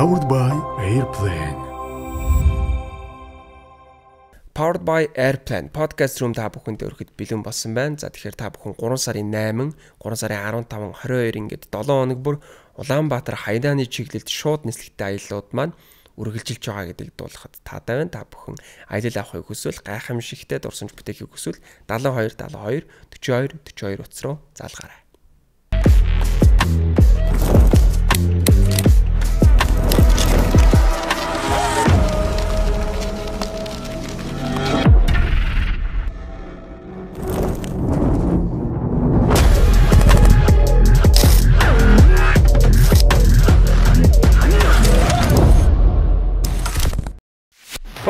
Powered by Airplane. Powered by Airplane podcast room та бүхэнд өргөд бэлэн болсон байна. За тэгэхээр та бүхэн 3 сарын 8, 3 сарын 15, 22 ингээд 7 хоног бүр Улаанбаатар хаядааны чиглэлд шууд нислэгтэй аяллууд маань үргэлжилж байгаа гэдгийг дуулахад таатай байна. Та бүхэн аялал авахыг хүсвэл гайхамшигтээ дурсамж бүтээхийг хүсвэл 72 72 42 42 утас руу залгаарай.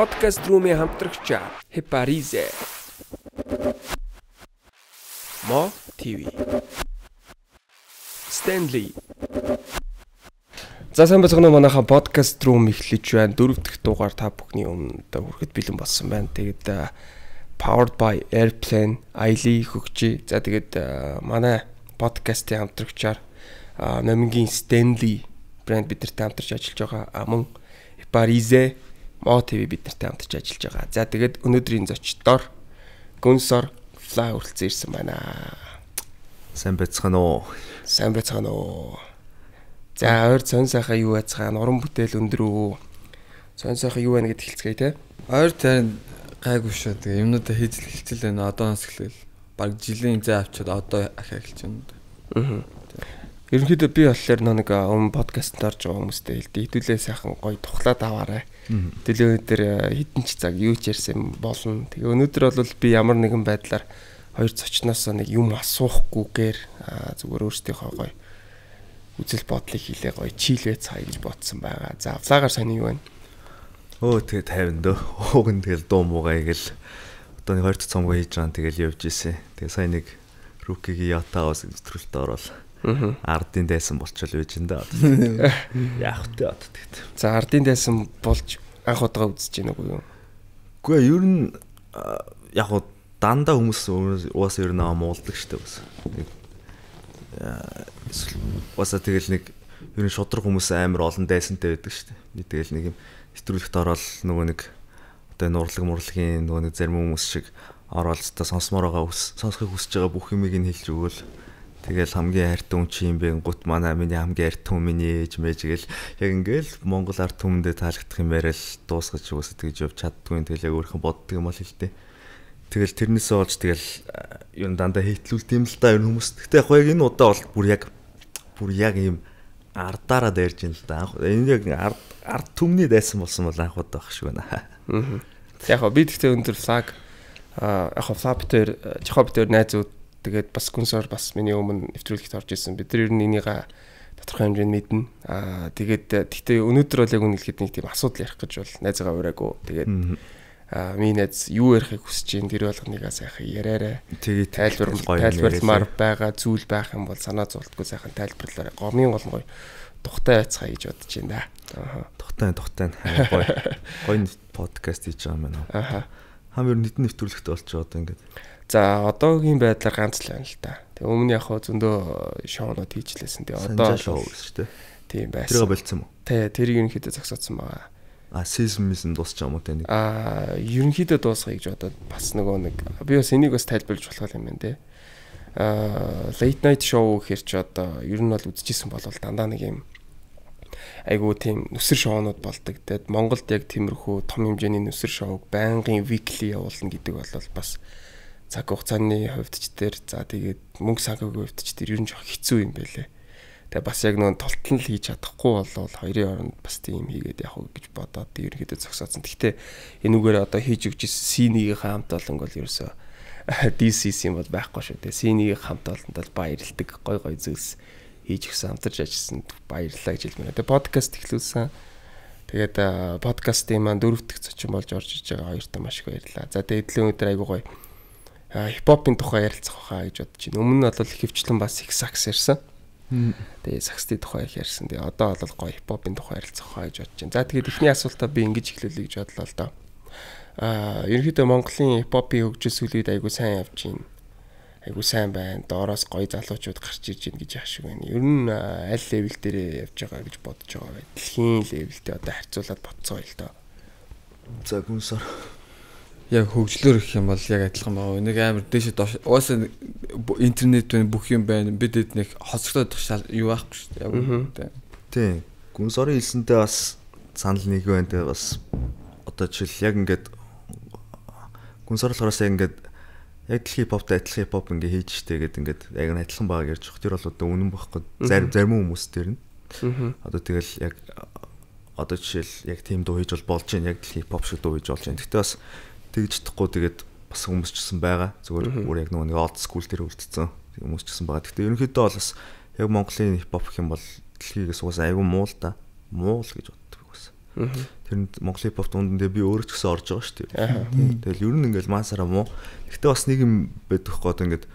Podcast Room-ийн хамтрагч Heparize. Mo TV. Stanley. За сайн бацгаана манайхаа podcast room эхлэж байна. Дөрөв дэх дугаар та бүхний өмнө хүрэхэд бэлэн болсон байна. Тэгээд powered by airplane Aili хөгжи. За тэгээд манай podcast-ийн хамтрагчаар Номингийн Stanley брэнд бидэртэй хамтарч ажиллаж байгаа. Аман Паризе Мо ТВ бидэртэй хамтарч ажиллаж байгаа. За тэгээд өнөөдрийн зочдоор Гүнсор Флай хүрэлцэн ирсэн байна. Сайн байцгаана уу? Сайн байцгаана уу? За ойр цон сайхаа юу байцгаана? Уран бүтээл өндөр үү? Цон сайхаа юу байна гэдэг хэлцгээе те. Ойр тань гайгүй шүү. Тэгээ юмнуудаа хийж хилцэл байна. Одооноос эхлээл баг жилийн зай авчиад одоо ахаа эхэлж байна. Аа. Ерөнхийдөө би болохоор нэг өмнө подкастт орж байгаа хүмүүстэй хэлдэг. Хэдүүлээ сайхан гоё тухлаад аваарэ. Хэдүүлээ өнөөдөр хэдэн ч цаг юу ч ярьсан болно. Тэгээ өнөөдөр бол би ямар нэгэн байдлаар хоёр зочноос нэг юм асуухгүйгээр зүгээр өөрсдийнхөө гоё үзэл бодлыг хэлээ гоё чийлвэ цаа гэж бодсон байгаа. За авлагаар сони юу байна? Өө тэгээ тайван дөө. Ууган тэгэл дуу муугаа игэл одоо нэг хоёр цомгоо хийж байгаа нь тэгэл явж исэн. Тэгээ сайн нэг рукигийн ятаа ус нэвтрүүлтэ орол ардын дайсан болчихвол байж энэ да. Яах вэ одоо тэгээд. За ардын дайсан болж анх удаа үзэж байна уу юу? Гэхдээ ер нь яг уу дандаа хүмүүс уус ер нь амуулдаг штэ бас. Эсвэл уусаа тэгэл нэг ер нь шудраг хүмүүс амар олон дайсантай байдаг штэ. Би тэгэл нэг юм хэтрүүлэгт ороод нөгөө нэг одоо нурлаг мурлагийн нөгөө нэг зарим хүмүүс шиг оролцоо сонсомоор байгаа хүс сонсхийг хүсэж байгаа бүх юмыг нь хэлж өгөөл Тэгэл хамгийн хайртай хүн чи юм бэ гут манай миний хамгийн хайртай хүн миний ээж мэж гэл яг ингээл Монгол ард түмэндээ таалагдах юм яриа л дуусгаж өгөөс тэгж явж чаддгүй тэгэл яг өөрхөн боддөг юм бол хэлтэй. Тэгэл тэрнээсээ олж тэгэл э, ер нь дандаа хейтлүүлт юм л да ер хүмүүс. Гэтэ яг яг энэ удаа бол бүр яг бүр яг ийм ардаараа дайрж ин л да. Энэ яг ард ард түмний дайсан болсон бол анх удаа багш байна. Аа. Яг би тэгтээ өндөр флаг аа яг флаг битэр жохоо э, битэр найзууд Тэгээд бас Гүнсор бас миний өмнө нэвтрүүлэгт орж исэн. Бид нар ер нь энийг тодорхой хэмжээнд мэднэ. Аа тэгээд э, гэхдээ өнөөдөр бол яг үнэ хэлэхэд нэг тийм асуудал ярих гэж бол найзгаа ураагүй. Тэгээд аа миний найз юу ярихыг хүсэж юм тэр болгоныг сайхан яриараа. Тэгээд тайлбарлал тайлбарламар байгаа зүйл байх юм бол санаа зовлтгүй сайхан тайлбарлаарай. Гомын гол гоё тухтай байцгаа гэж бодож байна да. Аа. Тухтай тухтай гоё гоё подкаст хийж байгаа юм байна. Аа. Хам ер нь нийтний нэвтрүүлэгт олч байгаа одоо ингээд За одоогийн байдлаар ганц л байна л да. Тэг өмнө яг хаа зөндөө шоунууд хийжлээсэн. Тэг одоо шоу гэсэн чинь тийм байсан. Тэрийг болцсон юм уу? Тэ тэрийг ерөнхийдөө зогсоодсон байгаа. А сизмизм дуусах юм уу тэ нэг? А ерөнхийдөө дуусгая гэж бодоод бас нөгөө нэг би бас энийг бас тайлбарлаж болох юм байна те. А late night show гэхэр чи одоо ер нь бол үзчихсэн болвол дандаа нэг юм айгуу тийм нүсэр шоунууд болдог. Тэгэд Монголд яг тиймэрхүү том хэмжээний нүсэр шоуг байнгын weekly явуулна гэдэг бол бас цаг хугацааны хувьд ч дээр за тэгээд мөнгө санхүүгийн хувьд ч дээр ер нь жоох хэцүү юм байлээ. Тэгээ бас яг нөгөө толтол хийж чадахгүй болвол хоёрын оронд бас тийм хийгээд явах гэж бодоод ерөнхийдөө зогсооцсон. Гэхдээ энүүгээр одоо хийж өгч C1-ийн хамт олон бол ерөөсөө DCC юм бол байхгүй шүү дээ. C1-ийн хамт олонд бол баярлдаг гой гой зүйлс хийж өгсөн хамтарч ажилласан баярлалаа гэж хэлмээр. Тэгээ подкаст эхлүүлсэн. Тэгээд подкастын маань дөрөвдөг зочин болж орж иж байгаа хоёрт маш их баярлалаа. За тэгээд эдлэн өдөр айгуу гоё хипхопын тухай ярилцах байхаа гэж бодож байна. Өмнө нь бол хөвчлэн бас их сакс ярьсан. Тэгээ саксны тухай их ярьсан. Тэгээ одоо бол гоё хипхопын тухай ярилцах байхаа гэж бодож байна. За тэгээд эхний асуултаа би ингэж эхлүүлэе гэж бодлоо л доо. Аа ерөнхийдөө Монголын хипхопын хөгжил сүлүүд айгүй сайн явж байна. Айгүй сайн байна. Доороос гоё залуучууд гарч ирж байна гэж яах шиг байна. Ер нь аль левел дээр явж байгаа гэж бодож байгаа вэ? Дэлхийн левелтэй одоо харьцуулаад бодцоо л доо. За гүнсөр яг хөгжлөөр гэх юм бол яг адилхан байгаа. Нэг амар дээшээ доош уусаа интернет байна, бүх юм байна. Бид эд нэг хоцрогдоод тахшаал юу аахгүй шүү дээ. Яг үнэтэй. Тийм. Гүн сорын хэлсэндээ бас санал нэг байна. Тэгээ бас одоо жишээл яг ингээд гүн сор болохоос яг ингээд яг дэлхийн хипхоптой адилхан хипхоп ингээ хийж штэ гэдэг ингээд яг нь адилхан байгааг ярьж өгч тэр бол одоо үнэн бохгүй. Зарим зарим хүмүүс тэр нь. Одоо тэгэл яг одоо жишээл яг тийм дуу хийж бол болж юм яг дэлхийн хипхоп шиг дуу хийж болж юм. Гэтэ бас тэгж чадахгүй тэгээд бас хүмүүс ч гэсэн байгаа. Зүгээр бүр яг нөгөө нэг old school дээр үлдсэн хүмүүс ч гэсэн байгаа. Гэхдээ ерөнхийдөө бол бас яг Монголын хипхоп гэх юм бол дэлхийгээс уус айгүй муу л да. Муу л гэж боддог бас. Тэрэнд Монголын хипхопт үндэндээ би өөрөө ч гэсэн орж байгаа шүү дээ. Тэгэл ер нь ингээл маасараа муу. Гэхдээ бас нэг юм байдаг хөө одоо ингээд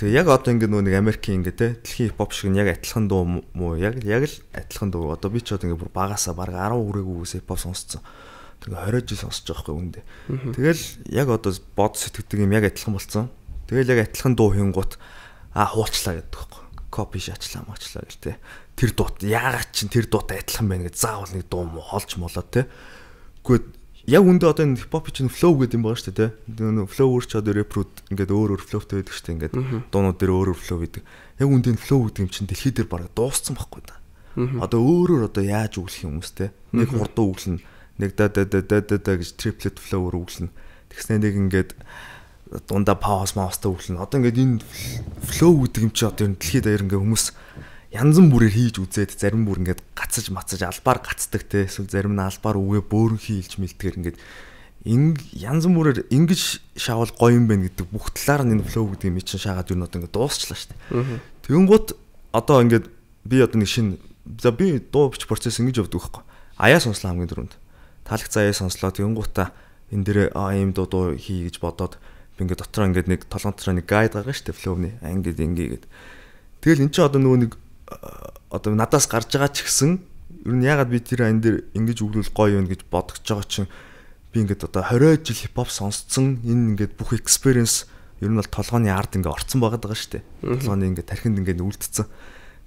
Тэгээ яг одоо ингээд нөгөө нэг Америкийн ингээд те дэлхийн хипхоп шиг нь яг адилхан дуу муу яг яг л адилхан дуу. Одоо би ч одоо ингээд бүр багасаа баг 10 хүрээгүй үсээ хипхоп сонсцсон. Тэр 20 жил сонсож байгаа хгүй үндэ. Тэгэл яг одоо бод сэтгэдэг юм яг адилхан болсон. Тэгэл яг адилхан дуу хийнгут а хуулчлаа гэдэг хгүй. Копи шачлаа мачлаа гэл тэ. Тэр дуут яагаад чин тэр дуутаа адилхан байна гэж заавал нэг дуу муу холч молоо тэ. Гэхдээ яг үндэ одоо энэ хипхоп чинь флоу гэдэг юм байгаа шүү дээ. Нөгөө флоу үрч одоо рэпрүүд ингээд өөр өөр флоутэй байдаг шүү дээ. Ингээд дуунууд дээр өөр өөр флоу байдаг. Яг үндэ энэ флоу гэдэг юм чинь дэлхий дээр бараг дууссан байхгүй да. Одоо өөрөөр одоо яаж өглөх юм үстэй. Нэг хурдан өглөн нэг да да да да да гэж triplet flow-оор үргэлжлэнэ. Тэгснэ нэг ингээд дундаа pause mouse-тай үргэлжлэнэ. Одоо ингээд энэ flow гэдэг юм чи одоо энэ дэлхийд аяр ингээд хүмүүс янзэн бүрээр хийж үзээд зарим бүр ингээд гацаж мацаж албаар гацдаг те эсвэл зарим нь албаар үгээ бөөрөн хийлж мэлдгэр ингээд инг янзэн бүрээр ингэж шаавал гоё юм байна гэдэг бүх талаар нь энэ flow гэдэг юм чинь шаагаад юу нэг ингээд дуусчлаа шүү дээ. Тэгэнгუთ одоо ингээд би одоо нэг шинэ за би дуу бич процесс ингэж явдаг байхгүй. Аяа сонслоо хамгийн дөрөнд таалагч заяа сонслоо тэгэнгуута энэ дээр аа ийм дуудуу хий гэж бодоод би ингээд дотроо ингээд нэг толгон дотроо нэг гайд гаргана шүү дээ флоуны ангид ингээд тэгэл эн чинь одоо нөгөө нэг одоо надаас гарч байгаа ч гэсэн ер нь ягаад би тэр ан дээр ингэж өглөөл гоё юм гэж бодож байгаа чинь би ингээд одоо 20 жил хипхоп сонсцсон энэ ингээд бүх experience ер нь бол толгооны ард ингээд орцсон байгаа даа шүү дээ толгооны ингээд тархинд ингээд үлдсэн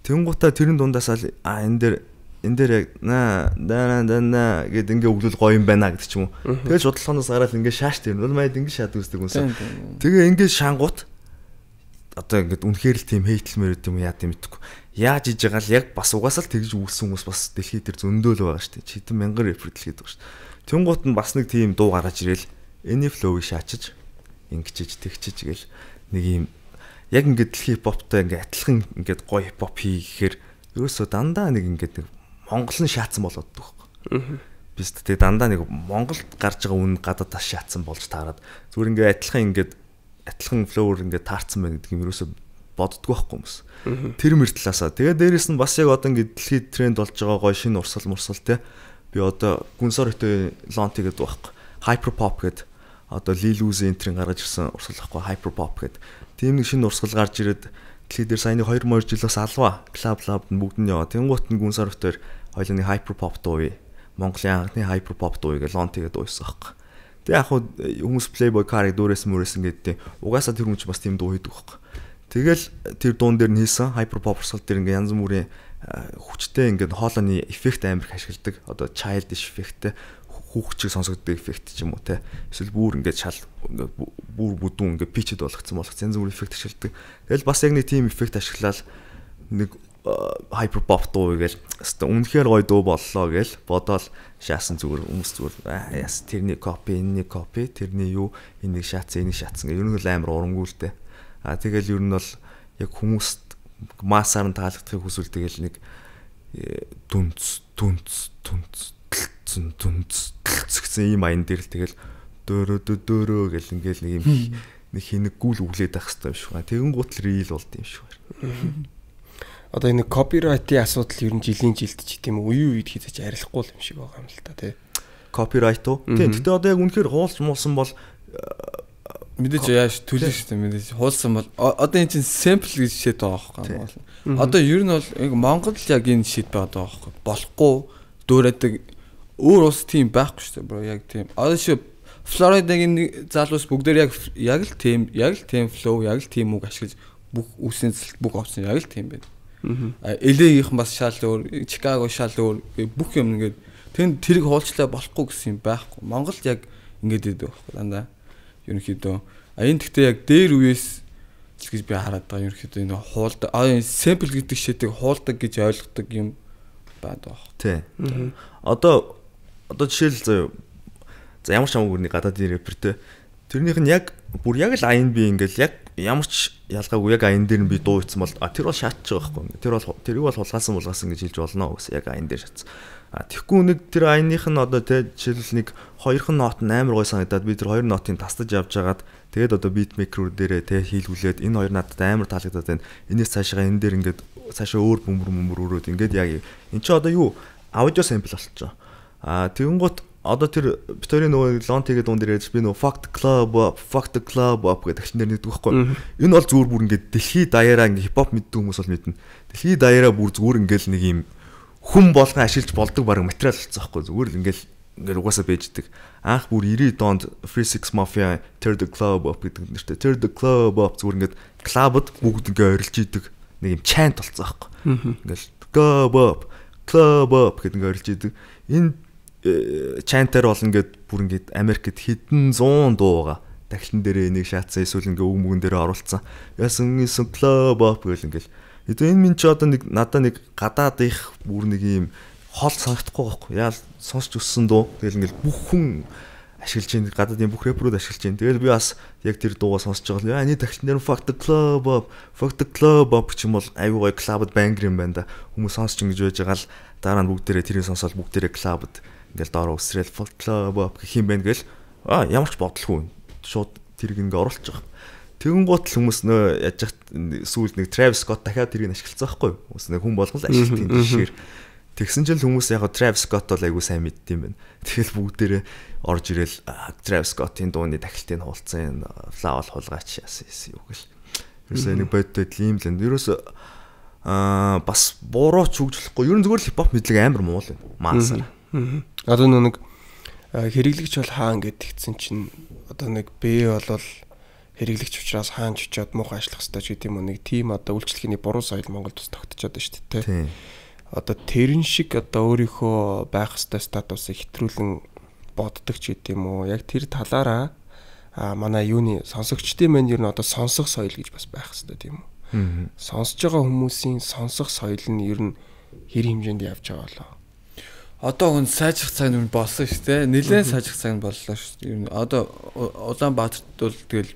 тэнгуута тэрэн дундаас аа энэ дээр энэ дээр яг наа даа даа гэд ингээ өглөөл гоё юм байна гэдэг ч юм уу. Тэгээд шууд толгоноос гараад ингээ шааш тийм. Ул маяд ингээ шаад үздэг юмсан. Тэгээ ингээ шангуут одоо ингээ үнэхээр л тийм хейтэлмэр гэдэг юм яа тийм мэдгүй. Яаж иж байгаа л яг бас угаасаа л тэгж үлсэн хүмүүс бас дэлхий дээр зөндөөл байгаа шүү дээ. Хэдэн мянган репердлгээд байгаа шүү дээ. Тэнгуут нь бас нэг тийм дуу гаргаж ирэл энэ флоуийг шаачиж ингэчиж тэгчиж гэл нэг юм яг ингээ дэлхийн хипхоптой ингээ адилхан ингээ гоё хипхоп хийхээр ерөөсөө дандаа нэг ингээд нэг Монгол нь шаацсан болоод байгаа. Бид тэгээ дандаа нэг Монголд гарч байгаа үн гадаад таш шаацсан болж таарад зүгээр ингээ адилхан ингээд адилхан флоур ингээ таарсан байна гэдэг юм ерөөсө боддгоо байхгүй хүмүүс. Тэр мэр талаасаа. Тэгээ дээрэс нь бас яг одоо ингээ дэлхийд тренд болж байгаа гоё шинэ урсгал мурсгал те. Би одоо гүнсор хөтэй лонти гэдэг байхгүй. Hyper pop гэдэг одоо Lil Uzi энтрийн гаргаж ирсэн урсгал байхгүй Hyper pop гэдэг. Тийм нэг шинэ урсгал гарч ирээд дэлхий дээр саяны 2 морь жилээс алва клаб лабд бүгд нь яваа. Тэнгуут нь гүнсар хөтөр хоёлын hyperpop дуу Монголын анхны hyperpop дууг лон тэгээд дууссан хэрэг. Тэг яг э, хүмүүс Playboy Car-ыг дүүрээс мөрөөс ингэдэг. Угаасаа тэр хүмүүс бас тийм дуу хийдэг хэрэг. Тэгэл тэр дуун дээр нь хийсэн hyperpop урсгал дээр ингээ янз бүрийн э, хүчтэй ингээ хоолойны эффект амар их ашигладаг. Одоо childish effect хүүхчийг сонсогддог эффект ч юм уу те. Эсвэл бүр ингээд шал ингээд бүр бүдүүн ингээд пичэд болгоцсон болгоц янз бүрийн эффект ашигладаг. Тэгэл бас яг нэг тийм эффект ашиглаад нэг Э, hyper pop дуу гэж хэвээ үнэхээр гоё дуу боллоо гэж бодоол шаасан зүгээр хүмүүс зүгээр яс тэрний копи энэний копи тэрний юу энийг шаацсан энийг шаацсан гэх юм ер нь л амар урамгүй л дээ а тэгэл ер нь бол яг хүмүүст масаар нь таалагдахыг хүсвэл тэгэл нэг э, дүнц дүнц дүнц тэлцэн дүнц тэлцсэн ийм аян дээр л тэгэл дөрөө дөрөө гэл ингээл нэг юм нэг хинэггүй л өглээд байх хэрэгтэй юм шиг байна тэгэн гут л рил болд юм шиг байна одоо энэ копирайтын асуудал ер нь жилийн жилд ч гэдэм үү үе үед хийж арилахгүй юм шиг байгаа юм л та тий. Копирайт уу? Тий. Гэтэ одоо яг үнэхээр хуулж муулсан бол э, мэдээж яаж төлнө шүү дээ мэдээж хуулсан бол одоо энэ чинь sample гэж шийд байгаа байхгүй юу? Одоо ер нь бол яг Монгол яг энэ шийд байгаа байхгүй юу? Болохгүй дөөрэдэг өөр ус тийм байхгүй шүү дээ бро яг тийм. Одоо шүү Флоридагийн залуус бүгдээр яг яг л тийм яг л тийм flow яг л тийм үг ашиглаж бүх үсийн цэлт бүх овцны яг л тийм байна. Элэгийнхэн бас шал өөр, Чикаго шал өөр э, бүх юм ингээд тэнд тэрийг хуулчлаа болохгүй гэсэн юм байхгүй. Монголд яг ингээд идэв байхгүй дандаа. Ерөнхийдөө а энэ гэхдээ яг дээр үеэс гэж би хараад байгаа. Ерөнхийдөө энэ хуулдаг, sample гэдэг шийдийг хуулдаг гэж ойлгодог юм баад баг. Тий. Одоо одоо жишээл заяа. За ямар ч амгүй нэг гадаад рэпер те. Тэрнийх нь яг бүр яг л айн би ингээл яг ямар ч ялгаагүй яг айн дээр нь би дуу ицсэн бол а тэр бол шаатчих байхгүй. Тэр бол тэр юу бол хулгаасан булгаасан гэж хэлж болно уу гэсэн яг айн дээр шатсан. А тэгхгүй нэг тэр айных нь одоо тэ жишээлбэл нэг хоёрхан нот нь амар гой санагдаад би тэр хоёр нотыг тастаж явж хагаад тэгээд одоо битмейкерүүд дээрээ тэ хийлгүүлээд энэ хоёр надад амар таалагдаад байна. Энээс цаашаа энэ дээр ингээд цаашаа өөр бөмбөр бөмбөр өрөөд ингээд яг эн чи одоо юу аудио сампл болчихоо. А тэгэн гут одоо тэр Victoria нөгөө Lonti-гийн дуун дээр ярьж би нөгөө Fuck the Club up, Fuck the Club up гэдэг чинь нэр нэгдэг байхгүй. Энэ бол зүгээр бүр ингээд дэлхий даяараа ингээд хипхоп мэддэг хүмүүс бол мэднэ. Дэлхий даяараа бүр зүгээр ингээд нэг юм хүн болгон ашиглаж болдог баг материал болцсон байхгүй. Зүгээр л ингээд ингээд угаасаа бэждэг. Анх бүр 90-ийн донд Free Six Mafia Tear the Club up гэдэг нэртэй. Tear the Club up зүгээр ингээд клубд бүгд ингээд орилж идэг нэг юм chant болцсон байхгүй. Ингээд club up, club up гэдэг ингээд орилж идэг. Энд Э, чантер болно гэд бүр ингээд Америкт хэдэн 100 дуу байгаа. Тахилн дээрээ энийг шаацсан эсвэл ингээ өг мөгөн дээрээ оруулсан. Ясан исэн клуб оп гэл ингээл. Хэдэ энэ минь ч одоо нэг надаа нэг гадаад их бүр нэг юм хол санагдахгүй байхгүй. Яа сонсч өссөн дуу. Тэгэл ингээл бүх хүн ашиглаж ийн гадаадын бүх рэперүүд ашиглаж ийн. Тэгэл би бас яг тэр дуугаа сонсож байгаа л яа энэ тахилт нэр fuck the club up fuck the club up ч юм бол айгүй гой клубд бангер юм байна да. Хүмүүс сонсч ингэж байж байгаа л дараа нь бүгдээрээ тэрийг сонсоод бүгдээрээ клубд ингээл доор усрээл фолтлоо боб гэх юм бэ гэл а ямар ч бодлохгүй шууд тэрийг ингээ оруулчих. Тэгэн гут л хүмүүс нөө яж хат сүүл нэг Travis Scott дахиад тэрийг ашиглацсан байхгүй юу? Хүмүүс нэг хүн болгон л ашиглалтын жишээр Тэгсэн чинь хүмүүс яг Travis Scott бол айгүй сайн мэддэм байна. Тэгэл бүгдээрээ орж ирэл Travis Scott-ийн дууны тахилтыг хуулцсан Flower хулгаач яасан юу гэл. Ерөөсөө нэг бодтой ийм л энэ. Ерөөсөө аа бас буруу ч хөгжлөхгүй. Ер нь зүгээр л хипхоп мэдлэг амар муу л байна. Маасаар. Аа. Одоо нэг хэрэглэгч бол хаан гэдэг хэлсэн чинь одоо нэг Б болвол хэрэглэгч учраас хаан ч очиод муухай ажиллах хэрэгтэй ч гэдэг юм уу нэг тийм одоо үйлчлэхний буруу соёл Монголд бас тогтчиход байна шүү дээ. Тийм. Одоо тэрэн шиг одоо өөрийнхөө байх ёстой статусыг хэтрүүлэн боддог ч гэдэг юм уу. Яг тэр талаараа а манай юуны сонсогчдын мань ер нь одоо сонсох соёл гэж бас байх хэрэгтэй тийм үү. Сонсож байгаа хүмүүсийн сонсох соёл нь ер нь хэр хэмжээнд явж байгаа болоо одоо хүн сайжрах цаг нь болсон шүү дээ. Нилээн сайжрах цаг нь боллоо шүү дээ. Ер нь одоо Улаанбаатарт бол тэгэл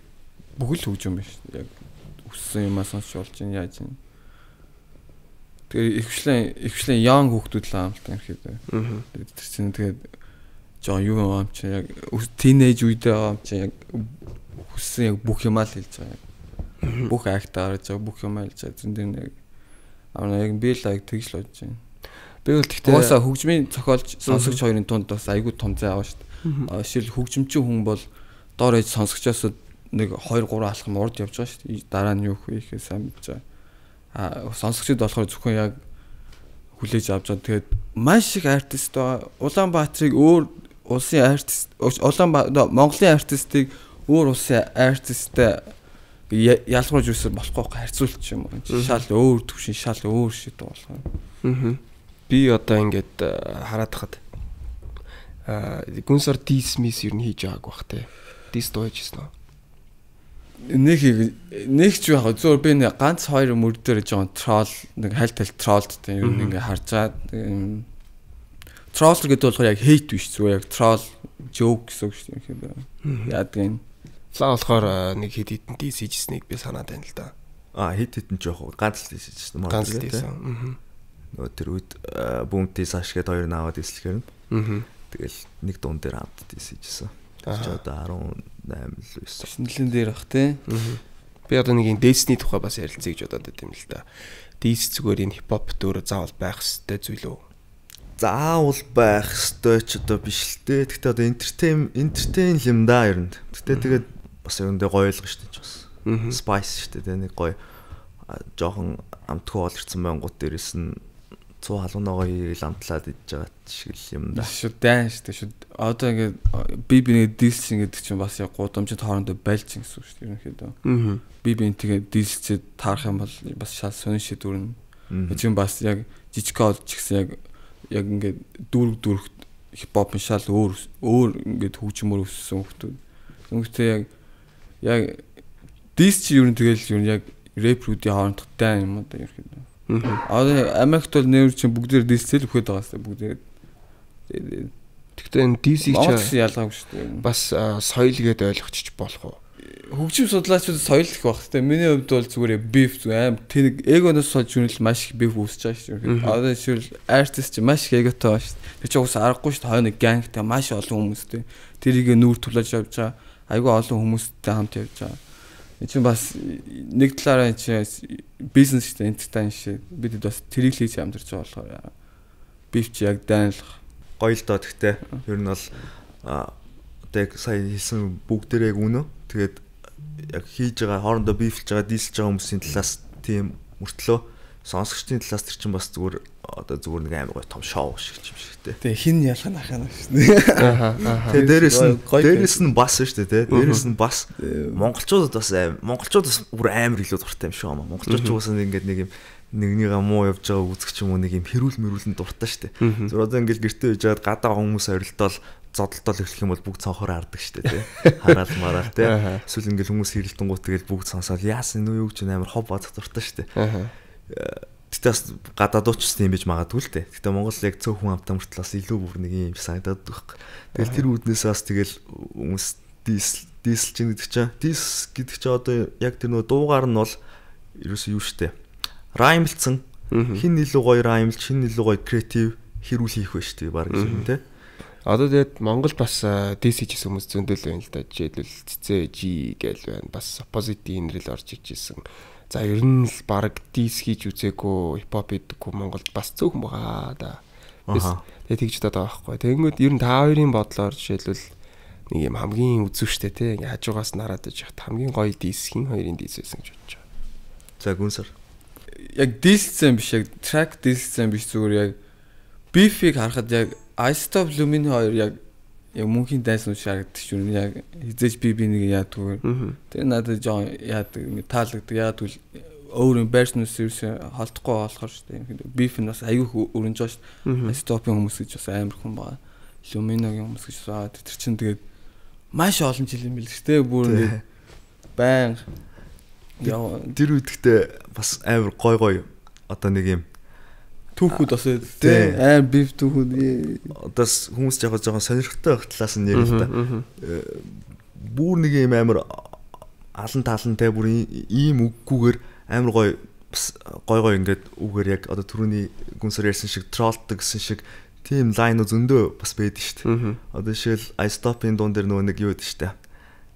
бүхэл хөгжим биш. Яг өссөн юмаа сонсч болж байна яаж юм. Тэгээ ихвчлэн ихвчлэн young хүүхдүүд л амталт юм хэрэг. Тэр чинь тэгээд жоо юу юм чи яг тинейж үедээ юм чи яг хүссэн яг бүх юмаа л хэлж байгаа. Бүх акт гарч байгаа бүх юмаа хэлж байгаа. Зэн дээр нэг амар яг би л яг тэгж л бодож байна. Би бол тэгтээ угаасаа хөгжмийн цохиолж сонсогч хоёрын тунд бас айгүй том зай аваа шүү дээ. Эсвэл хөгжимчин хүн бол доор ээж сонсогчоос нэг 2 3 алхам урд явж байгаа шүү дээ. Дараа нь юу хийхээ сайн мэдэж байгаа. Аа сонсогчд болохоор зөвхөн яг хүлээж авч байгаа. Тэгээд маш их артист байгаа. Улаанбаатарыг өөр улсын артист Улаанбаатар Монголын артистыг өөр улсын артисттай ялгуулж үсэр болохгүй харьцуулчих юм. Шал өөр төвшин, шал өөр шид болох юм. Аа би одоо ингээд э, хараад хахад э, гүнсар дисмис ер нь хийж байгааг бах те. Дис дойжсэн нь нэг нэг ч яг зөв би нэг ганц хоёр мөр дээр жоохон тролл нэг хайлт тал троллдтэй ер нь ингээ харж байгаа. Троллер гэдэг болохоор яг хейт биш зүгээр яг тролл жоок гэсэн үг юм байна. Яадаг юм. Флаа болохоор э, нэг хэд хэдэн тийс хийжсэнийг би санаад байна л да. Аа хэд хэдэн жоох ганц л тийс хийжсэн юм байна. Ганц л тийс. Аа нөгөө тэр үед бүүмтээс ашгээд хоёр наваад эслэхэр нь. Аа. Тэгэл нэг дуун дээр амтд эсэжсэн. Тэр ч одоо 18 л 9. 9-ийн дээр бах те. Аа. Би одоо нэг энэ дээсний тухай бас ярилцъя гэж бодоод байт юм л да. Дээс зүгээр энэ хипхоп дөөр заавал байх хэрэгтэй зүйл үү? заавал байх ёстой ч одоо биш л те. Гэхдээ одоо entertain entertain юм да ер нь. Гэхдээ тэгээд бас ер нь дэ гоё л гоо шүү дээ бас. Spice шүү дээ нэг гоё жоохон амтгүй олгдсан байнгут дээрээс нь 100 халууногоо ламтлаад идж байгаа шиг л юм да. Шүү дайн шүү дээ. Одоо ингээд би би нэг дийлсэн гэдэг чинь бас яг гудамжинд хоорондоо байлж гэсэн шүү дээ. Ерөнхийдөө. Аа. Би би тэгээ дийлсчээ таарах юм бол бас шал сонир шийдвэр нь. Эцэг бас яг жижиг олж гэсэн яг яг ингээд дүүрэг дүүрэг хипхоп нь шал өөр өөр ингээд хөгжмөр өссөн хүмүүс. Өнгөтэй яг яг дис чи ер нь тэгэл ер нь яг рэпрүүдийн хоорондох тай юм одоо ерөнхийдөө. Аа Америкт бол нэр чинь бүгдээр дисцэл өгөхөд байгаа хэвээр бүгдээр. Тэгтээ энэ DC чинь ялгаагүй шүү дээ. Бас соёл гэдээ ойлгочих болох уу? Хөгжим судлаачид соёл их баг хэвээр. Миний хувьд бол зүгээр beef зү аим тэнэг эгоноос сольж юунэл маш их beef үүсэж байгаа шүү дээ. Одоо жишээл artist чинь маш их эготой ба шүү дээ. Тэр чинь уус аргагүй шүү дээ. Хойно гангтай маш олон хүмүүстэй. Тэрийг нүүр тулаж явж байгаа. Айгүй олон хүмүүстэй хамт явж байгаа. Энд чинь бас нэг талаараа энэ чинь бизнес шүү дээ, entertain шиг. Бид бас тэрийг л хийж амьдарч байгаа болохоор бив чи яг дайнлах. Гоё л доо тэгтээ. Ер нь бол одоо яг сая хэлсэн бүгдээрээ яг үнэн. Тэгээд яг хийж байгаа хоорондоо бифлж байгаа дийлж байгаа хүмүүсийн талаас тийм мөртлөө сонсогчдын талаас тэр чинь бас зүгээр одоо зүгээр нэг амар гой том шоу шиг юм шиг те. Тэгээ хин ялхан ахаа нэ шүү дээ. Аа. Тэгээ дээрэс нь дээрэс нь бас шүү дээ те. Дээрэс нь бас монголчуудад бас аим монголчууд бас бүр амар илүү дуртай юм шиг юм аа. Монголчууд ч уусаа ингээд нэг юм нэгнийгээ муу явж байгаа үзэх ч юм уу нэг юм хэрүүл мэрүүлэн дуртай шүү дээ. Зүгээр одоо ингээд гэртээ байж байгаа гадаа хүмүүс орилтол зодолтол эхлэх юм бол бүгд цонхоор хардаг шүү дээ тий. Хараал мараал тий. Эсвэл ингээл хүмүүс хэрэлдэнгуут тэгэл бүгд сонсоод яасан нүү юу гэж амар хоб бодох дуртай шүү дээ. Тэгтээ бас гадаад уучсан юм биш магадгүй л дээ. Тэгтээ Монгол яг цөөхөн амтан хүртэл бас илүү бүр нэг юм санагдаад байхгүй. Тэгэл тэр үүднээс бас тэгэл хүмүүс дисл дисл чинь гэдэг чинь дис гэдэг чинь одоо яг тэр нөгөө дуугаар нь бол ерөөсөө юу штэ. Раймлцсан. Хин илүү гоё раймл, хин илүү гоё креатив хэрүүл хийх вэ штэ баг юм те. Одоо тэгээд Монголд бас дис хийжсэн хүмүүс зөндөл байна л да. Жишээлбэл цэцэ жи гээл байна. Бас opposite инрэл орж иж исэн За ер нь л баг дис хийж үзээгүй, хипхоп хийдэггүй Монголд бас цөөхөн байгаа да. Тэгээ тэгж удаа байхгүй. Тэгэнгүүт ер нь та хоёрын бодлоор жишээлбэл нэг юм хамгийн үзүүштэй те ингээ хажуугаас нараад иж хат хамгийн гоё дисхийн хоёрын дис байсан гэж бодож байгаа. За гүнсэр. Яг дисцэн биш яг track дисцэн биш зүгээр яг beef-ийг харахад яг I Stop Lumin 2 яг яг мөнхийн дайсан шаргадаг шүү нь яг хизээж би би нэг яадгүй. Тэгээ надад жоо яадаг таалагддаг яадгүй өөр юм байшнус ерөөс холдохгүй болохоор шүү дээ. Биф нь бас аюух өрнж байгаа шүү. Стопын хүмүүс гэж бас амар хүн байгаа. Люминогийн хүмүүс гэж байгаа. Тэр чинь тэгээд маш олон жил юм билээ шүү дээ. Бүр ингээд баян тэр үедээ бас амар гой гой одоо нэг юм түүхүүд бас тий айн бив түүхүүд одоос хүмүүс яг жоохон сонирхтой байх талаас нь ярил л да э, бүр нэг юм амар алан таалан те бүр ийм үггүйгээр амар гоё бас гой гой ингээд үгээр яг одоо түрүүний гүнсөр ярьсан шиг троллдог гэсэн шиг тийм лайн зөндөө бас байдаг шүү дээ одоо жишээл i stop-ийн дуун дээр нөгөө нэг юу байдаг шүү дээ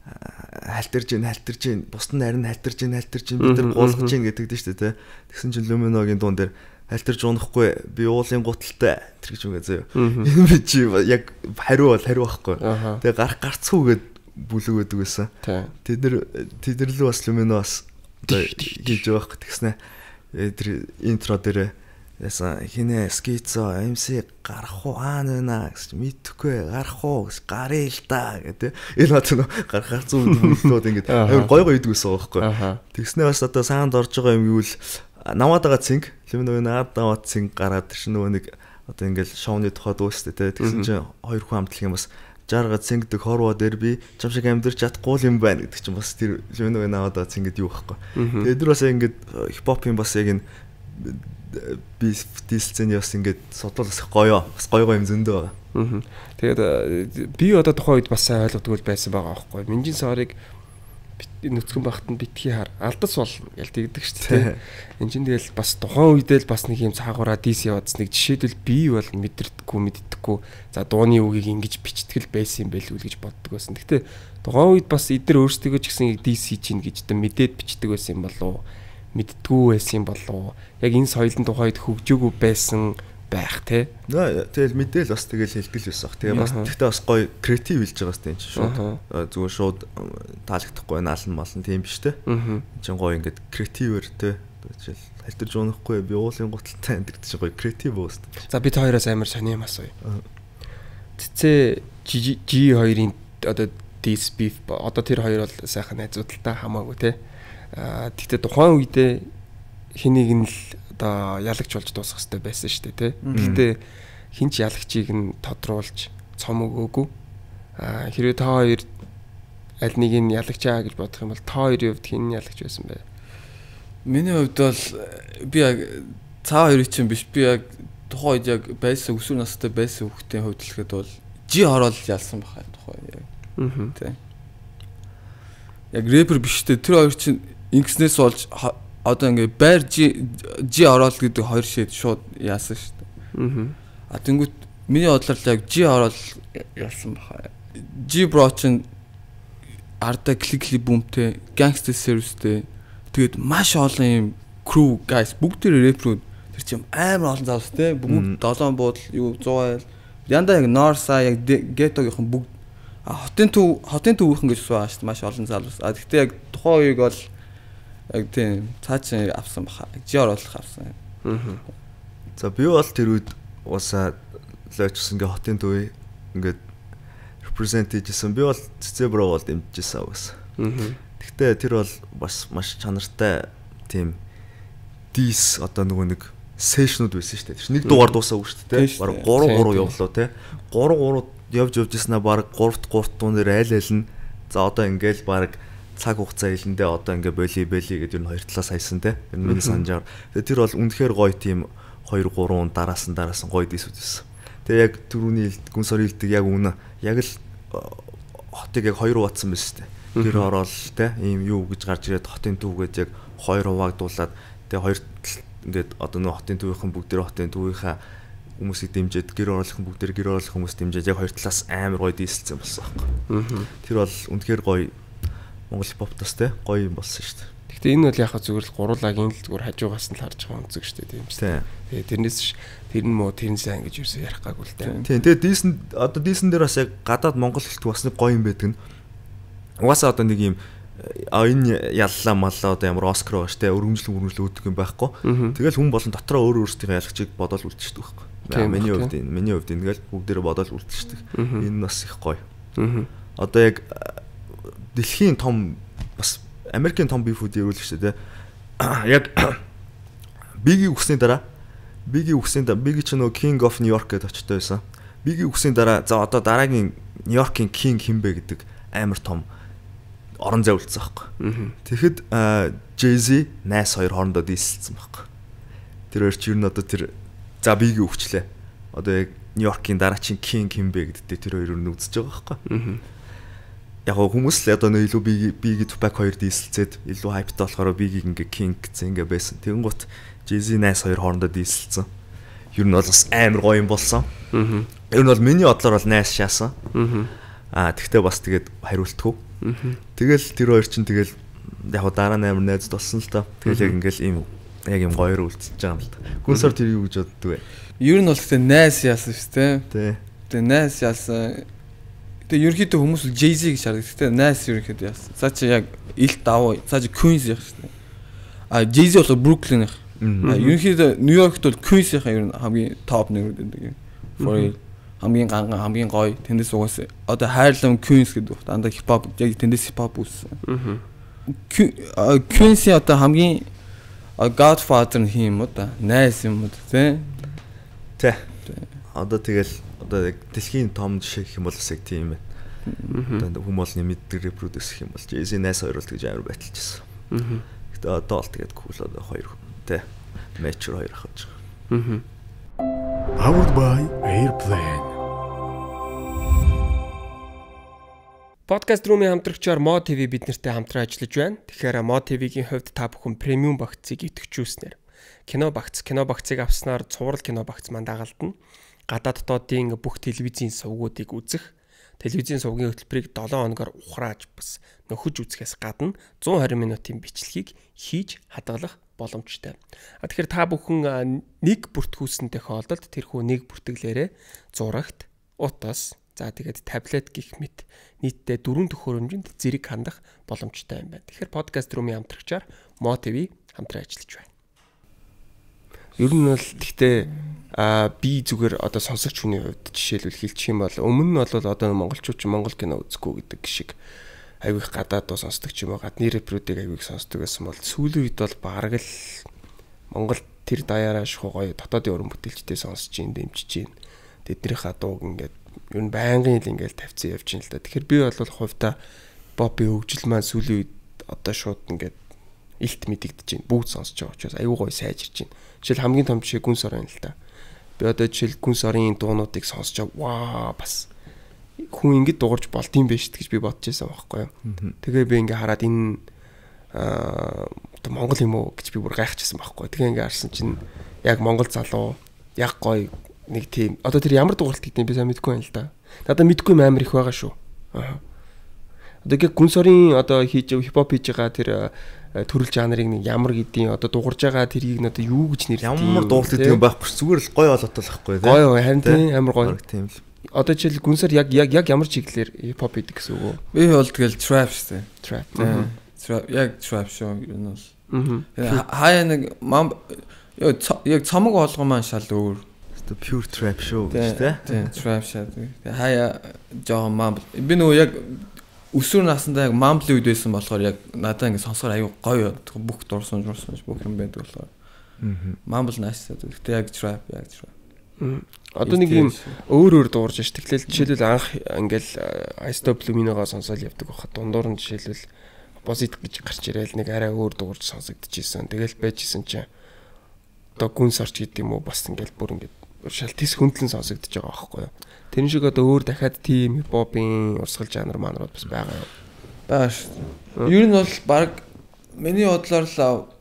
халтэрж гин халтэрж гин бусд нь харин халтэрж гин халтэрж гин бид нар гуулгаж гин гэдэг дээ шүү дээ тэгсэн чинь люминогийн дуун дээр альтерж унахгүй би уулын гуталтай тэр гэж үгээ заяа. Би чи яг хариу бол хариу байхгүй. Тэгээ гарах гарцгүйгээд бүлүүгээд үгээсэн. Тэд нар тэд нар л бас люмино бас гэж явах гэтгснэ. Тэр интро дээр ясан хинэ скицо MC гарах уу аа нэна гэж мэдхгүй гарах уу гэж гарыг л да гэдэг. Энэ бат нөө гарахаар зүг бүлүүд ингэдэг. Амар гой гой идэгсэн байхгүй. Тэгснээр бас одоо саанд орж байгаа юм юу л наваад байгаа цинк лим нөгөө наад наваад цинк гараад чинь нөгөө нэг одоо ингээл шоуны тухай дүүстэй те тэгсэн чинь хоёр хүн амтлах юм бас 60 га цэнгдэг хорвоо дээр би чам шиг амьдэрч чадахгүй юм байна гэдэг чинь бас тэр лим нөгөө наваад байгаа цингэд юу байхгүй. Тэгээд тэр бас ингээд э, хипхопын бас яг энэ э, би дисцэн яс ингээд судлал бас гоё бас гоё гоё юм зөндөө байгаа. Тэгээд э, би одоо тухайн үед бас сайн ойлгодгүй байсан байгаа аахгүй. Минжин сарыг нүцгэн багт нь битгий хар алдас болно гэл тэгдэг шүү дээ. Энд чинь тэгэл бас тухайн үедээ л бас нэг юм цаагаараа дис яваадс нэг жишээлбэл би бол мэдэрдэггүй мэддэхгүй за дууны үгийг ингэж бичтгэл байсан юм байл үл гэж боддог байсан. Гэтэ тухайн үед бас эдгээр өөрсдөө ч гэсэн дис хийж гин гэж дэ мэдээд бичдэг байсан юм болов мэддгүү байсан юм болов яг энэ соёлын тухайд хөгжөөгөө байсан юм байх те. Тэгэл мэдээл бас тэгэл хэлтгэл байсан бах. Тэгээ бас тэгтээ бас гоё креатив хэлж байгаа сте энэ шууд э, зүгээр шууд таалагдахгүй наалн малн тийм биш те. Чин гоё ингээд креативэр те. Тэгэл халтэрж унахгүй би уулын гуталтай амьдрч гоё креатив өөс. За бид хоёроос амар сони юм асууя. Цэцэ G2-ийн одоо this beef одоо тэр хоёр бол сайхан найзуудалтай хамаагүй те. А тэгтээ тухайн үедээ хэнийг нь л одоо ялагч болж дуусах хэрэгтэй байсан шүү дээ тий. Гэхдээ хинч ялагчийг нь тодруулж цом өгөөгүй. Аа хэрвээ та хоёр аль нэг нь ялагчаа гэж бодох юм бол та хоёрын хувьд хин ялагч байсан бэ? Миний хувьд бол би яг цаа хоёрын чинь биш би яг тухайн үед яг байсан өсвөр настай байсан хүүхдийн хувьд л хэд бол жи хороол ялсан бахаа тухайн яг. Аа. Тэ. Яг рэпер биш те тэр хоёр чинь ингэснээс болж одоо ингээ байр жи жи оролт гэдэг хоёр шийд шууд яасан шүү дээ. Аа. А тэнгуут миний бодлоор л яг жи оролт яасан баха. Жи брочин арда кликли бумтэй, гангстер сервистэй тэгээд маш олон юм crew guys бүгд тэр рэпрүүд тэр чим амар олон завс те бүгд долоон буудал юу 100 айл янда яг Norsa яг Ghetto-гийнхэн бүгд хотын төв хотын төвийнхэн гэж сууж шүү дээ маш олон залуус. А тэгтээ яг тухайн үеиг бол яг тийм цаа чи авсан баха. Жи оруулах авсан. Аа. За би бол тэр үед уусаа лойчсон ингээ хотын төв ингээд represent хийжсэн. Би бол цэцэбро бол дэмжижсэн уус. Аа. Гэхдээ тэр бол бас маш чанартай тийм дис одоо нөгөө нэг сешнүүд байсан шүү дээ. Тэр нэг дугаар дуусаагүй шүү дээ. Бараг 3 3 явлаа те. 3 3 явж явж яснаа бараг 3-т 3-т дуун дээр айл айл нь за одоо ингээл бараг цаг хугацаа хэлэндээ одоо ингээ боли боли гэдэг ер нь хоёр талаас хайсан те. Ер нь миний санджаар. Тэгээ тэр бол үнэхээр гоё тийм 2 3 он дараас нь дараас нь гоё дисүүд байсан. Тэгээ яг түрүүний гүн сарын хилдэг яг үнэ. Яг л э, хотыг яг хоёр уутсан байсан те. Тэр орол те ийм юу гэж гарч ирээд хотын төв гэж яг хоёр хуваагдуулаад тэгээ хоёр тал ингээд одоо нөх хотын төвийнхэн бүгд дээр хотын төвийнхээ хүмүүсийг дэмжиж гэр оролцох бүгд дээр гэр оролцох хүмүүс дэмжиж яг хоёр талаас амар гоё дийлсэн болсон байхгүй. Тэр бол үнэхээр гоё Монгол хипхоп бас те гоё юм болсон шүү дээ. Гэхдээ энэ бол яг зүгээр л гуруулагийн л зүгээр хажуугаас нь л харж байгаа үнцэг шүү дээ тийм шүү. Тэгээ тэрнээс ш тэр нь муу тэр нь сайн гэж юусе ярих гаг үл тээ. Тийм тэгээ дийсэн одоо дийсэн дээр бас яг гадаад монгол хэлт бас нэг гоё юм байдаг нь. Угаасаа одоо нэг юм а энэ яллаа маллаа одоо ямар оскар байгаа штэ өргөмжлөн өргөмжлөө өгдөг юм байхгүй. Тэгэл хүн болон дотроо өөр өөрсдийнхээ ялгчийг бодоол үлдчихдэг байхгүй. Миний хувьд энэ миний хувьд ингээл бүгдээрээ бодоол үлдчихдэг. Энэ бас их гоё. Одоо яг дэлхийн том бас Америкийн том beef food ирүүлэх шүү дээ. Яг Biggie үгсний дараа Biggie үгсний дараа Biggie ч нөө King of New York гэдээ очтой байсан. Biggie үгсний дараа за одоо дараагийн New York-ийн King хэмбэ гэдэг амар том орон зай үлдсэн байхгүй. Тэгэхэд Jay-Z Nas хоёр хоорондоо дийлсэн байхгүй. Тэр хоёр чинь одоо тэр за Biggie өгчлээ. Одоо яг New York-ийн дараачийн King хэмбэ гэдэгтэй тэр хоёр нь үзэж байгаа байхгүй яг хүмүүс л одоо нэг илүү би биги Tupac хоёр дийлсэлцээд илүү хайптай болохоор бигийг ингээ King гэсэн ингээ байсан. Тэгэн гут Jay-Z 82 хоорондоо дийлсэлцэн. Ер нь бол бас амар гоё юм болсон. Аа. Ер нь бол миний бодлоор бол Nas шаасан. Аа. Аа тэгтээ бас тэгээд хариултгүй. Аа. Тэгэл тэр хоёр чинь тэгэл яг дараа нь амар найзд болсон л та. Тэгэл яг ингээл ийм яг юм гоёор үлдчихэж байгаа юм л та. Гүнсор тэр юу гэж боддөг вэ? Ер нь бол тэгээ Nas яасан шүү дээ. Тэ. Тэгээ Nas яасан Тэгээ ерөөхдөө хүмүүс л Jay-Z гэж шаардаг. Тэгтээ Nas ерөөхдөө яасан. Цаа чи яг ил давуу. Цаа чи Queens яг шүү дээ. А Jay-Z бол Brooklyn яг. А ерөөхдөө Нью-Йоркт бол Queens-ийнхаа ер нь хамгийн топ нэг үүдэг. For хамгийн ганган хамгийн гоё тэндээс угаас одоо хайрлам Queens гэдэг бат дандаа хипхоп яг тэндээс хипхоп үүссэн. Queens-ийн одоо хамгийн Godfather-ын юм уу да. Nice юм уу тэ. Тэ. Одоо тэгэл одоо яг дэлхийн том жишээ гэх юм бол бас яг тийм байна. Одоо хүмүүс нэмэд репродюс гэх юм бол JZ 8 2 гэж амар баталчихсан. Гэтэ одоо л тэгээд кул одоо хоёр тэ matcher хоёр ахаж байгаа. Powered by Airplane. Podcast Room-ийн хамтрагчаар Mo TV биднэртэй хамтран ажиллаж байна. Тэгэхээр Mo TV-гийн хувьд та бүхэн премиум багцыг идэвхжүүлснээр кино багц, кино багцыг авснаар цуврал кино багц манд дагалдна гадаад дотоодын бүх телевизийн сувгуудыг үзэх, телевизийн сувгийн хөтөлбөрийг 7 хоногор ухрааж бас нөхөж үзэхээс гадна 120 минутын бичлэгийг хийж хадгалах боломжтой. А тэгэхээр та бүхэн нэг бүртгүүлсэн тохиолдолд тэрхүү нэг бүртгэлээрээ зурагт, утас, за тэгээд таблет гих мэт нийтдээ дөрвөн төхөөрөмжинд зэрэг хандах боломжтой юм байна. Тэгэхээр подкаст рүүмийн хамтрагчаар Мотиви хамтран ажиллаж байна. Ер нь бол тэгтээ а би зүгээр одоо сонсогч хүний хувьд жишээлбэл хэлчих юм бол өмнө нь бол одоо монголчууд ч монгол кино үзэхгүй гэдэг шиг авих гадаад дуу сонсдог ч юм уу гадны рэперүүдийг авих сонсдог гэсэн бол сүүлийн үед бол бараг л монгол тэр даяараа шхуу гоё дотоодын өрн бүтээлчтэй сонсож ин дэмжиж ин тэднийхээ дууг ингээд ер нь байнгын л ингээд тавьсан явж ин л да тэгэхээр би бол хувьда бопи хөгжил маань сүүлийн үед одоо шууд ингээд илт мэдэгдэж байна. Бүгд сонсож байгаа учраас аюу гой сайжирч байна. Жишээл хамгийн том жишээ гүн сор байна л да. Би одоо жишээл гүн сорын дуунуудыг сонсож ваа бас хүн ингэж дуурж болд юм биш гэж би бодож байсан байхгүй юу. Тэгээ би ингээ хараад энэ аа Монгол юм уу гэж би бүр гайхчихсан байхгүй. Тэгээ ингээ харсан чинь яг Монгол залуу яг гоё нэг тийм одоо тэр ямар дууралт гэдэг нь би сайн мэдэхгүй байна л да. Надад мэдэхгүй юм амар их байгаа шүү. Аа. Одоо ингээ гүн сорын одоо хийж хипхоп хийж байгаа тэр э, төрөл жанрыг нэг ямар гэдгийг одоо дуурж байгаа тэрийг нь одоо юу гэж нэрдэг ямар дуулт гэдэг юм байхгүй зүгээр л гой болоод байхгүй тийм гой харин тийм амар гой тийм л одоо жишээл гүнсээр яг яг яг ямар чиглэлээр хипхоп хийдэг гэсэн үг үү би бол тэгэл trap штэ trap trap яг trap шүү юм бол хаяа нэг мам яг цомог олгон маань шал өөр pure trap шүү гэж тийм trap шат хаяа жоохон мам би нөгөө яг өсвөр насндаа яг мамбли үед байсан болохоор яг надаа ингэ сонсохоор аюу гоё бүх дурсан дурсан бүх юм байдаг болохоор. Аа. Мамбл нааштай. Гэхдээ яг trap яг trap. Одоо нэг юм өөр өөр дуурж ш. Тэглэл жишээлбэл анх ингээл э, Ice Blue-ныгаа сонсоол явдаг байхад дундуур нь жишээлбэл Bosit гэж гарч ирээл нэг арай өөр дуурж сонсогдчихсэн. Тэгэл байжсэн чинь одоо гүнс орч гэдэг юм уу бас ингээл бүр ингээд шалтис хөндлөн сонсогдож байгаа байхгүй юу? Тэр шиг одоо өөр дахиад тийм хипхопын урсгал жанр манрууд бас байгаа юм. Баа шүү. Ер нь бол баг миний бодлоор л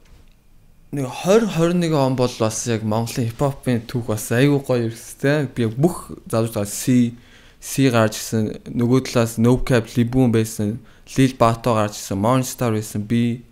нэг 20 21 он бол бас яг Монголын хипхопын түүх бас айгүй гоё ирсэн те. Би бүх залж байгаа C C гарч ирсэн, нөгөө талаас No Cap Libun байсан, Lil Bato гарч ирсэн, Monster байсан, би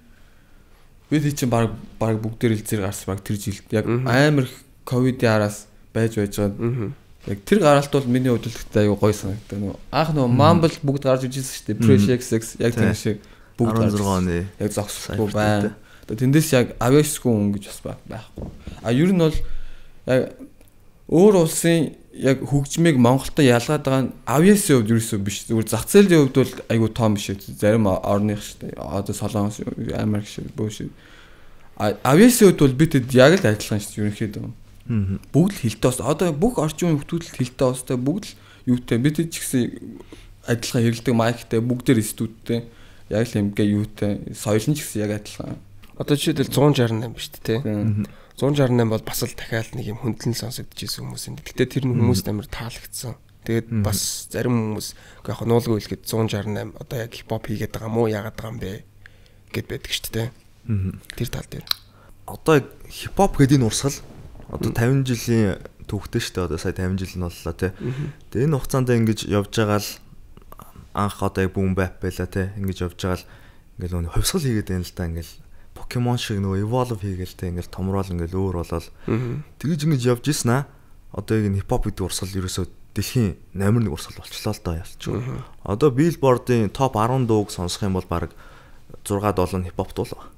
бид чинь баг баг бүгдээр л зэрэг гарсан баг тэр жилд яг амар ковидын араас байж байж байгаа. Аа Яг тэр гаралт бол миний хөдөлгөлтөд аюу гой санагддаг. Нөгөө анх нөгөө Mumble бүгд гарч ижсэн шүү дээ. Fresh XX яг тэр шиг бүгд 16 оны яг зогсохгүй байна. Тэндээс яг Aviasгүй хүн гэж бас байхгүй. А ер нь бол яг өөр улсын яг хөгжмийг Монголтой ялгаад байгаа нь Aviasийн хувьд ерөөсөө биш. Зүгээр зах зээлийн хувьд бол аюу том биш. Зарим орных шүү дээ. Одоо Солонгос, Америк шиг бөө шүү. Aviasийн хувьд бол бид яг л адилхан шүү дээ. Ерөнхийдөө Бүгд л хилтэй ус. Одоо бүх орчин хүмүүс хилтэй устай бүгд л юутэй бид ч гэсэн адилхан хэрэлдэг майктай бүгдээр студтэй яг л эмгээ юутэй соёлн ч гэсэн яг адилхан. Одоо жишээлбэл 168 биш үү те. 168 бол бас л дахиад нэг юм хөндлөн сонсогдож ирсэн хүмүүс юм. Гэтэ тэр нь хүмүүст амар таалагдсан. Тэгээд бас зарим хүмүүс яг нуулгүй хэлэхэд 168 одоо яг хипхоп хийгээд байгаа мó яагаад байгаа юм бэ гэд байдаг шүү дээ. Тэр тал дээр. Одоо хипхоп гэдэг энэ урсгал Одоо 50 жилийн түүхтэй шүү дээ. Одоо сая 50 жил нь боллоо тий. Тэгээ энэ хугацаанд ингэж явж байгаа л анх одоо яг бүүн байп байла тий. Ингэж явж байгаа л ингээл өө хувьсгал хийгээд байна л да ингээл покемон шиг нөгөө evolve хийгээл тий. Ингээл томрол ингээл өөр болол. Тэгэж ингэж явж ийсэн аа. Одоо яг хипхоп гэдэг урсгал ерөөсөө дэлхийн номер 1 урсгал болчлоо л доо ялчгүй. Одоо Billboard-ын топ 10 дууг сонсох юм бол баг 6 7 хипхоп дуу л байна.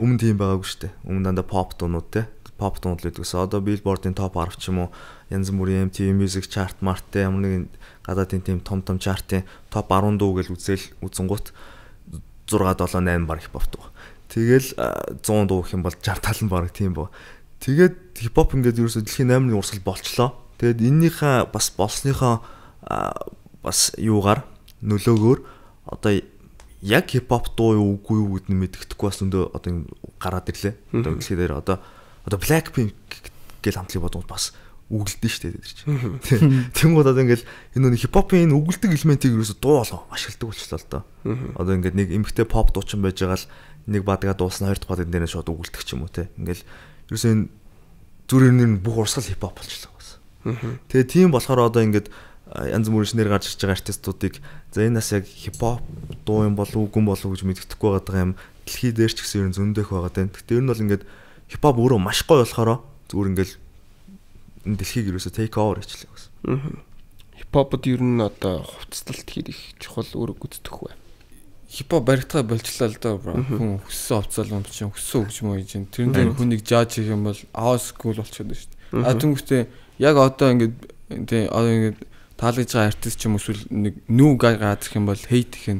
Өмнө тийм байгаагүй шүү дээ. Өмнө дандаа pop дуунууд тий pop дүнлээд гэсэн. Одоо Billboard-ийн top 10 ч юм уу янз бүрийн MTV Music Chart, Mart-тэй ямар нэгэн гадаадын тийм том том chart-ийн top 10 дуу гэж үзэл үзэнгуут 6 7 8 баг их бовтгоо. Тэгэл 100 дуу гэх юм бол 60 тал нь баг тийм бо. Тэгээд хипхоп ингээд ерөөсө дэлхийн 8-ны урсгал болчлоо. Тэгээд эннийхээ бас болсныхоо бас юугаар нөлөөгөөр одоо яг хипхоп дуу юу үгүй юу гэдэг нь мэддэхгүй бас өндөө одоо гараад ирлээ. Одоо инглишээр одоо одоо Blackpink гэл хамтлыг бодвол бас үгэлдэн шүү дээ тэр чинь. Тэнгүүд одоо ингээл энэ нөх хипхопын энэ үгэлдэг элементийг ерөөсө дуу болон ашигладаг болчихлоо л доо. Одоо ингээд нэг эмхтэй поп дуучин байж байгаа л нэг бадгаа дуусна хоёр дахь бадын дээр нь шууд үгэлдэг ч юм уу те. Ингээл ерөөсө энэ зүр энэ бүх урсгал хипхоп болчихлоо бас. Тэгээ тийм болохоор одоо ингээд янз бүрийн шинээр гарч ирж байгаа артистуудыг за энэ нас яг хипхоп дуу юм болов уу гүн болов уу гэж мэддэхгүй байгаа юм. Дэлхий дээр ч гэсэн ер нь зөндөөх байгаа те. Гэтэ ер нь бол ингээд хипхоп өөрөө маш гоё болохоор зүгээр ингээл энэ дэлхийг ерөөсө take over хийчихлээ бас. Аа. Хипхопод ер нь одоо хувцасталт хийх чухал үүрэг гүйцэтгэх бай. Хипхоп баригдгаа болчлаа л доо бро. Хүн өссөн хувцал юм чинь өссөн хөгжмөө гэж юм. Тэрэн дээр хүнийг жааж хийх юм бол house school болчиход байна шүү дээ. А тэнгүүтээ яг одоо ингээд тий одоо ингээд таалагдж байгаа артист ч юм эсвэл нэг нүү гад гэх юм бол хейт их юм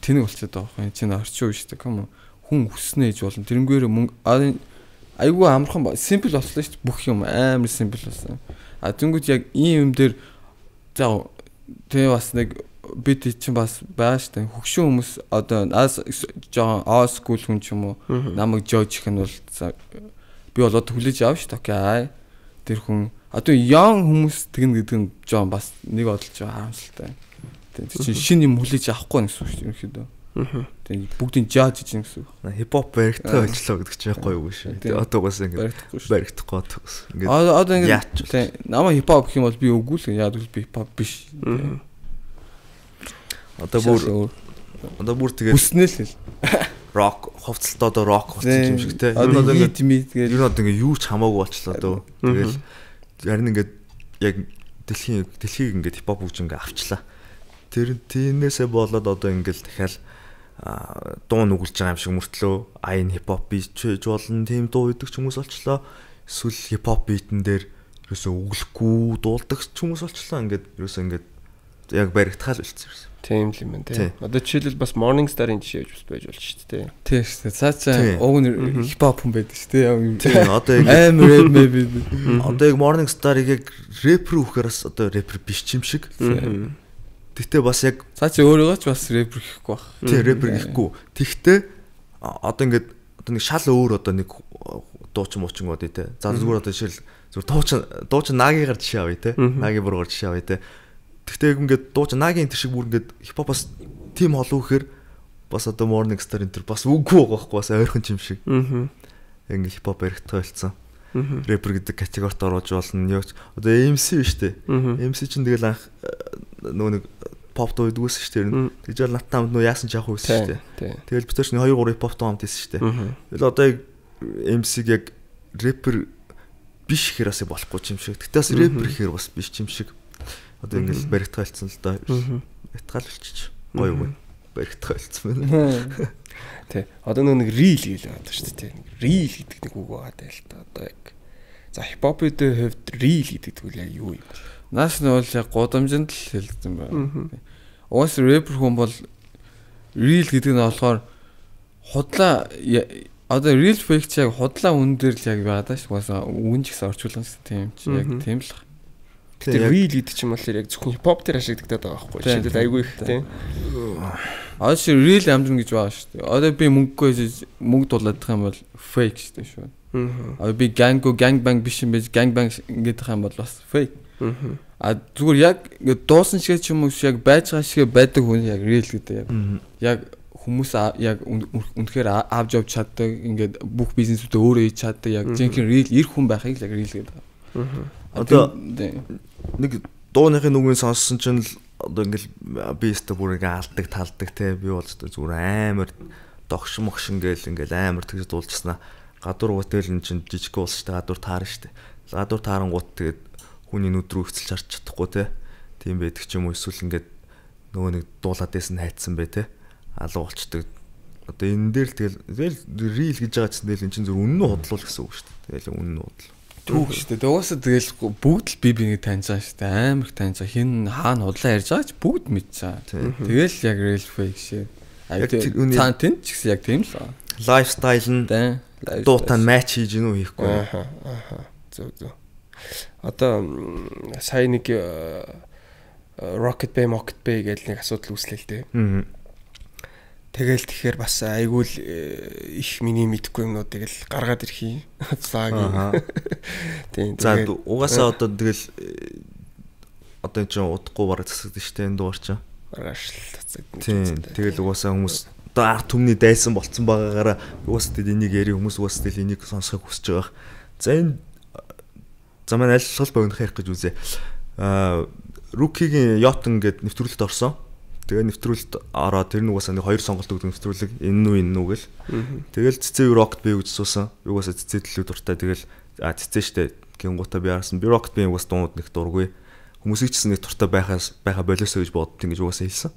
тэнэг болчиход байгаа юм. Чинь орчин үе шүү дээ. Come on. Хүн хүснэ гэж болно. Тэрнгээрээ мөнгө айгүй амархан simple болчихлоо шүү дээ бүх юм амар simple болсон. А тэнгууд яг ийм юм дээр за тэгээ бас нэг бид чинь бас байгаа штэ хөгшин хүмүүс одоо аз жоохон оо скул хүн ч юм уу намайг жож их нь бол би болоод хүлээж авна штэ окей тэр хүн одоо young хүмүүс тэгнэ гэдэг нь жоохон бас нэг одолж байгаа харамсалтай тийм чинь шинэ юм хүлээж авахгүй нэгсэн штэ ерөнхийдөө Тэгээд бүгдийг жааж хийж гэнэ гэсэн үг. Хипхоп баригдахгүй ажиллаа гэдэг чинь байхгүй юу шүү. Тэгээд одоо угаас ингэж баригдахгүй тус. Ингээд одоо ингэж яач. Намаа хипхоп гэх юм бол би үгүй л яагаад гэвэл би хипхоп биш. Одоо бүр одоо бүр тэгээд үснэл хэл. Рок хувцалтай одоо рок хувцал юм шиг те. Одоо одоо ингэж тэгээд ер нь одоо ингэ юу ч хамаагүй болчлоо одоо. Тэгэл харин ингээд яг дэлхийн дэлхийг ингээд хипхоп хөгжингээ авчлаа. Тэр тиймээсээ болоод одоо ингээл дахиад дуу нүгэлж байгаа юм шиг мөртлөө айн хипхоп бичж болно тийм дуу өгдөг ч хүмүүс олчлоо эсвэл хипхоп битэн дээр ерөөсөө өглөхгүй дуулдаг ч хүмүүс олчлоо ингээд ерөөсөө ингээд яг баригдхаал үлдсэн юм. Тийм л юм байна тий. Одоо жишээлбэл бас Morning Star-ын жишээ явж байж болж шүү дээ. Тийм шүү дээ. Цаачаа уг нь хипхоп хүн байдаг шүү дээ. Тийм одоо яг aim rap maybe. Одоо яг Morning Star-ыг яг рэпер үхээр бас одоо рэпер биш юм шиг. Тийм Тэгтээ бас яг цаа чи өөрийгөө ч бас рэпер гэхгүй баг. Тий, рэпер гэхгүй. Тэгтээ одоо ингээд одоо нэг шал өөр одоо нэг э, дуучин муучин гоо тий. За зүгээр одоо жишээл зүгээр дуучин дуучин наагигаар жишээ авъя тий. Наагийн бургаар жишээ авъя тий. Тэгтээ ингээд дуучин наагийн тэр шиг бүр ингээд хипхоп бас тим холуу гэхээр бас одоо morning star энэ төр бас үгүй байгаа байхгүй бас ойрхон юм шиг. Аа. Ингээ хипхоп ярихтай болсон. Рэпер гэдэг категорид оруулж болно. Юу ч одоо MC биш үү? MC чинь тэгэл анх э, нөө нэг попт үүдгүүс шүү дээ. Тэгж бол надтай хамт нөө яасан ч явах үс шүү дээ. Тэгэл бид чинь 2 3 попт хамт исэн шүү дээ. Тэгэл одоо яг MC-г яг рэпер биш гэхээр бас болохгүй юм шиг. Гэтэ бас рэпер гэхээр бас биш юм шиг. Одоо ингээл баригтгаалцсан л доо. Ятгаал болчих. Гоё юм байна. Баригтгаалцсан байна. Тэ. Одоо нэг рил гээл байдаг шүү дээ. Рил гэдэг нэг үг байгаа даа л та. Одоо яг за хипхопын хувьд рил гэдэг зүйл яг юу юм бэ? Наас нь бол яг гудамжинд л хэлсэн байна. Уус рэпер хүн бол real гэдэг нь болохоор худлаа одоо real fake чи яг худлаа үн дээр л яг байдаг шүү. Уусаа үн ч гэсэн орчуулсан тийм чи яг тийм л. Тэгэхээр real гэдэг чинь болохоор яг зөвхөн хипхоп дээр ашигддаг байгаа байхгүй. Жишээлбэл айгүй их тийм. Аа чи real амжирна гэж байгаа шүү. Одоо би мөнгөгүй мөнгө дулаадах юм бол fake шүү дээ шүү. Аа би gang go gang bang биш юм биш gang bang гэдэг юм бол бас fake А зүгээр яг дуусан шиг ч юм уу яг байж байгаа шиг байдаг хүн яг real гэдэг яг хүмүүс яг үнэхээр авч явж чаддаг ингээд бүх бизнесүүдээ өөрөө хийж чаддаг яг жинхэнэ real эх хүн байхыг л яг real гэдэг. Одоо нэг дууныхын нүгэн сонссон чинь л одоо ингээд би өөртөө бүр ингээд алдаг талдаг те би бол өөртөө зүгээр амар догш могш ингээл ингээл амар тэгж дуулчихснаа гадуур гутэл эн чинь жижиг уус штэ гадуур таарна штэ. Гадуур таарангууд тэгээд хүний нүд рүү хөцөлж харж чадахгүй те. Тийм байдаг ч юм уу эсвэл ингээд нөгөө нэг дуулаад байсан хайцсан бай те. Алуу болчдөг. Одоо энэ дээр л тэгэл тэгэл рил гэж байгаа ч тэгэл эн чинь зөв үнэн нь худлуул гэсэн үг шүү дээ. Тэгэл үнэн нь худлуул түүх шүү дээ. Угаасаа тэгэл бүгд л би бинийг таньж байгаа шүү дээ. Амар их таньж байгаа. Хин хаана худлаа ярьж байгаа ч бүгд мэдсэн. Тэгэл яг real fake шээ. Цаан тэн ч гэсэн яг тийм л. Lifestyle нь дуутаа match хийж гинүү хийхгүй. Зөв зөв одоо сая нэг э, Rocket Bay, Rocket Bay гэдэг нэг асуудал үүслээ л дээ. Тэгэл тэгэхээр бас айгуул э, их миний мэдгүй юмнуудыг л гаргаад ирхий. Цаагийн. Тийм. За угаасаа одоо тэгэл э, одоо энэ чинь удахгүй бараг засагдсан шүү дээ энэ дугаар чинь. Барагаш л засагдсан. Тийм. Тэгэл угаасаа хүмүүс одоо арт түмний дайсан болцсон байгаагаараа угаасаа тэгэл энийг яри хүмүүс угаасаа тэгэл энийг сонсохыг хүсэж байгаа. За энэ За маань аль холбоо өнөх ярих гэж үзье. Аа Руки-гийн Йотн гээд нэвтрүүлэлт орсон. Тэгээ нэвтрүүлэлт ороод тэр нугасаа нэг хоёр сонголт өгдөг нэвтрүүлэг энэ нүү энэ нүү гэл. Тэгэл цэцээ рокт би гэж суусан. Юугасаа цэцээ төлөө дуртай. Тэгэл а цэцээ штэ гингуута би харсан. Би рокт би юугас дууд нэг дургүй. Хүмүүсийг ч гэсэн нэг дуртай байхаас байха болиосоо гэж боддtiin гэж юугасаа хэлсэн.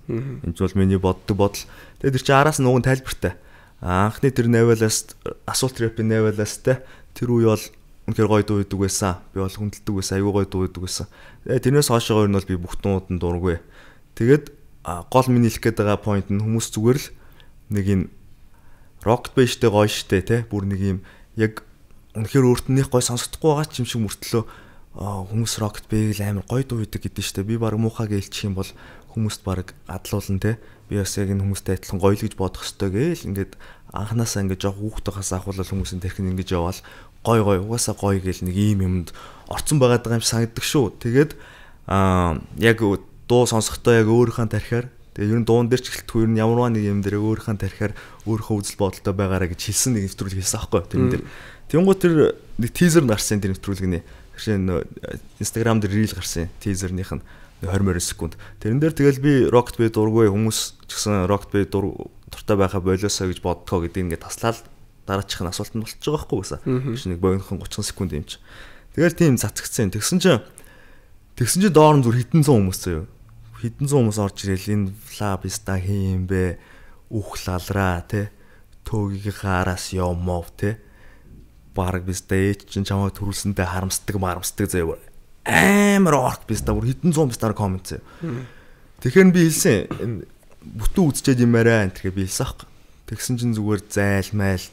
Энэ бол миний боддог бодол. Тэгээ тэр чи араас нүүн тайлбартай. Анхны тэр навалаас асуулт рэп навалаас те тэр үе бол үнэхээр гоё дуу идэг байсан. Би бол хүндэлдэг байсан. Аюу гоё дуу идэг байсан. Э, тэрнээс хоошоогоор нь бол би бүх дуунууд нь дургүй. Тэгээд гол миний хэлэх гээд байгаа point нь хүмүүс зүгээр л нэг юм рокт бэжтэй гоё штэ те бүр нэг юм яг үнэхээр өөртнийх гоё сонсохдохгүй байгаа ч юм шиг мөртлөө хүмүүс рокт бэйг л амар гоё дуу идэг гэдэг штэ. Би баг муухай гэлчих юм бол хүмүүст баг адлуулна те. Би бас яг энэ хүмүүстэй адилхан гоё л гэж бодох хэвээр гээл ингээд анханасаа ингэж яг хүүхдээс ахвал хүмүүсийн тэрхэн ингэж яваал гой гой угаасаа гой гэл нэг ийм юмд орцсон байгаа юм шиг санагддаг шүү. Тэгээд аа яг дуу сонсохдоо яг өөрийнхөө тархиар тэгээ ер нь дуун дээр ч гэлтгүй ер нь ямарваа нэг юм дээр өөрийнхөө тархиар өөрийнхөө үзэл бодолтой байгаараа гэж хэлсэн нэг нэвтрүүлэг хийсэн аахгүй тэрэн дээр. Тэнгуут тэр нэг тизер нарсан тэр нэвтрүүлэгний шин Instagram дээр reel гарсан тизернийх нь 20 20 секунд. Тэрэн дээр тэгэл би Rocket Bay дургүй хүмүүс ч гэсэн Rocket Bay дур дуртай байхаа болиосоо гэж боддгоо гэдэг ингээд таслаад дараачих нь асуулт нь болчихж байгаа байхгүй гэсэн. Чи нэг богинохон 30 секунд юм чи. Тэгэл тийм цацгцэн. Тэгсэн чинь тэгсэн чинь доор нь зүр хитэн 100 хүмүүс заяа. Хитэн 100 хүмүүс орж ирэл энэ лабиста хийм бэ. Үх лалраа те. Төөгийн хараас ёмов те. Бараг бистэй ч чин чамаа төрүүлсэндээ харамсдаг марамсдаг заяа. Амар орк бистаа бүр хитэн 100 бистаар коммент заяа. Тэгэхээр би хэлсэн бүтэн үзчихэд юм арай энэ тэгээ биэлсэн аахгүй. Тэгсэн чинь зүгээр зайлмайл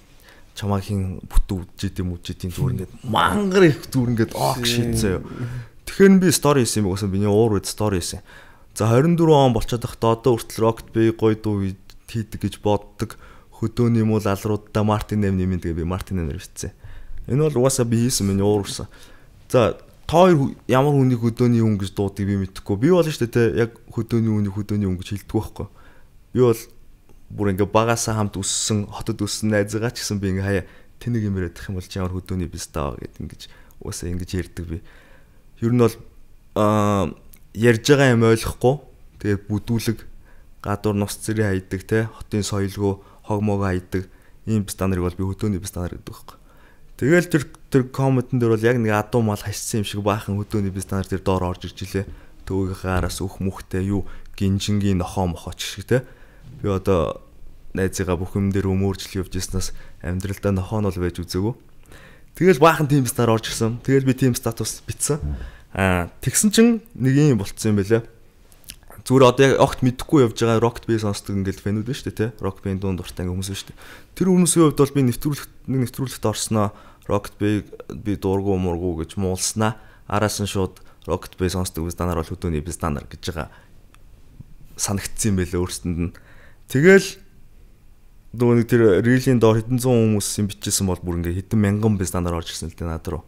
чамаагийн бүтэн үзчихэд юм үзчихэд зүгээр ингээд мангар их зүгээр ингээд ок шит заяа. Тэгэхээр би стори хийсэн юм байсан. Биний уур үед стори хийсэн. За 24 он болчиход байхдаа одоо хүртэл Rocket Bay гой дуу хийдэг гэж боддог. Хөдөөний юм бол алруудаа Мартин 8 нэмэн тэгээ би Мартин 8 бичсэн. Энэ бол угаасаа би хийсэн миний уур гэсэн. За та хоёр ямар хүний хөдөөний хүн гэж дуудыг би мэдэхгүй. Би болно шүү дээ те яг хөдөөний хүний хөдөөний хүн гэж хэлдэг байхгүй юу бол бүр ингээ багасаа хамт өссөн хотод өссөн найзгаа ч гэсэн би ингээ хаяа тэнэг юм яриад их юм бол ямар хөдөөний биз таа гэд ингээ уусаа ингээ ярьдаг би. Ер нь бол аа ярьж байгаа юм ойлгохгүй тэгээд бүдүүлэг гадуур нус цэрийг хайдаг те хотын соёлгүй хогмоогоо хайдаг ийм биз таныг бол би хөдөөний биз танаар гэдэг байхгүй. Тэгэл тэр тэр комментэн дээр бол яг нэг адуу мал хассан юм шиг баахан хөдөөний биз танаар тэр доор орж ирж илээ. Төвийнхээ араас өөх мөхтэй юу гинжингийн нохоо мохоч шиг те би одоо найзыгаа бүх юм дээр өмөржл явж яснаас амьдралдаа нохон бол байж үзээгүй. Тэгэл баахан team star орж ирсэн. Тэгэл би team status битсэн. Аа тэгсэн чинь нэг юм болцсон юм байлаа. Зүгээр одоо яг огт мэдхгүй явж байгаа rocket би сонсдог ингээл фэнүүд нь шүү дээ тий. Rocket band дунд дуртай ингээл хүмүүс шүү дээ. Тэр хүмүүсийн хувьд бол би нэвтрүүлэгт нэг нэвтрүүлэгт орсноо rocket би би дуургуу мургуу гэж муулснаа. Араас нь шууд rocket би сонсдог биз данаар бол хөдөөний биз данаар гэж байгаа санагдсан юм байлаа өөрсөнд нь Тэгэл нөгөө нэг тэр reeling доор хэдэн зуун хүмүүс юм бичсэн бол бүр ингээ хэдэн мянган би стандарт орж ирсэн л дээ над руу.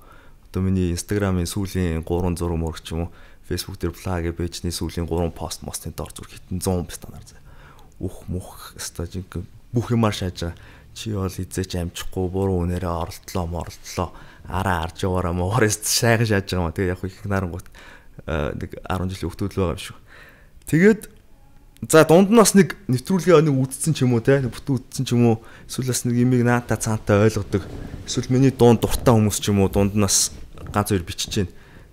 Одоо миний Instagram-ийн сүүлийн 3 зураг мөрөг ч юм уу Facebook дээр благ пэйжний сүүлийн 3 пост мостын доор зүр хитэн 100 стандарт зэ. Үх мөх стажинг бүх юмар шааж байгаа. Чи бол хизээч амжихгүй буруу үнээрээ оролтлоо моролтлоо араа арж яваараа моорест шайгаж шааж байгаа юм. Тэгээ яг их нарангуут э, нэг 10 жилийн хөвтөл байгаа юм шүү. Тэгээд За дунд нь бас нэг нэвтрүүлгээ нэг үдцсэн ч юм уу те бүтэн үдцсэн ч юм уу эсвэл бас нэг имийг наата цаанта ойлгодог эсвэл миний дунд дуртай хүмүүс ч юм уу дунд нь бас ганц хоёр бичиж гэн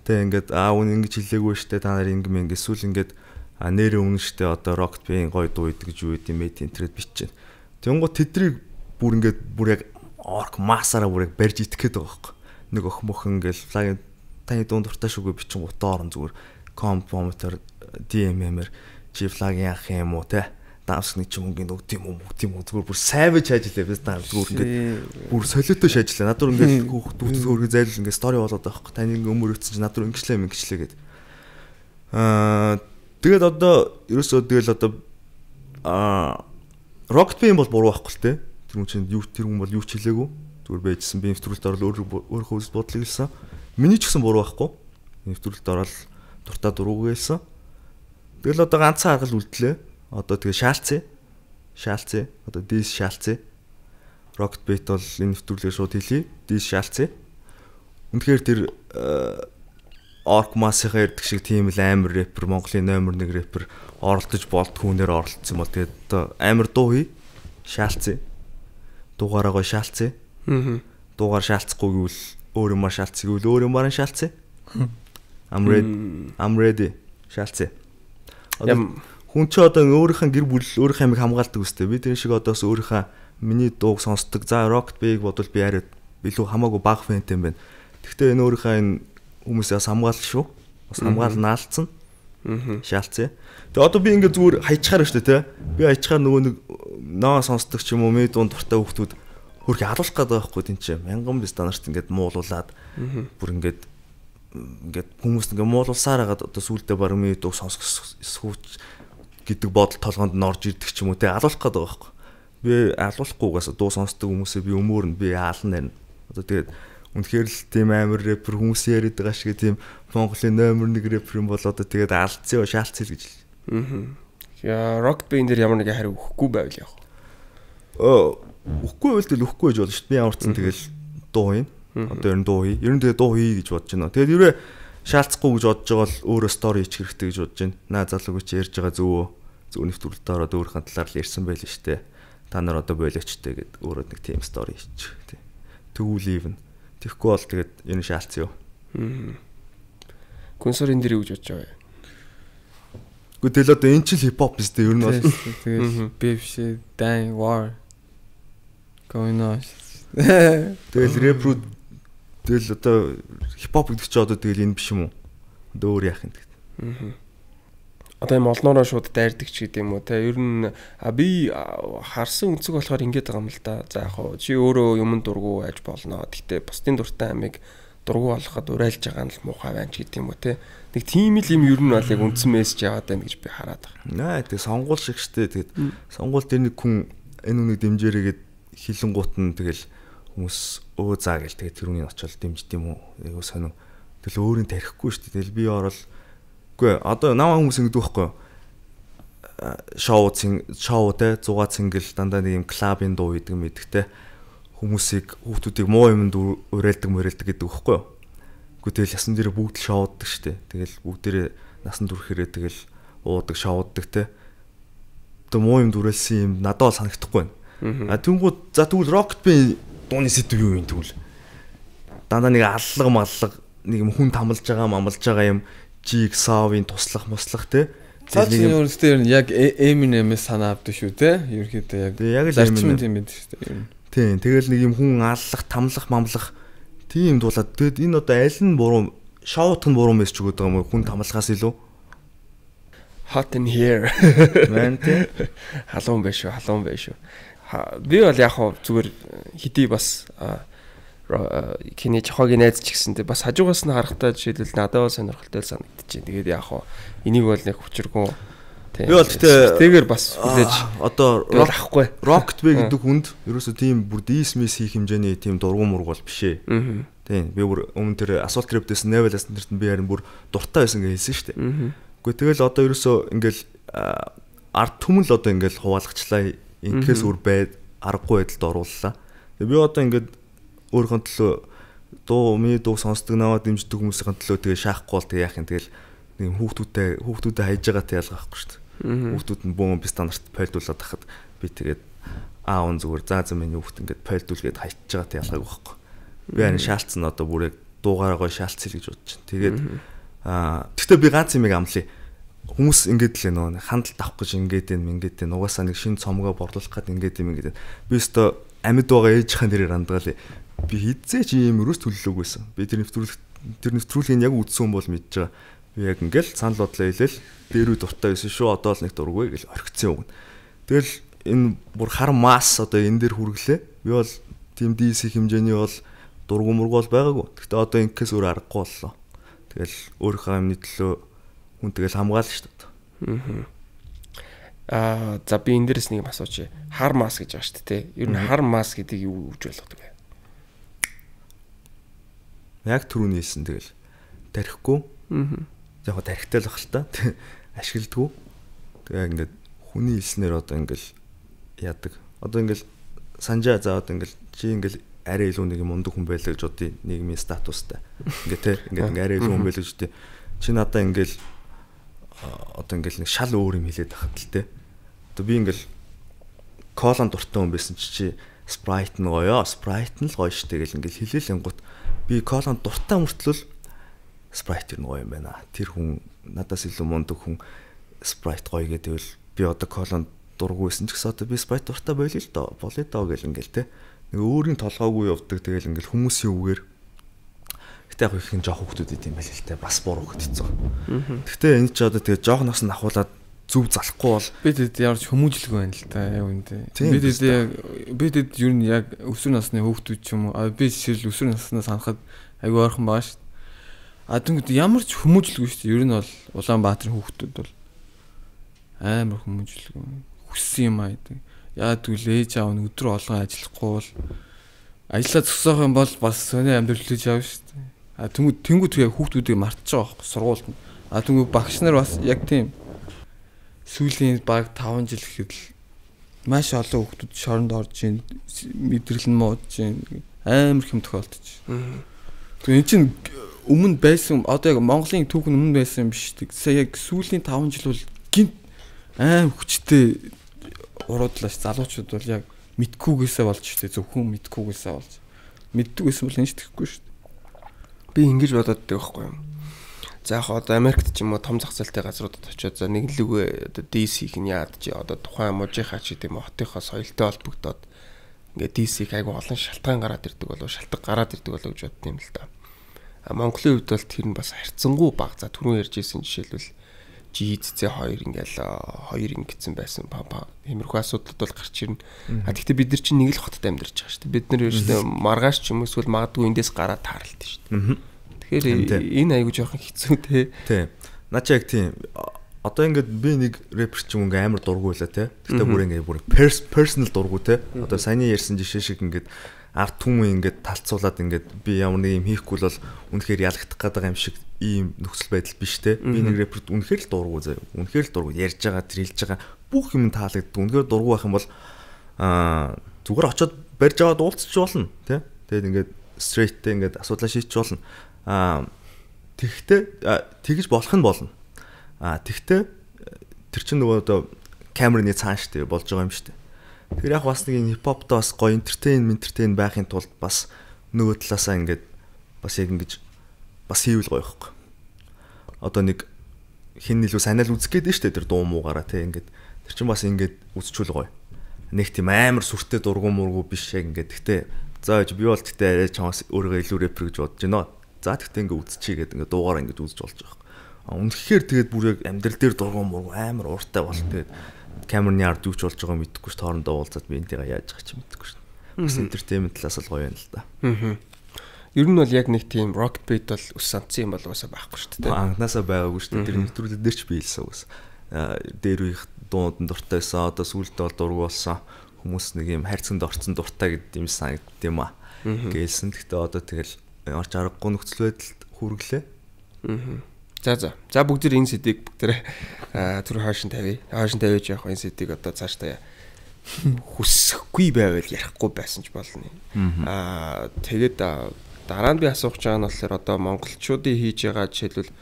те ингээд аа үн ингэж хэлээгүй штэ та нар ингэ мэн эсвэл ингээд а нэрээ үнэн штэ одоо рокт бийн гой дуу идэг гэж юу гэдэг мэд интернет бичиж гэн тэнгууд тэдрийг бүр ингээд бүр яг орк масаараа бүр яг барьж итгэх гээд байгаа хөөх нэг охмох ингээл флаг таны дунд дуртай шүгэ бичин утаа орон зүгээр комп момотор DMM-ээр Жифлагийн ах юм уу те давс нэг ч мөнгөнд өгд юм уу мөгд юм уу зүгээр бүр сайвж ажиллаа бид нар зүгээр ингээд бүр солиотой шажиллаа надад ингээд хүүхдүүд төргөө зайлшгүй ингээд стори болоод байгаа хөөх тань ингээд өмөр өтсөн чи надад ингэчлээ ингэчлээ гэд аа тэгээд одоо ерөөсөө тэгэл одоо аа рокет би юм бол буруу байхгүй л те тэр хүн чинь юу тэр хүн бол юу ч хэлээгүй зүгээр байжсэн би нэвтрүүлэлт орол өөрөө хөөс бодлыг хэлсэн миний ч гэсэн буруу байхгүй нэвтрүүлэлт орол дуртай дуруугүй хэлсэн Тэгэл одоо ганцхан аргал үлдлээ. Одоо тэгээ шаалцээ. Шаалцээ. Одоо дис шаалцээ. Rocket Bet бол энэ нэвтрүүлгээ шууд хэлье. Дис шаалцээ. Үнэхээр тэр э, Orc Mass-ийнхаа ирдэг шиг тийм л амар рэпер, Монголын номер 1 рэпер оролдож болтгүй нээр оролцсон бол тэгээд одоо амар дуу хий. Шаалцээ. Дугаараа гоё шаалцээ. Аа. Дугаар шаалцахгүй гэвэл өөр юмар шаалцгийг үл өөр юмар шаалцээ. I'm ready. I'm ready. Шаалцээ. Хүн ч одоо өөрийнхөө гэр бүл өөрийнхөө амиг хамгаалдаг үстэй. Би тэр шиг одоос өөрийнхөө миний дууг сонсдог. За Rocket Big бодвол би арай илүү хамаагүй баг фэнтэй юм байна. Гэхдээ энэ өөрийнхөө энэ хүмүүсээс хамгаалж шүү. Бас хамгаал наалцсан. Аа. Шаалцъя. Тэгээ одоо би ингээ зүгээр хайчаар шүү дээ, тэ. Би хайчаар нөгөө нэг ноо сонсдог ч юм уу, мэд дуун дуртай хүмүүс хөрх ялуулах гэдэг байхгүй тийм ч мянган бистанарт ингээд муулуулаад бүр ингээд ингээд хүмүүс ингээд муулуулсаар хагаад одоо сүулдэ баг миний дуу сонсох сүүч гэдэг бодол толгоонд норж ирдэг ч юм уу те алуулах гээд байгаа байхгүй. Би алуулахгүйгээс дуу сонсдог хүмүүсээ би өмөр нь би аална байна. Одоо тэгээд үнэхээр л тийм амар рэпер хүмүүс яриад байгаа шиг тийм Монголын номер 1 рэпер юм бол одоо тэгээд алдсан ба шаалцсан л гэж л. Аа. Яа, рок бэндэр ямар нэгэн хариу өгөхгүй байвал яах вэ? Оо, өгөхгүй байвал тэгэл өгөхгүй гэж болно шүү дээ. Би ямар ч юм тэгэл дуу юм. Одоо ер нь дуу хий. Ер нь тэгээ дуу хий гэж бодож байна. Тэгээд ерөө шаалцахгүй гэж бодож байгаа бол өөрөө стори хийх хэрэгтэй гэж бодож байна. Наа залууг чи ярьж байгаа зөвөө. Зөв нэвт үрлдэ ороод өөрийнхөө талаар л ярьсан байл ш тэ. Та нар одоо болоочтэй гэд өөрөө нэг team story хийчих тэ. Түүлээвэн. Тэгэхгүй бол тэгээд энэ шаалц юу. Консор энэ дэр юу гэж бодож байгаа юм? Гэхдээ тэгэл одоо энэ ч л хип хоп биз дээ ер нь бол. Тэгэл beef shit, dang war. Going on. Тэгэл рэп руу Тэгэл одоо хипхоп гэдэг чинь одоо тэгэл энэ биш юм уу? Одоо өөр яах юм тэгээд. Аа. Одоо юм олноороо шууд дайрдаг ч гэдэг юм уу те. Ер нь би харсан өнцөг болохоор ингэж байгаа юм л да. За яг хоо чи өөрөө юм дургу аж болно. Гэхдээ бусдын дуртай амийг дургу болгоход урайлж байгаа нь л муухай байна ч гэдэг юм уу те. Нэг тийм л юм ер нь бол яг үндсэн мессеж яваад байна гэж би хараад байгаа. Наа тэгээ сонгуул шиг штэ тэгээд сонгуул дээр нэг хүн энэ үнийг дэмжээрэй гэд хилэн гут нь тэгэл хүмүүс өө заа гэл тэгээ тэрүүнийг очиод дэмждэг юм уу? Айгуу сонин. Тэгэл өөрийн тарихгүй шүү дээ. Тэгэл би орол үгүй одоо намаа хүмүүс ингэдэг байхгүй юу? шоу цин шоу те зугаа цингэл дандаа нэг юм клабын дуу гэдэг мэдгтэй хүмүүсийг хүүхдүүдийг муу юмд уриалдаг мөрэлдэг гэдэг үхгүй юу. Гэхдээ тэгэл ясан дээр бүгд л шоуддаг штэ. Тэгэл бүгдээрээ насан турширээ тэгэл уудаг шоуддаг те. Тэ муу юмд уриалсан юм надад бол санагдахгүй байна. А тэнгууд за тэгвэл рокт би дууны сэдв юу юм тэгвэл дандаа нэг аллаг маллаг нэг юм хүн тамлж байгаа мамлж байгаа юм жиг савын туслах муслах те Цаагийн өөрсдөө ер нь яг Eminem-ээс санаа авдаг шүү те. Ерөнхийдөө яг яг л Eminem тийм байд шүү те. Тийм. Тэгэл нэг юм хүн аллах, тамлах, мамлах тийм дуулаад тэгэд энэ одоо аль нь буруу шоутх нь буруу мессеж өгöd байгаа юм хүн тамлахаас илүү hot in here. Мэн тий. Халуун байш шүү, халуун байш шүү би бол яг хав зүгээр э, хэдий бас э, кине жохогийн найз ч гэсэн тэг бас хажуугаас нь харахтаа жишээлбэл надад бол сонирхолтой санагдчихээн. Тэгээд яг хав энийг бол яг хүчрэггүй Тийм. Би бол тэгтээ тэгээр бас хүлээж одоо рок ахгүй. Rocket Bay гэдэг хүнд ерөөсөө тийм бүр дисмис хийх хэмжээний тийм дургуун мург бол бишээ. Тийм. Би бүр өмнө тэр асуулт рэптэс Naval-аас нэрт нь би харин бүр дуртай байсан гэж хэлсэн шүү дээ. Гэхдээ тэгэл одоо ерөөсөө ингээл арт түмэн л одоо ингээл хуваалгачлаа Инхээс өөр байд аргагүй байдалд орууллаа. Тэгээ би одоо ингээд өөрийнхөө төлөө дуу миний дуу сонсдог наваа дэмждэг хүмүүсийн төлөө тэгээ шаахгүй бол тэгээ яах юм тэгэл нэг хүүхдүүдтэй хүүхдүүдтэй хайж байгаатай ялгаа байхгүй шүү дээ. Хүүхдүүд нь бөөм би стандарт пайлдуулаад тахад би тэгээд аа он зүгээр заа зэн миний хүүхд ингээд пайлдуулгээд хайж байгаатай ялгааг байхгүй. Би харин шаалцсан одоо бүрээ дуугаараа гоё шаалцъя л гэж бодож байна. Тэгээд аа тэгтээ би ганц юм амлая хүмүүс ингээд л нөө хандлт авах гэж ингээд юм ингээд энэ угаасаа нэг шин цомгоо борлуулах гээд ингээд юм ингээд би өстө амьд байгаа ээжийнхэн тэрийг рандгаалээ би хизээч юм өрөөс төлөлөөг байсан би тэр нэвтрүүлэг тэр нэвтрүүлгийг яг үзсэн бол мэдж байгаа би яг ингээд л санал бодлоо хэлээл дээрүү дуртай байсан шүү одоо л нэг дургүй гэж орхицсан үг тэгэл энэ бүр хар масс одоо энэ дээр хүрглээ би бол тим DC хэмжээний бол дургу мургу бол байгаагүй гэхдээ одоо инкээс өөр аргагүй боллоо тэгэл өөрийнхөө амьны төлөө Хүн тэгэл хамгаална шүү дээ. Аа за би энэ дээрээс нэг юм асуучих. Хар мас гэж байгаа шүү дээ. Ер нь хар мас гэдэг юу гэж ойлгодог вэ? Яг түрүүний хэлсэн тэгэл тархихгүй. Аа. Яг тархитай л бахал та. Ашигладгүй. Тэгээ ингээд хүний хэлснээр одоо ингээл яадаг. Одоо ингээл санжаа заагаад ингээл чи ингээл арай илүү нэг юм ундаг хүн байлаа гэж бодъё нийгмийн статустай. Ингээ те ингээд арай илүү хүн байлаа гэж бодъё. Чи надаа ингээл одоо ингээл нэг шал өөр юм хэлээд байхад л те. Одоо би ингээл колон дуртай хүн байсан чи чи спрайт нь гоёо, спрайт нь л гоё ш тэгэл ингээл хэлээлэнгут би колон дуртай мөртлөл спрайт нь гоё юм байна. Тэр хүн надаас илүү мундаг хүн спрайт гоё гэдэгэл би одоо колон дургүйсэн ч гэсэн одоо би спрайт дуртай болё л доо, болё доо гэл ингээл те. Нэг өөрийн толгоогүй явдаг тэгэл ингээл хүмүүсийн үгээр Гэтэ яг их хин жоох хүүхдүүд идэм байл л те бас буруу хөтцөө. Гэтэ энэ ч одоо тэгээ жоох нас нь ахуулаад зүв залахгүй бол бид хэд ямар ч хүмүүжлэгүй байна л та яг үндэ. Бид хэд яг бид хэд ер нь яг өсвөр насны хүүхдүүд ч юм уу би жишээл өсвөр наснаас анхаад аягүй ойрхон байгаа шүү. А тэнгууд ямар ч хүмүүжлэгүй шүү. Ер нь бол Улаанбаатарын хүүхдүүд бол амар хүмүүжлэгүй. Хүссэн юм аа гэдэг. Яа тэгвэл ээж аав нь өдрө олгон ажиллахгүй бол ажиллаа зогсоох юм бол бас сони амьдрал хүлээж авна шүү. А тэнгүүд тэнгүүд яг хүүхдүүдийг мартаж байгаа байхгүй сургуульд нь. А тэнгүүд багш нар бас яг тийм сүүлийн баг 5 жил гэхэд маш олон хүүхдүүд шоронд орж ийн мэдрэл нь муудж ийн амар хэм тохиолдож. Тэгээ эн чинь өмнө байсан одоо яг Монголын түүх нь өмнө байсан юм биш үү? Сая яг сүүлийн 5 жил бол гинт аим хүчтэй уруудлаач залуучууд бол яг мэдхүүгээсээ болж штэ зөвхөн мэдхүүгээсээ болж мэддэг байсан бол энэ ч тэгэхгүй штэ би ингэж бодоод байгаа байхгүй юу? За яг одоо Америкт ч юм уу том зах зээлтэй газруудад очиод за нэг лүгэ одоо DC-ийг нь яад чи одоо тухайн мужийнхаа ч гэдэм хотынхаа соёлтой холбогдоод ингээ DC-ийг айгүй олон шалтгаан гараад ирдэг болов шалтгаан гараад ирдэг болов гэж бодд юм л да. А Монголын хувьд бол тэр нь бас харьцангуй бага за түрүүн ярьж ирсэн жишээлбэл GCC2 ингээл хоёр ингэсэн байсан папа. Тиймэрхүү асуудлууд бол гарч ирнэ. А тэгвэл бид нар чинь нэг л хотод амьдарч байгаа шүү дээ. Бид нар ерөөсөө маргааш ч юм уу эсвэл магадгүй эндээс гараад тааралт шүү дээ. Тэгэхээр энэ айгуу жоохон хэцүү те. Тийм. Начаа яг тийм одоо ингээд би нэг рэпер ч юм ингээ амар дургуулаа те. Тэгтээ бүр ингээ бүр personal дургуу те. Одоо саяны ярьсан жишээ шиг ингээд арт түмэн ингээд талцуулаад ингээд би ямар нэг юм хийхгүй бол үнэхээр ялагдах гээд байгаа юм шиг ийм нөхцөл байдал биш те. Би нэг рэперт үнэхээр л дургу заяа. Үнэхээр л дургу ярьж байгаа, тэр хэлж байгаа бүх юм таалагддаг. Үнэхээр дургу байх юм бол аа зүгээр очиод барьж аваад уулзч болно те. Тэгээд ингээд стрейттэй ингээд асуудлаа шийдчих болно. Аа тэгтээ тэгж болох нь болно. Аа тэгтээ тэр чинь нөгөө одоо камерны цаан штэ болж байгаа юм штэ. Тэр яг бас нэг хипхоптой бас гоё entertainment entertain байхын тулд бас нөгөө талаасаа ингээд бас яг ингэж бас хийвэл гоё ихгүй. Одоо нэг хин илүү санаал үзэх гээд нь штэ тэр дуу муугаараа те ингээд тэр чин бас ингээд үзчихвэл гоё. Нэг тийм амар сүртэй дургу мургу биш яг ингээд гэхдээ за гэж би бол тэгтээ арай чамаас өөрөө илүү рэпер гэж бодож байна. За тэгтээ ингээд үзчихье гээд ингээд дуугаараа ингээд үзэж болж байгаа. Үнэхээр тэгээд бүр яг амьдрал дээр дургу мургу амар ууртай болт тэгээд камерны ард юуч болж байгаа мэдэхгүй ш тоорондоо уулзаад би энтэйгээ яаж байгаа ч мэдэхгүй ш. Бас энтертейнмент талаас л гоё юм л да. Аа. Ер нь бол яг нэг тийм rock beat бол ус амцсан юм бол уусаа байхгүй шүү дээ. Анханасаа байгаагүй шүү дээ. Тэр нэвтрүүлэл дээр ч би хэлсэн ус. Дээр үеих дуунд нь дуртайсан. Одоо сүүлдээ бол дургу болсон. Хүмүүс нэг юм хайрцанд орцсон дуртай гэдэг юм санагдд юм аа. Гэлсэн. Гэхдээ одоо тэгэл ямар ч аргагүй нөхцөл байдалд хүрглээ. Аа. За за. За бүгд энэ сэдийг бүгдээрээ түр хойш нь тавья. Хойш нь тавьж явах энэ сэдийг одоо цааш таяа хүсэхгүй байвал ярихгүй байсан ч болно. Аа тэгээд Дараа нь би асуух гэж байгаа нь болохоор одоо монголчуудын хийж байгаа жишээлбэл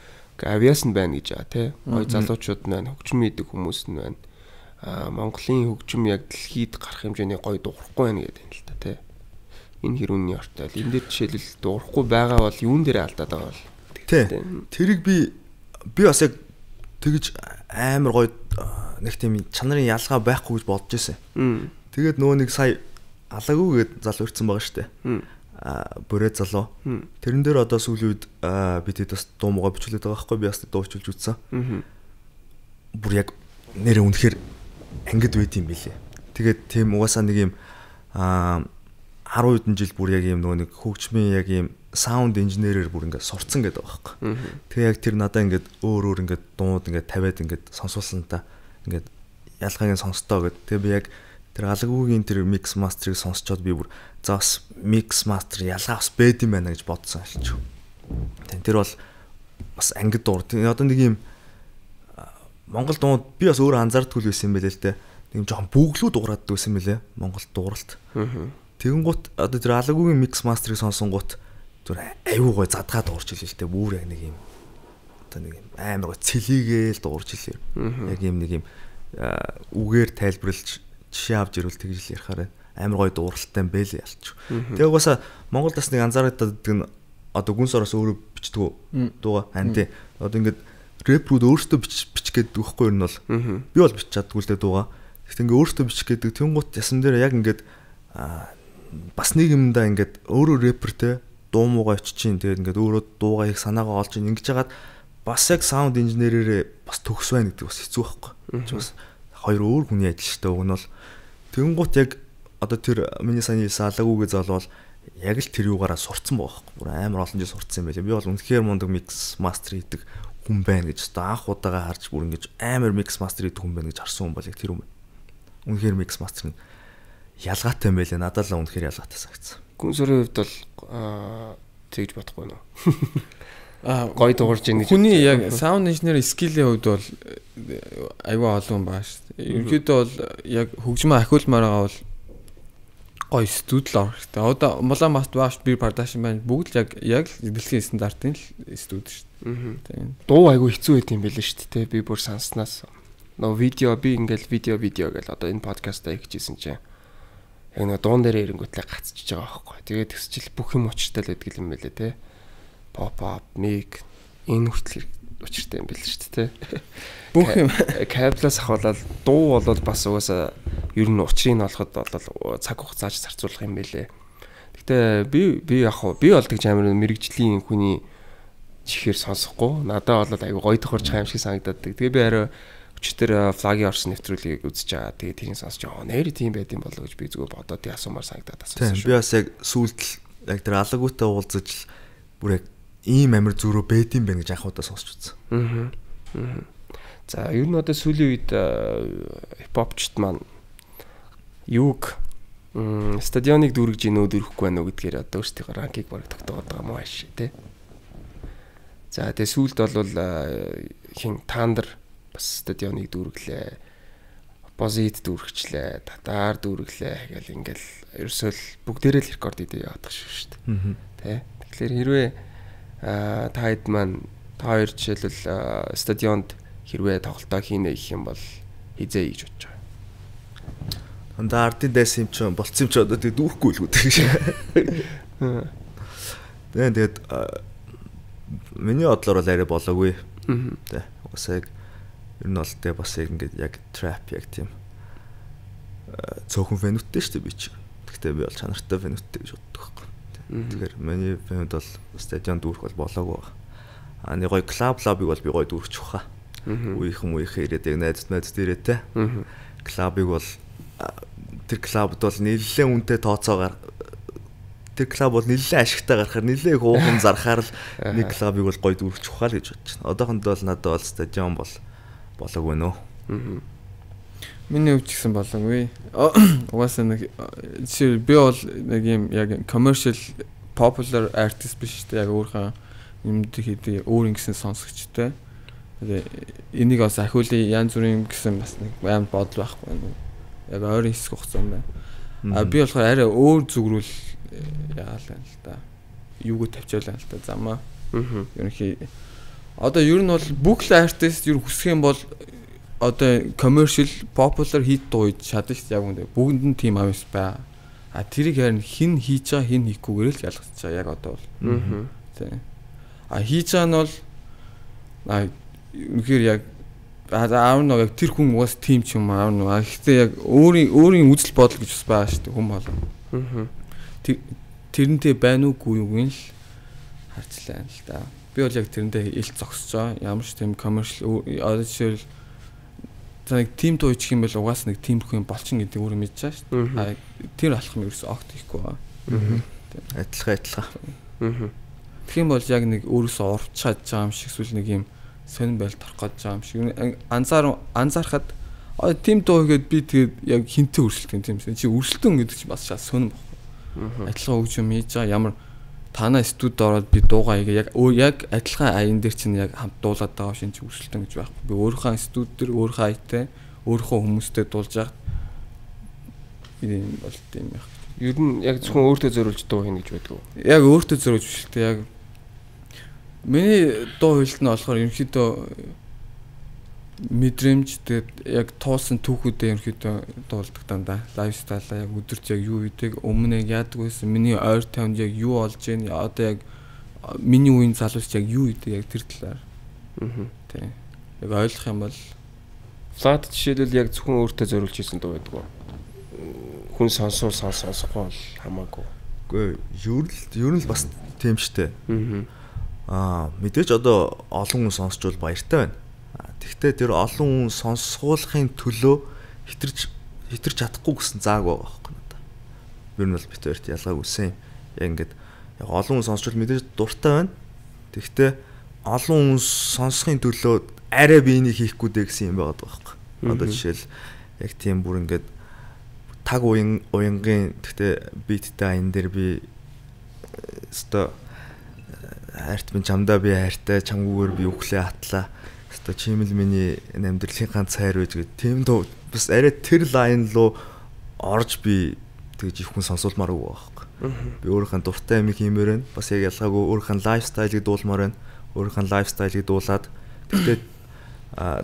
авиас нь байна гэж байгаа тий. Гой залуучууд нь байна, хөгжим идэг хүмүүс нь байна. Аа Монголын хөгжим яг дэлхийд гарах хэмжээний гой дуурахгүй байна гэдэг юм л та тий. Энэ хэрүүний ортой. Энд дээр жишээлбэл дуурахгүй байгаа бол юун дээр алдаад байгаа бол. Тий. Тэрийг би би бас яг тэгж амар гой нэг тийм чанарын ялгаа байхгүй гэж бодож исэн. Тэгээд нөгөө нэг сая алаагүйгээд залуурцсан байгаа штэ бүрээ залуу. Тэрэн дээр одоо сүүлийн үед бид хэд бас дуу муугаа бичлээд байгаа байхгүй би бас дуучилж үзсэн. Бүр яг нэрээ үнэхээр ангид байд юм билэ. Тэгээд тийм угаасаа нэг юм аа 10 хэдэн жил бүр яг юм нөгөө нэг хөгжмийн яг юм саунд инженерээр бүр ингээд сурцсан гэдэг байгаа байхгүй. Тэгээ яг тэр надаа ингээд өөр өөр ингээд дууд ингээд тавиад ингээд сонсуулсан та ингээд ялгааг нь сонстоо гэд. Тэгээ би яг Тэр галгуугийн тэр mix master-ыг сонсцоод би бүр за бас mix master ялгаа бас бэд юм байна гэж бодсон альч. Тэр бол бас анги дуур. Одоо нэг юм Монгол дууд би бас өөр анзаардгүй байсан юм байлээ л дээ. Нэг жоохон бүглүү дуурайд байсан мөлий Монгол дууралт. Тэгэн гут одоо тэр алагуугийн mix master-ыг сонсон гут зүр аюу гой задгаа дуурч илээ л дээ. Бүр яг нэг юм одоо нэг юм амар гоо цэлийгээл дуурч илээ. Яг юм нэг юм үгээр тайлбарлаж жишээ авч ирвэл тэгж л ярихаар амар гоё дууралтай байл ялч. Тэгээ угаасаа Монгол бас нэг анзаардаг нь одоо гүнс ороос өөрөө бичдэг үү? Дууга ань тий. Одоо ингээд рэпрүүд өөрсдөө бич бич гэдэг үхгүй юу нь бол би бол бич чаддгүй л дээ дууга. Гэхдээ ингээд өөрсдөө бич гэдэг тэнгуут ясан дээр яг ингээд бас нэг юмдаа ингээд өөрөө рэпертэй дуу муугаа өччихин. Тэгээд ингээд өөрөө дуугаа их санаагаа олж ингэж ягаад бас яг саунд инженерээр бас төгс байх гэдэг бас хэцүү байхгүй. Чи бас mm -hmm хоёр өөр хүний ажил шүү дээ. Уг нь бол тэгэнгუთ яг одоо тэр миний сайн хэлсэн алаагүйгээ зал бол яг л тэр юугаараа сурцсан байгаа хөөх. Бүр амар олон жил сурцсан юм байлаа. Би бол үнэхээр мундаг микс мастер хийдэг хүн байна гэж одоо анх удаага харж бүр ингэж амар микс мастер хийдэг хүн байна гэж харсан хүн бол яг тэр юм. Үнэхээр микс мастер нь ялгаатай юм байлаа. Надад л үнэхээр ялгаатай санагдсан. Гүн сөрийн хувьд бол тэгж бодохгүй нөө. гоё дуурж ийн гэж. Хүний яг саунд инженер скиллийн хувьд бол э, айгүй олон баа шүү дээ. Ерөнхийдөө бол э, яг хөгжмөө ахиулмаар байгаа бол гоё студид л орох хэрэгтэй. Одоо Мулан Маст бааш би продакшн байна. Бүгд л яг яг бэлгийн стандартын л студ шүү дээ. Дуу айгүй хэцүү байд юм билээ шүү дээ. Би бүр санснаас нөө видео би ингээл видео видео гэл одоо энэ подкастаа хийчихсэн чинь яг нэг дуун дээр эренгүүтлээ гацчихж байгаа байхгүй. Тэгээд төсчил бүх юм учиртай л байдаг юм байлээ те. Аа pop-up, mic энэ хүртэл учиртай юм бэл шүү дээ. Бүх юм кабелаас ахвалал дуу бол бас угаасаа ер нь учрыг нь олоход бол цаг хугацааж зарцуулах юм бэлээ. Гэтэ би би яг хуу би бол тэгж амар мэрэгжлийн хүний чихээр сонсохгүй. Надад бол аюу гой тохорч байгаа юм шиг санагдаад. Тэгээ би арай өчтөр флаги орсон нэвтрүүлгийг үзэж байгаа. Тэгээ тэрийг сонсож аа нэр тийм байд юм болов гэж би зүгээр бодоод ясумаар санагдаад асуусан. Би бас яг сүүлд яг тэр алагуудтай уулзаж бүр яг ийм амир зүрөө бэд юм бэ гэж анх удаа сонсч үзсэн. Аа. За ер нь одоо сүүлийн үед э, хипхопчт маань юуг стадионыг дүүргэж гинөө дүүрэхгүй байна уу гэдгээр одоо өөрсдийнхөө ранкийг бараг тогтоогод байгаа мó ааш тий. За тэгээ сүүлд бол э, хин таандар бас стадионыг дүүргэлээ. Оппозит дүүргэчлээ, татар дүүргэлээ гэхэл ингээл ерөөсөө бүгдээрээ л рекорд идэ яадаг шүү дээ. Тэ. Тэгэхээр хэрвээ Э, та хэд маань та хоёр жишээлбэл э, стадионд хэрвээ тоглолтоо хийнэ гэх юм бол хизээ гэж бодож байгаа. Ханда ардын дэс юм чи болцсон юм чи одоо тэг дүүхгүй л гэдэг шиг. Тэгээд тэгээд миний бодлоор бол арай болоогүй. Тэ. Бас яг ер нь бол тэ бас яг ингээд яг trap яг тийм э, цөөхөн фэнүттэй шүү дээ би чи. Гэхдээ би бол чанартай фэнүттэй гэж боддог байхгүй. Тэгэхээр миний фэнд бол стадион дүүрэх бол болоогүй байна. А нэг гоё клаб лабыг бол би гоё дүүрчих واخа. Үеийнхэн үеийнхээ ирээдэг найз найз дээрээ те. Клабыг бол тэр клабд бол нэлээд үнэтэй тооцоогоор тэр клаб бол нэлээд ашигтай гарахаар нэлээд их уухан зархаар л нэг клабыг бол гоё дүүрчих واخа л гэж бодож байна. Одоохондоо л надад бол стадион бол болоогүй нөө. Аа Миний өвч гэсэн болонгүй. Угаасаа нэг би бол нэг юм яг commercial popular artist биш шүү дээ. Яг өөрхөн юмд хийдэг өөр ингэсэн сонсогчтой. Энийг бас ахиулын янз бүрийн гэсэн бас нэг амар бодол байхгүй. Яг ойрын хэсэг хугацаанд байна. А би болохоор арай өөр зүгрүүл э, яагаал байна л да. Юуг тавьчихлаа л да замаа. Ерөнхий. Одоо ер нь бол бүх артист ер хүсэх юм бол одоо commercial popular hit дууд шатагч яг үндэ бүгд нь тийм авис бай. А тэрийг харин хин хийж байгаа хин хийхгүйгээр л ялгаж байгаа яг одоо бол. Аа. Тий. А хийж байгаа нь бол а үнэхээр яг аав нь яг тэр хүн уус тийм ч юм аав нь. Гэхдээ яг өөрийн өөрийн үзэл бодол гэж бас байгаа шүү дээ хүн бол. Аа. Тэрнтэй байна уугүй юу гин л харцлаа л да. Би бол яг тэрнтэй ил зогсож байгаа. Ямар ч тийм commercial одоо жишээл За нэг team туу ичих юм бол угаас нэг team хүн болчин гэдэг өөр мэдэж байгаа шүү дээ. Тэр алах юм ерөөсөө огт ихгүй байна. Адилхан адилхан. Тэгэх юм бол яг нэг өөрөөсөө урч чадж байгаа юм шиг эсвэл нэг юм сонир байл тарах гэж байгаа юм шиг. Анзаар анзаархад team туу ихэд би тэгээд яг хинтээ өршөлтөн тийм чи өршөлтөн гэдэг чинь бас шал сонир багхгүй. Адилхан өгч юм хийж байгаа ямар танаа студид ороод би дуугаа яг яг адилхан аян дээр чинь яг хамт дуулаад байгаа шинж өрсөлтөн гэж байхгүй. Би өөрийнхөө студид дээр өөрийнхөө аятай, өөрийнхөө хүмүүстэй дуулж яах юм бол тийм яах. Ер нь яг зөвхөн өөртөө зориулж дуу хийнэ гэж байдаг уу? Яг өөртөө зориулж бишэлтэй яг Миний дуу хилт нь болохоор ерөнхийдөө мэдрэмж тэгээд яг туусан түүхүүдээ ерөнхийдөө дуулдаг дандаа лайфстайлаа яг өдөрч яг юу хийдэг өмнө яг яадаг байсан миний ойр тавьд яг юу олж ийн одоо яг миний үеийн залуус яг юу хийдэг яг тэр талаар аа тийм яг ойлгох юм бол флат жишээлбэл яг зөвхөн өөртөө зориулж хийсэн дуу байдаг уу хүн сонсвол сонс сонсохгүй бол хамаагүй үгүй ер л ер нь бас тийм штэ аа мэдээж одоо олон хүн сонсч бол баяртай байна Тэгтээ тэр олон хүн сонсгуулахын төлөө хитэрч хитэрч чадахгүй гэсэн зааг байгаа байхгүй надаа. Ер нь бол бит өрт ялгааг үсэн юм. Яг ингээд яг олон хүн сонсчвал мэдээж дуртай байна. Тэгтээ олон хүн сонсохын төлөө арай биений хийхгүй дээ гэсэн юм байгаад байгаа байхгүй. Одоо жишээл яг тийм бүр ингээд таг уян уянгийн тэгтээ биттэй энэ дээр би э, өстой э, хайрт минь чамдаа би хайртай чамгүйгээр би үхлээ атлаа Одоо чимэл миний амьдралын ганц хайр байж гэдэг. Тийм дөө бас арай тэр лайн руу орж би тэгж их хүн сонсуулмаар байгаа байхгүй. Би өөрийнхөө дуртай юм хиймээр байна. Бас яг ялгаагүй өөрийнхөө лайфстайлыг дуулмаар байна. Өөрийнхөө лайфстайлыг дуулаад тэгтээ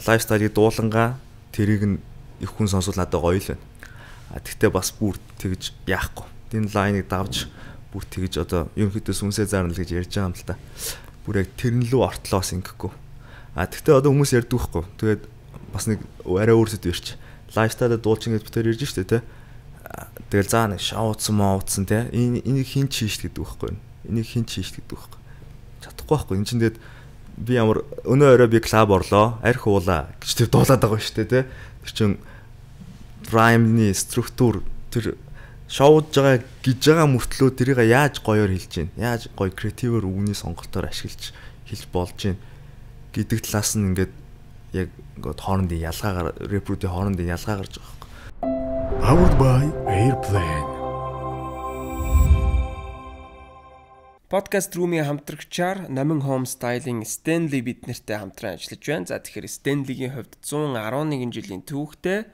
лайфстайлыг дуулангаа тэрийг нь их хүн сонсвол надад гоё л байна. А тэгтээ бас бүр тэгж яахгүй. Энэ лайныг давж бүр тэгж одоо ерөнхийдөө сүнсээ заарна л гэж ярьж байгаа юм л та. Бүр яг тэрнлүү ортлоос ингэхгүй А тэгтээ одоо хүмүүс ярьдаг байхгүй. Тэгээд бас нэг арай өөрсөд ирч. Лайфстайлаа дуулчин гэж битэр ирж штэ тэ. Тэгэл заа нэг шав утсан маа утсан тэ. Энэ энийг хин чийш гэдэг байхгүй. Энийг хин чийш гэдэг байхгүй. Чадахгүй байхгүй. Энд чинь тэгээд би ямар өнөө орой би клаб орлоо. Арх уула гэж тэр дуулаад байгаа штэ тэ. Тэр чин prime-ны структур тэр шоудж байгаа гэж байгаа мөртлөө тэрийг яаж гоёор хэлж гин яаж гоё креативээр үгний сонголтоор ашиглаж хэлж болж гин гэдэг талаас нь ингээд яг ингээд хоорондын ялгаагаар рэпрүүдийн хоорондын ялгаа гарч байгаа хэрэг. Powered by Airplane. Podcast Room-ийн хамтрагчаар Номин Home Style-ийн Stanley бид нартай хамтран ажиллаж байна. За тэгэхээр Stanley-гийн хувьд 111 жилийн түүхтэй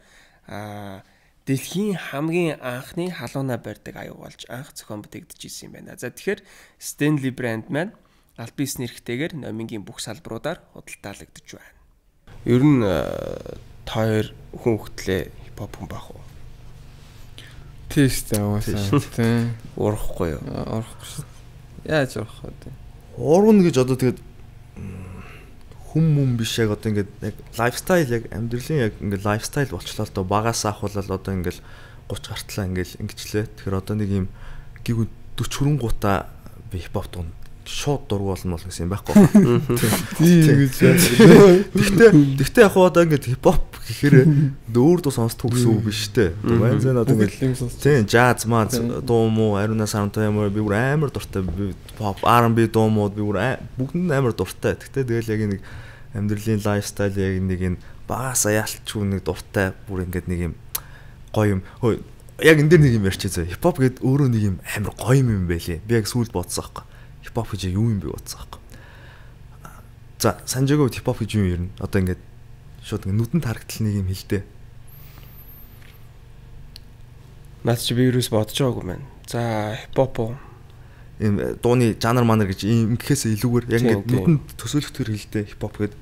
аа дэлхийн хамгийн анхны халууна барьдаг аюу болж анх зохион бүтээгдэж исэн юм байна. За тэгэхээр Stanley brand маань аль бис нэрхтээгээр номингийн бүх салбаруудаар худалдаалагдж байна. Ер нь э, та хоёр хүн хөтлөө хипхоп хүн баг уу? Тийш тааваасаа тий. Урахгүй юу? Э, урахгүй шүү. Яаж урах вэ? Уурна гэж одоо тэгээд хүм мүм биш яг одоо ингээд яг лайфстайл яг амьдралын яг ингээд лайфстайл болчлаа л доо багаас ахвал одоо ингээд 30 гартлаа ингээд ингэчлээ. Тэгэхээр одоо нэг юм гиг 40 хөрөнгө гута би хипхоп дунд шууд дургуул нь бол гэсэн юм байхгүй. Тийм гэж. Гэхдээ гэхдээ яг одоо ингээд хипхоп гэхээр нөөр дуу сонсдгүй гэсэн үг биш үү? Баян зэн одоо ингээд тийм jazz маз дуу муу, ариуна сарантай юм би бүр амар дуртай. Pop R&B дуу муу би бүр бүгд нь амар дуртай. Гэхдээ тэгэл яг нэг амьдралын лайфстайл яг нэг энэ багаас аялчгүй нэг дуртай бүр ингээд нэг юм гоё юм. Хөөе яг энэ дээр нэг юм ярьчихсан. Хипхоп гэдэг өөрөө нэг юм амар гоё юм байлээ. Би яг сүйд бодсон аахгүй хипхоп гэж юу юм бэ бодсон байхгүй. За, санжаагаа хипхоп гэж юу юм ер нь? Одоо ингээд шууд ингээд нүдэн тарагдтал нэг юм хэлдэ. Наад чи би юус бодож байгаагүй мэн. За, хипхоп уу? Им дууны жанр манер гэж ингэхээс илүүгээр яг ингээд нүдэн төсөөлөх төр хэлдэ хипхоп гэдэг.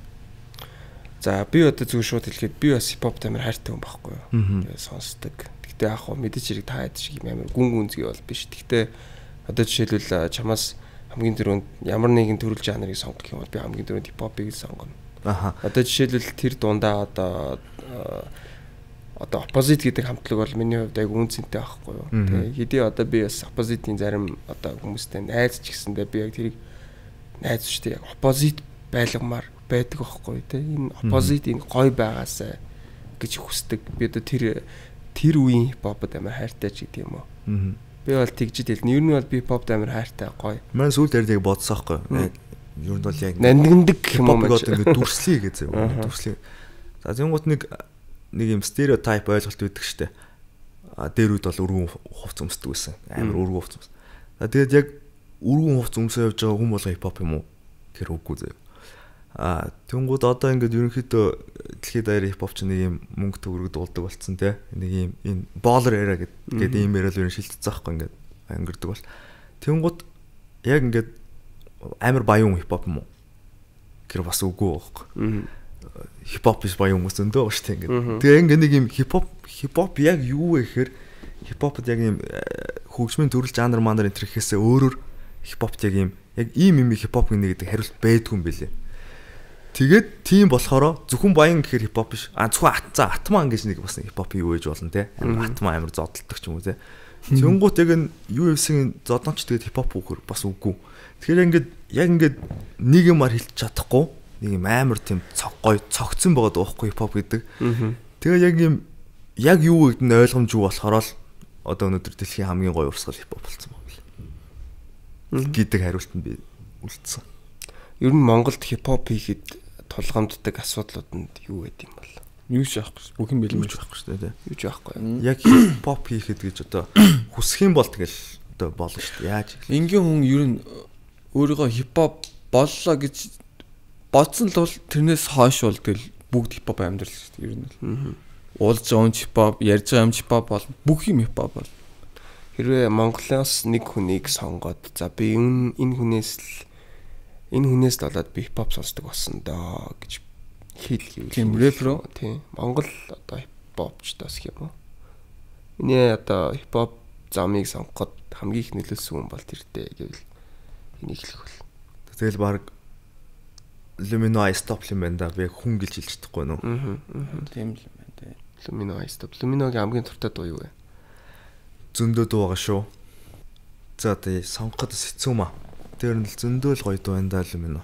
За, би одоо зүгээр шууд хэлэхэд би бас хипхоп тамир хайртай хүн байхгүй юу? Сонсдог. Гэтэ яг хөө мэдээч хэрэг та хэд шиг юм амир гүн гүнзгий бол биш. Гэтэ одоо жишээлбэл чамаас хамгийн дөрөнд ямар нэгэн төрөл жанрыг сонгох юм бол би хамгийн дөрөнд хипхопыг л сонгоно. Аха. Одоо жишээлбэл тэр дундаа одоо э, одоо оппозит гэдэг хамтлаг бол миний хувьд яг үнцэнтэй байхгүй юу. Тэгээ хэдий одоо би бас оппозитын зарим одоо хүмүүстэй найз ч гэсэндээ би яг тэрийг найз шүү дээ. Яг оппозит байлгамаар байдаг байхгүй тий. Энэ оппозит энэ гой байгаасаа гэж хүсдэг. Би одоо тэр тэр үеийн хипхопод амар хайртай ч гэдэг юм уу. Аа Би бол тэгж дэл. Ер нь бол би попд амар хайртай гоё. Маань сүүлд ярьдаг бодсоохгүй. Ер нь бол яг нандиндаг гэх юм уу. Попд ингээд дүрслэе гэж зөө. Дүрслэе. За зэнгууд нэг нэг юм стереотип ойлголт өгдөг штэ. А дээрүүд бол өргөн хувц өмсдөг гэсэн. Амар өргөн хувц. За тэгээд яг өргөн хувц өмсөж явж байгаа хүн бол хипхоп юм уу? Тэр үгүй зөө. А тэнгууд одоо ингээд ерөнхийдөө дэлхийд даяар хипхоп ч нэг юм мөнгө төгрөг дуулдаг болцсон те. Нэг юм энэ боолер эра гэдэг ийм эра л ер нь шилжчихсэн байхгүй ингээд ангирдаг бол. Тэнгууд яг ингээд амар баян хипхоп юм уу? Гэр бас үгүй байхгүй. Хипхоп биш баян хүмүүс зөндөө шүү дээ ингээд. Тэгээ ингээд нэг юм хипхоп хипхоп яг юу вэ гэхээр хипхопд яг юм э, хөгжмийн төрөл жанр мандар энэ төрхөөсөө өөрөөр хипхопт яг юм яг ийм юм хипхоп гэнэ гэдэг хариулт байдгүй юм билээ. Тэгээд тийм болохоор зөвхөн баян гэхэр хипхоп биш. А зөвхөн ат за атман гэж нэг бас хипхоп юу гэж болно те. Атман амар зодтолдог ч юм уу те. Тэнгуут яг нь UFC-ийн зодонч тэгээд хипхоп үхэр бас үгүй. Тэгэхээр ингээд яг ингээд нэг юмар хэлж чадахгүй нэг юм амар тийм цог гой цогцсон байгаа дуухгүй хипхоп гэдэг. Тэгээ яг юм яг юу гэдэг нь ойлгомжгүй болохоор л одоо өнөөдөр дэлхийн хамгийн гоё урсгал хипхоп болсон байна гэдэг хариултанд би үлдсэн. Ер нь Монголд хипхоп хийхэд тулгамддаг асуудлууд нь юу гэдэг юм бол юу ч аахгүй бүх юм бэлэн байж байхгүй шүү дээ юу ч аахгүй яг pop хийхэд гэж одоо хүсэх юм бол тэгэл одоо болно шүү дээ яаж энгийн хүн ер нь өөрийгөө хипхоп боллоо гэж бодсон тул тэрнээс хойш бол тэгэл бүгд хипхоп амьдрал шүү дээ ер нь л уулж байгаа хипхоп ярьж байгаа хипхоп бол бүх юм хипхоп бол хэрвээ Монголоос нэг хүнийг сонгоод за би энэ энэ хүнээс л энэ хүнээс болоод би хипхоп сонсдог болсон доо гэж хэлхийв. Тийм рэпро тийм Монгол одоо хипхопчдоос юм уу? Миний одоо хипхоп замыг сонгоход хамгийн их нөлөөлсөн хүн бол тэртэй гэвэл энийг хэлэх бол. Тэгэл баг Lumino I stop Lumenda би хүн гэлж хэлж чадахгүй нөө. Аа. Тийм л юм байна. Lumino I stop. Lumino-гийн хамгийн туртай дуу юу вэ? Зөндөө дуу байгаа шүү. За тий сонгоход сэцүү маа. Тэр нь л зөндөө л гоё дуу андаа л юм уу.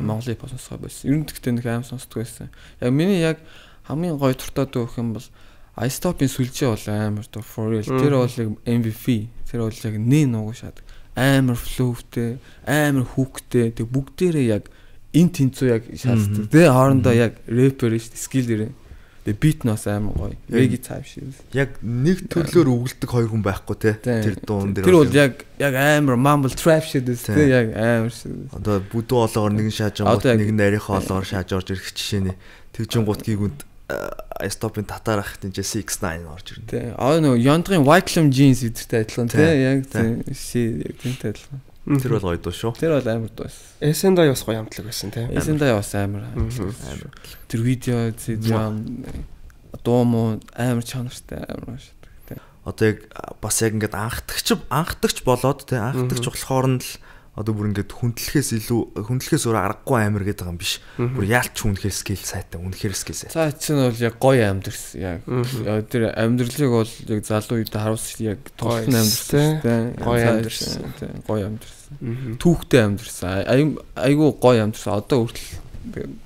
Монгол хип хоп сонсгоо байсан. Ер нь тэгтээ нэг аим сонсдог байсан. Яг миний яг хамгийн гоё туртаа дуу гэх юм бол I Stop-ийн сүлжээ бол амар дуу for real. Тэр бол яг MVP. Тэр бол яг нээ нууг шат. Амар flow-тэй, амар hook-тэй. Тэг бүгдээрээ яг эн тэнцүү яг шаарддаг. Тэ хоорондоо яг рэпер шүү дээ. Скил дээрээ. Тэгээ бит нь бас амар гоё. Веги цайв шиг. Яг нэг төрлөөр өгөлдөг хоёр хүн байхгүй те. Тэр дуун дээр. Тэр бол яг яг амар mumble trap шиг үст те. Яг амар шиг. Одоо бүдүү олоогоор нэг нь шааж байгаа, нэг нь нарийнхаа олоогоор шааж орж ирэх э, жишээ нэ. Тэгжин гут гүйгүнд стопын татарах тийм J6-9 орж ирнэ. Тэ. Аа нөгөө Яндгийн White Clam jeans гэдэгтэй адилхан тий. Яг тийм ши яг тэнтэй адилхан. Тэр бол гоё дуу шүү. Тэр бол амар дуу байсан. Эсэндаа бас гоё амтлаг байсан тийм. Эсэндаа бас амар амар. Тэр видео зэм дуу муу амар чанартай амар шүү. Одоо яг бас яг ингээд анхдагч анхдагч болоод тийм анхдагч болохоор нь л одоо бүр ингээд хүндлэхээс илүү хүндлэхээс өөр аргагүй амир гэдэг юм биш. Бүр яалч үнэхээр скил сайтай, үнэхээр скил сайтай. За чинь бол яг гоё амьдэрс яг тэр амьдралыг бол яг залуу үедээ харуулсан яг тоглолтын амьдралтай гоё амьдэрсэн. Гоё амьдэрсэн түүхтэй амьдэрсэн. Айгүй гоё амьдэрсэн. Одоо хүртэл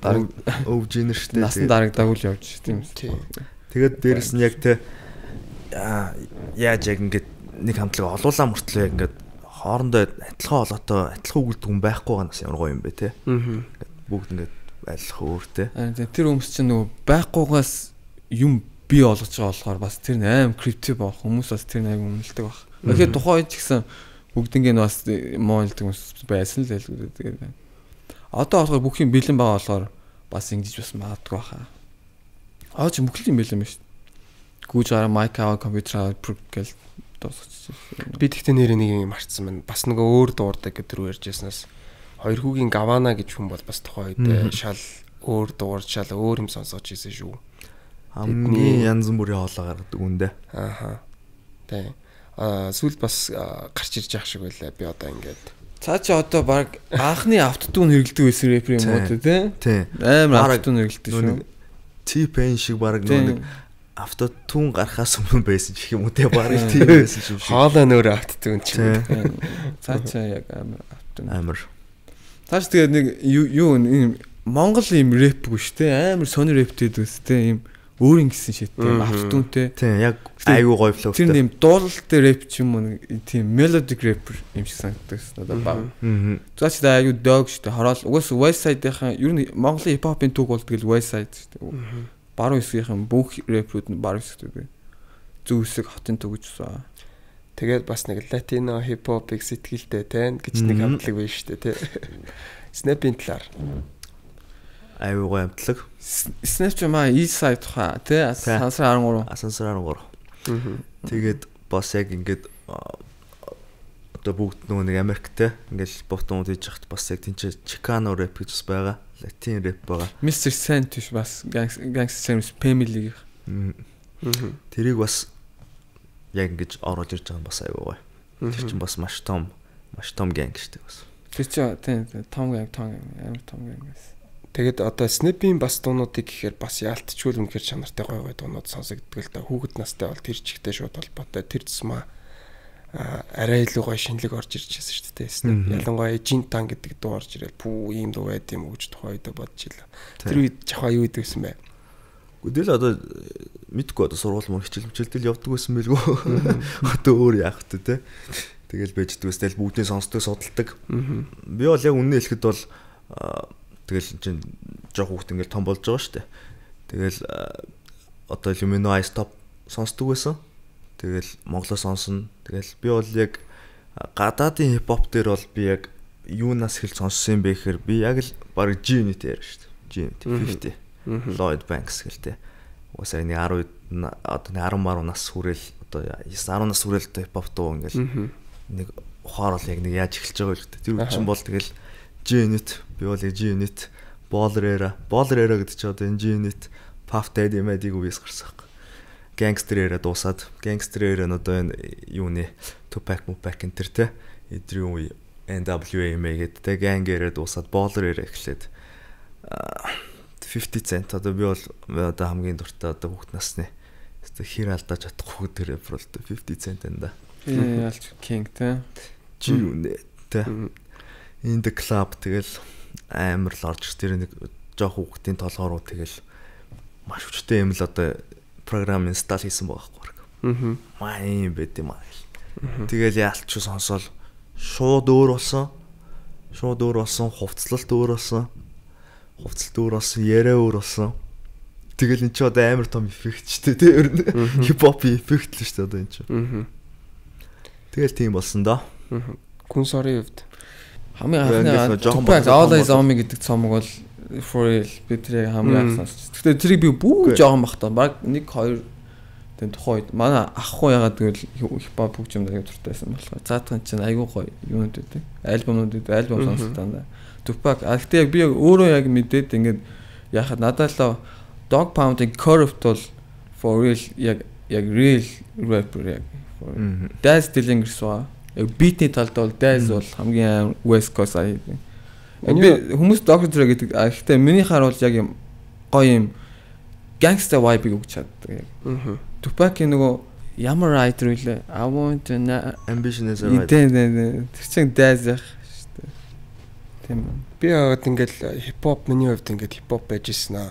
дараг өвж ийнэ штэ. Насан дарагдаагүй л явж тийм. Тэгээд дээрэс нь яг тэ яаж яг ингээд нэг хамтлаг олуулаа мөртлөө ингээд хоорондоо адилхан олоотой адилхан үгэлт хүн байхгүй байгаа нас ямар гоё юм бэ те. Ингээд бүгд ингээд айлах өөртэй. Тэр хүмүүс чинь нөгөө байхгүйгаас юм би олгож байгаа болохоор бас тэр нь аим криптив байх хүмүүс бас тэр нэг үнэлдэг баг. Тэгэхээр тухайн үед ч гэсэн бүгднийг нь бас муу хэлдэг хүмүүс байсан л байлгүй тэгээд одоо болохоор бүх юм бэлэн байгаа болохоор бас ингэж бас магадгүй баха. Аа чи бүхэл юм бэлэн байна шүү дээ. Гүүж гараа майк аваа компьютер аваа гэл дуусчихсан. Би тэгтээ нэр нэг юм марцсан байна. Бас нөгөө өөр дуурдаг гэдэг рүү ярьжсэнээс хоёр хүүгийн гавана гэж хүн бол бас тухайн үед шал өөр дуур шал өөр юм сонсож ирсэн шүү. Хамгийн янз бүрийн хоолой гаргадаг үндэ. Ааха. Тэг сүлд бас гарч ирж явах шиг байлаа би одоо ингээд Цаача одоо баг анхны автотүүн хэрэглэдэг байсан рэпер юм уу тий? Тий. Амар автотүүн хэрэглэдэг шүү. T-Pain шиг баг нэг автотүүн гарахаас өмнө байсан гэх юм уу тий? Баг тийм байсан шүү. Хоолой нөр автотүүн ч юм. Цаача яг амар автотүүн. Амар. Цааш тэгээ нэг юу юм Монгол юм рэпгүй шүү тий? Амар сони рэптэй дээс тий? Ийм өөрийн гэсэн шийдтэй автунтэй. Тийм яг айгүй гоё флоу. Тэр нэм дуулалтай рэп ч юм уу тийм melodic rapper юм шиг санагддаг надад баг. Заач да айгүй dog шүү дээ. Хороол угаас West Side-ийн ер нь Монголын hip hop-ын төг болдог л West Side шүү дээ. Баруун хэсгийнхэн бүх рэпрүүд нь баруун хэсэгтэй байна. Зөв хэсэг хотын төг гэж байна. Тэгээд бас нэг латино хип хопыг сэтгэлтэй тань гэж нэг хамтлаг байна шүү дээ тий. Snap-ийн талаар. Аюу гоомтлог. Snapchat маа Eastside тухай тий сансар 13. Сансар 13. Тэгээд бас яг ингээд одоо бүгд нөгөө нэг Америктэй ингээл буутан ууд хийж хахт бас яг тийч Chicano rap гэж бас байгаа. Latin rap байгаа. Mr. Sant биш бас Gangster Family гэх. Тэрийг бас яг ингэж оруулж ирж байгаа нь бас аюу гоё. Тэр чинь бас маш том маш том гэнг шүү дээ бас. Тэр чинь тийм том гэнг том амар том гэнг гэсэн. Тэгэд одоо Snap-ийн бас дуунуудыг гэхээр бас яалтчгүй л үнэхээр чанартай гоё гоё дуунууд сонсогддог л да. Хүүхэд настай бол тэр чигтэй шууд холбоотой тэр зэсмээ арай илүү гоё шинэлэг орж ирж байсан шүү дээ. Snap ялангуяа Jin Tan гэдэг дуу орж ирэл пүү ийм дуу байт юм уу гэж тухай өдөө бодож илаа. Тэр үед жахаа юу идэв гэсэн бэ? Гэтэл одоо э, мэдгүй одоо сургууль мөр хичээл мчэлтэл явдаг байсан мэлгүй. Одоо өөр яах вэ те. Тэгэл бэждэг байсан. Тэгэл бүгдийг сонсдог, судалдаг. Би бол яг үнэн хэлэхэд бол Тэгэл чинь жоох хүүхд ингээл том болж байгаа шүү дээ. Тэгэл одоо Lumino I Stop сонсдог байсан. Тэгэл Монголоо сонсно. Тэгэл би бол яг гадаадын хипхоп дээр бол би яг юунаас эхэлж сонссон юм бэ гэхээр би яг л баг G-Unit яриа шүү дээ. G-Unit 50. Lloyd Banks гэлтэй. Уусаа нэг 10 одоо нэг 10 мар нас хүрэл одоо 9 10 нас хүрэл хипхоп дуу ингээл нэг ухаар бол яг нэг яаж эхэлж байгаа л гэдэг. Тэр үчин бол тэгэл G-unit, би бол G-unit, Baller era, Baller era гэдэг чинь одоо энэ G-unit, Puff Daddy мэдийг үеэс гарсан хэрэг. Gangster era дуусаад, Gangster era нь одоо энэ юу нэ Tupac, Tupac энэ төр те эдрийн үе NWA гэдэг те Gang era дуусаад Baller era эхлээд 50 cent одоо би бол одоо хамгийн дуртай одоо хүүхд насны хэр алдаж чадахгүй тэр April 50 cent энэ да. Яалч King те. G-unit те in the club тэгэл амар л орж тэр нэг жоох хүүхдийн толгоор уу тэгэл маш хүчтэй юм л одоо програм инстал хийсэн байгаа хгүй. Аа. Маа юм байт юм аа. Тэгэл яалт ч сонсоол шууд өөр болсон. Шууд өөр болсон, хувцлалт өөр болсон. Хувцлалт өөр болсон, яриа өөр болсон. Тэгэл эн чи одоо амар том эффектчтэй тий ер нь. Хипхоп эффект л шүү дээ одоо эн чи. Аа. Тэгэл тийм болсон доо. Аа. Күн сарын хувьд хамгийн анхны жоохон All Eyes On Me гэдэг цомог бол for real би тэрийг хамгийн анх сонсч. Гэхдээ тэрийг би бүх жоохон бахтаа баг 1 2 тийм тухайн үед манай ахгүй ягаад гэвэл хип хоп хөгжим дээр дуртай байсан болохоор заадхан чинь айгүй гоё юунууд үү? Альбомнууд үү? Альбом сонсолтонд. Тупак. А гэхдээ яг би өөрөө яг мэдээд ингээд яхад надад л Dog Pound-ийн Curved бол for real яг яг real rapper яг. That's Dylan Gersois битний талд бол Dice бол хамгийн West Coast аа. Би хүмүүс Dr. Dre гэдэг гэхдээ миний хар бол яг юм гоё юм gangster vibe-ийг өгч чаддаг яг. Аа. Tupac-ийн нөгөө ямар writer үлээ? I want an ambition as a writer. Тэ тэ тэ. Тэр чин дайз яах шүү дээ. Тийм байна. Би аваад ингээл хип э, хоп миний хувьд ингээд хип хоп байж исэн аа.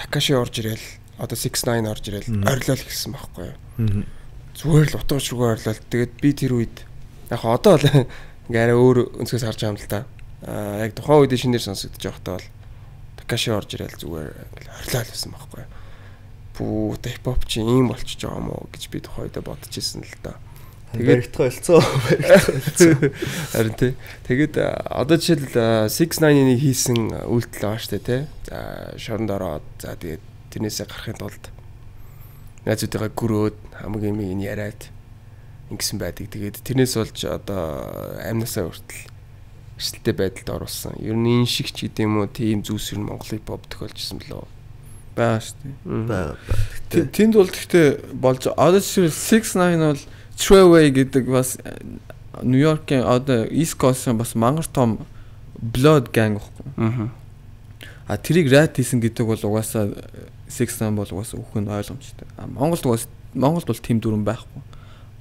Такаши орж ирэл. Одоо 69 орж ирэл. Орилол гэсэн байхгүй юу? Аа зүгээр л утгаарч руу орлол. Тэгээд би тэр үед яг одоо л ингээ арай өөр өнцгөөс харж байгаа юм л да. Аа яг тухайн үед шинээр сонсогдож байхдаа бол Такаши орж ирэл зүгээр ингээ орлол байсан байхгүй. Бүү хипхоп чи ийм болчихж байгаа юм уу гэж би тухайн үедээ бодож исэн л да. Тэгээд баригдах ойлцоо. Харин тий. Тэгээд одоо жишээл 691-ийг хийсэн үйлдэл байгаа штэ тий. За шоронд ороод за тэгээд тэрнээсээ гарахын тулд найзуудыгаа гүрөөд хамгийн юм ин яриад ингэсэн байдаг. Тэгээд тэрнээс болж одоо амнасаа хүртэл эрсдэлтэй байдалд орулсан. Ер нь энэ шиг ч гэдэм үү тийм зүйлс ер нь Монголыг бовдох болжсэн блөө. Баа штэ. Баа. Тэнд бол гэхдээ болж одоо жишээл 69 бол Treyway гэдэг бас Нью-Йоркийн э, одоо East Coast-ын бас мангар том Blood Gang гэхгүй. Аа. А тэрийг райд хийсэн гэдэг бол угаасаа э, 6-ан бол уус үхэн ойлгомжтой. Монголд уус Монголд бол тийм дүрэн байхгүй.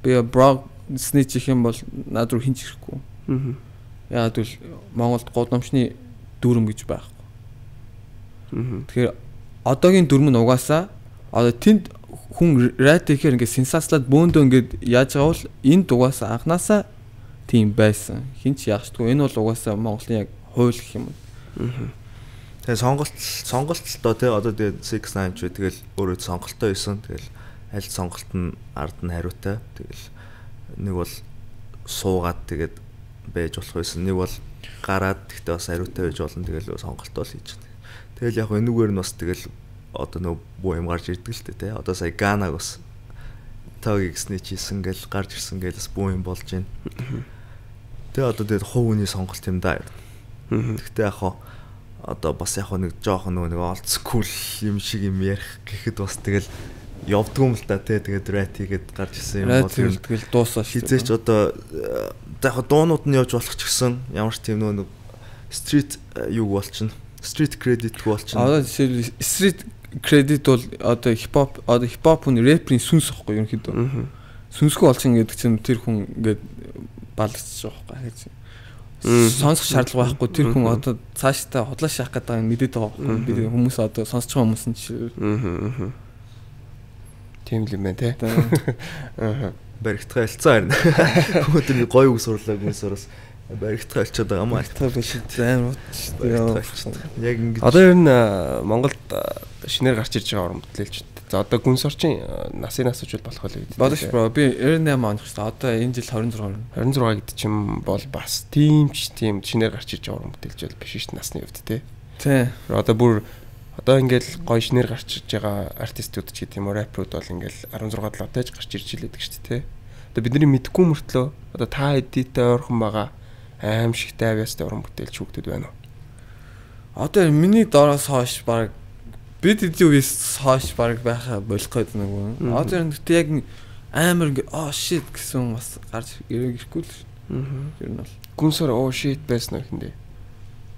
Би брог снич их юм бол над руу хинч ирэхгүй. Аа. Яг л Монголд голомчны дүрм гэж байхгүй. Аа. Тэгэхээр одоогийн дүрм нь угаасаа одоо тэнд хүн райт ихээр ингээд сенсацлаад бөөндөө ингээд яаж байгаа бол энэ дугаасаа анханасаа тийм байсан. Хинч яахшгүй. Энэ бол угаасаа Монголын яг хууль гэх юм. Аа. Тэгээ сонголт сонголттой тий одоо тэгээ 6 9 ч тэгэл өөрөө сонголттой байсан. Тэгэл аль сонголт нь ард нь хариутай. Тэгэл нэг бол суугаад тэгээд байж болох байсан. Нэг бол гараад тэгтээ бас хариутай байж болно. Тэгэл сонголт бол хийж байна. Тэгэл яг энүүгээр нь бас тэгэл одоо нөө бүх юм гарч ирдэг л дээ тий. Одоо сая Ганаг бас тагийг гэсний чийсэн гэл гарч ирсэн гэл бас бүх юм болж байна. Тэгээ одоо тэгээд хувь хүний сонголт юм да. Тэгтээ яг хаа одоо бас яг нэг жоох нөгөө нэг олд скул юм шиг юм ярих гэхэд бас тэгэл явдгүй юм л та тий тэгээд рэт хийгээд гарч ирсэн юм бол тэгэл дуусаа хизээч одоо э, яг дуунууд нь явж болох ч гэсэн ямар ч тийм нөгөө стрит юг болчихно стрит кредитгүй болчихно одоо стрит кредит бол одоо хипхоп одоо хипхоп нь рэперийн сүнс ихгүй ерөнхийдөө сүнсгүй болчихно гэдэг чинь тэр хүн ингээд балагдчих واخхой сонсох шаардлага байхгүй тэр хүн одоо цааш та худлаа шахах гэдэг юм мэдээд байгаа байхгүй бид хүмүүс одоо сонсож байгаа хүмүүс нь чи тийм л юм байна те аа баригдах альцсан харин өнөөдөр гой үг сурлаа гүнс араас баригдах альчаад байгаа юм аа баригдах биш амар утгатай яг ингэж одоо ер нь Монголд шинээр гарч ирж байгаа уран бүтээлч За одоо гүнс орчин э, насын асуужвал болох байлиг гэдэг. Болш бро би 98 оных шүү дээ. Одоо энэ жил 26. 26 гэдэг чим бол бас тийм ч тийм шинээр гарч ирж байгаа мөдөлж байл биш шүү дээ насны хувьд те. Тий. Одоо бүр одоо ингээл гоё шинээр гарч ирж байгаа артистууд ч гэдэг юм уу рэпрууд бол ингээл 16 7 тааж гарч ирж илээдэг шүү дээ те. Одоо бидний мэдгүй мөртлөө одоо та эдиттэй ойрхон байгаа аим шигтэй авьяастай уран бүтээлч хүүхдүүд байна уу? Одоо миний дороос хойш баг бид эдний үеэс хойш баг байха болох гэдэг нэг юм. Одоо гэхдээ яг амар ингээ оо oh, shit гэсэн бас гарч ирэх ирэхгүй л шүү. Аа. Ер нь бол гүн сар оо oh, shit байсан гэхэндээ.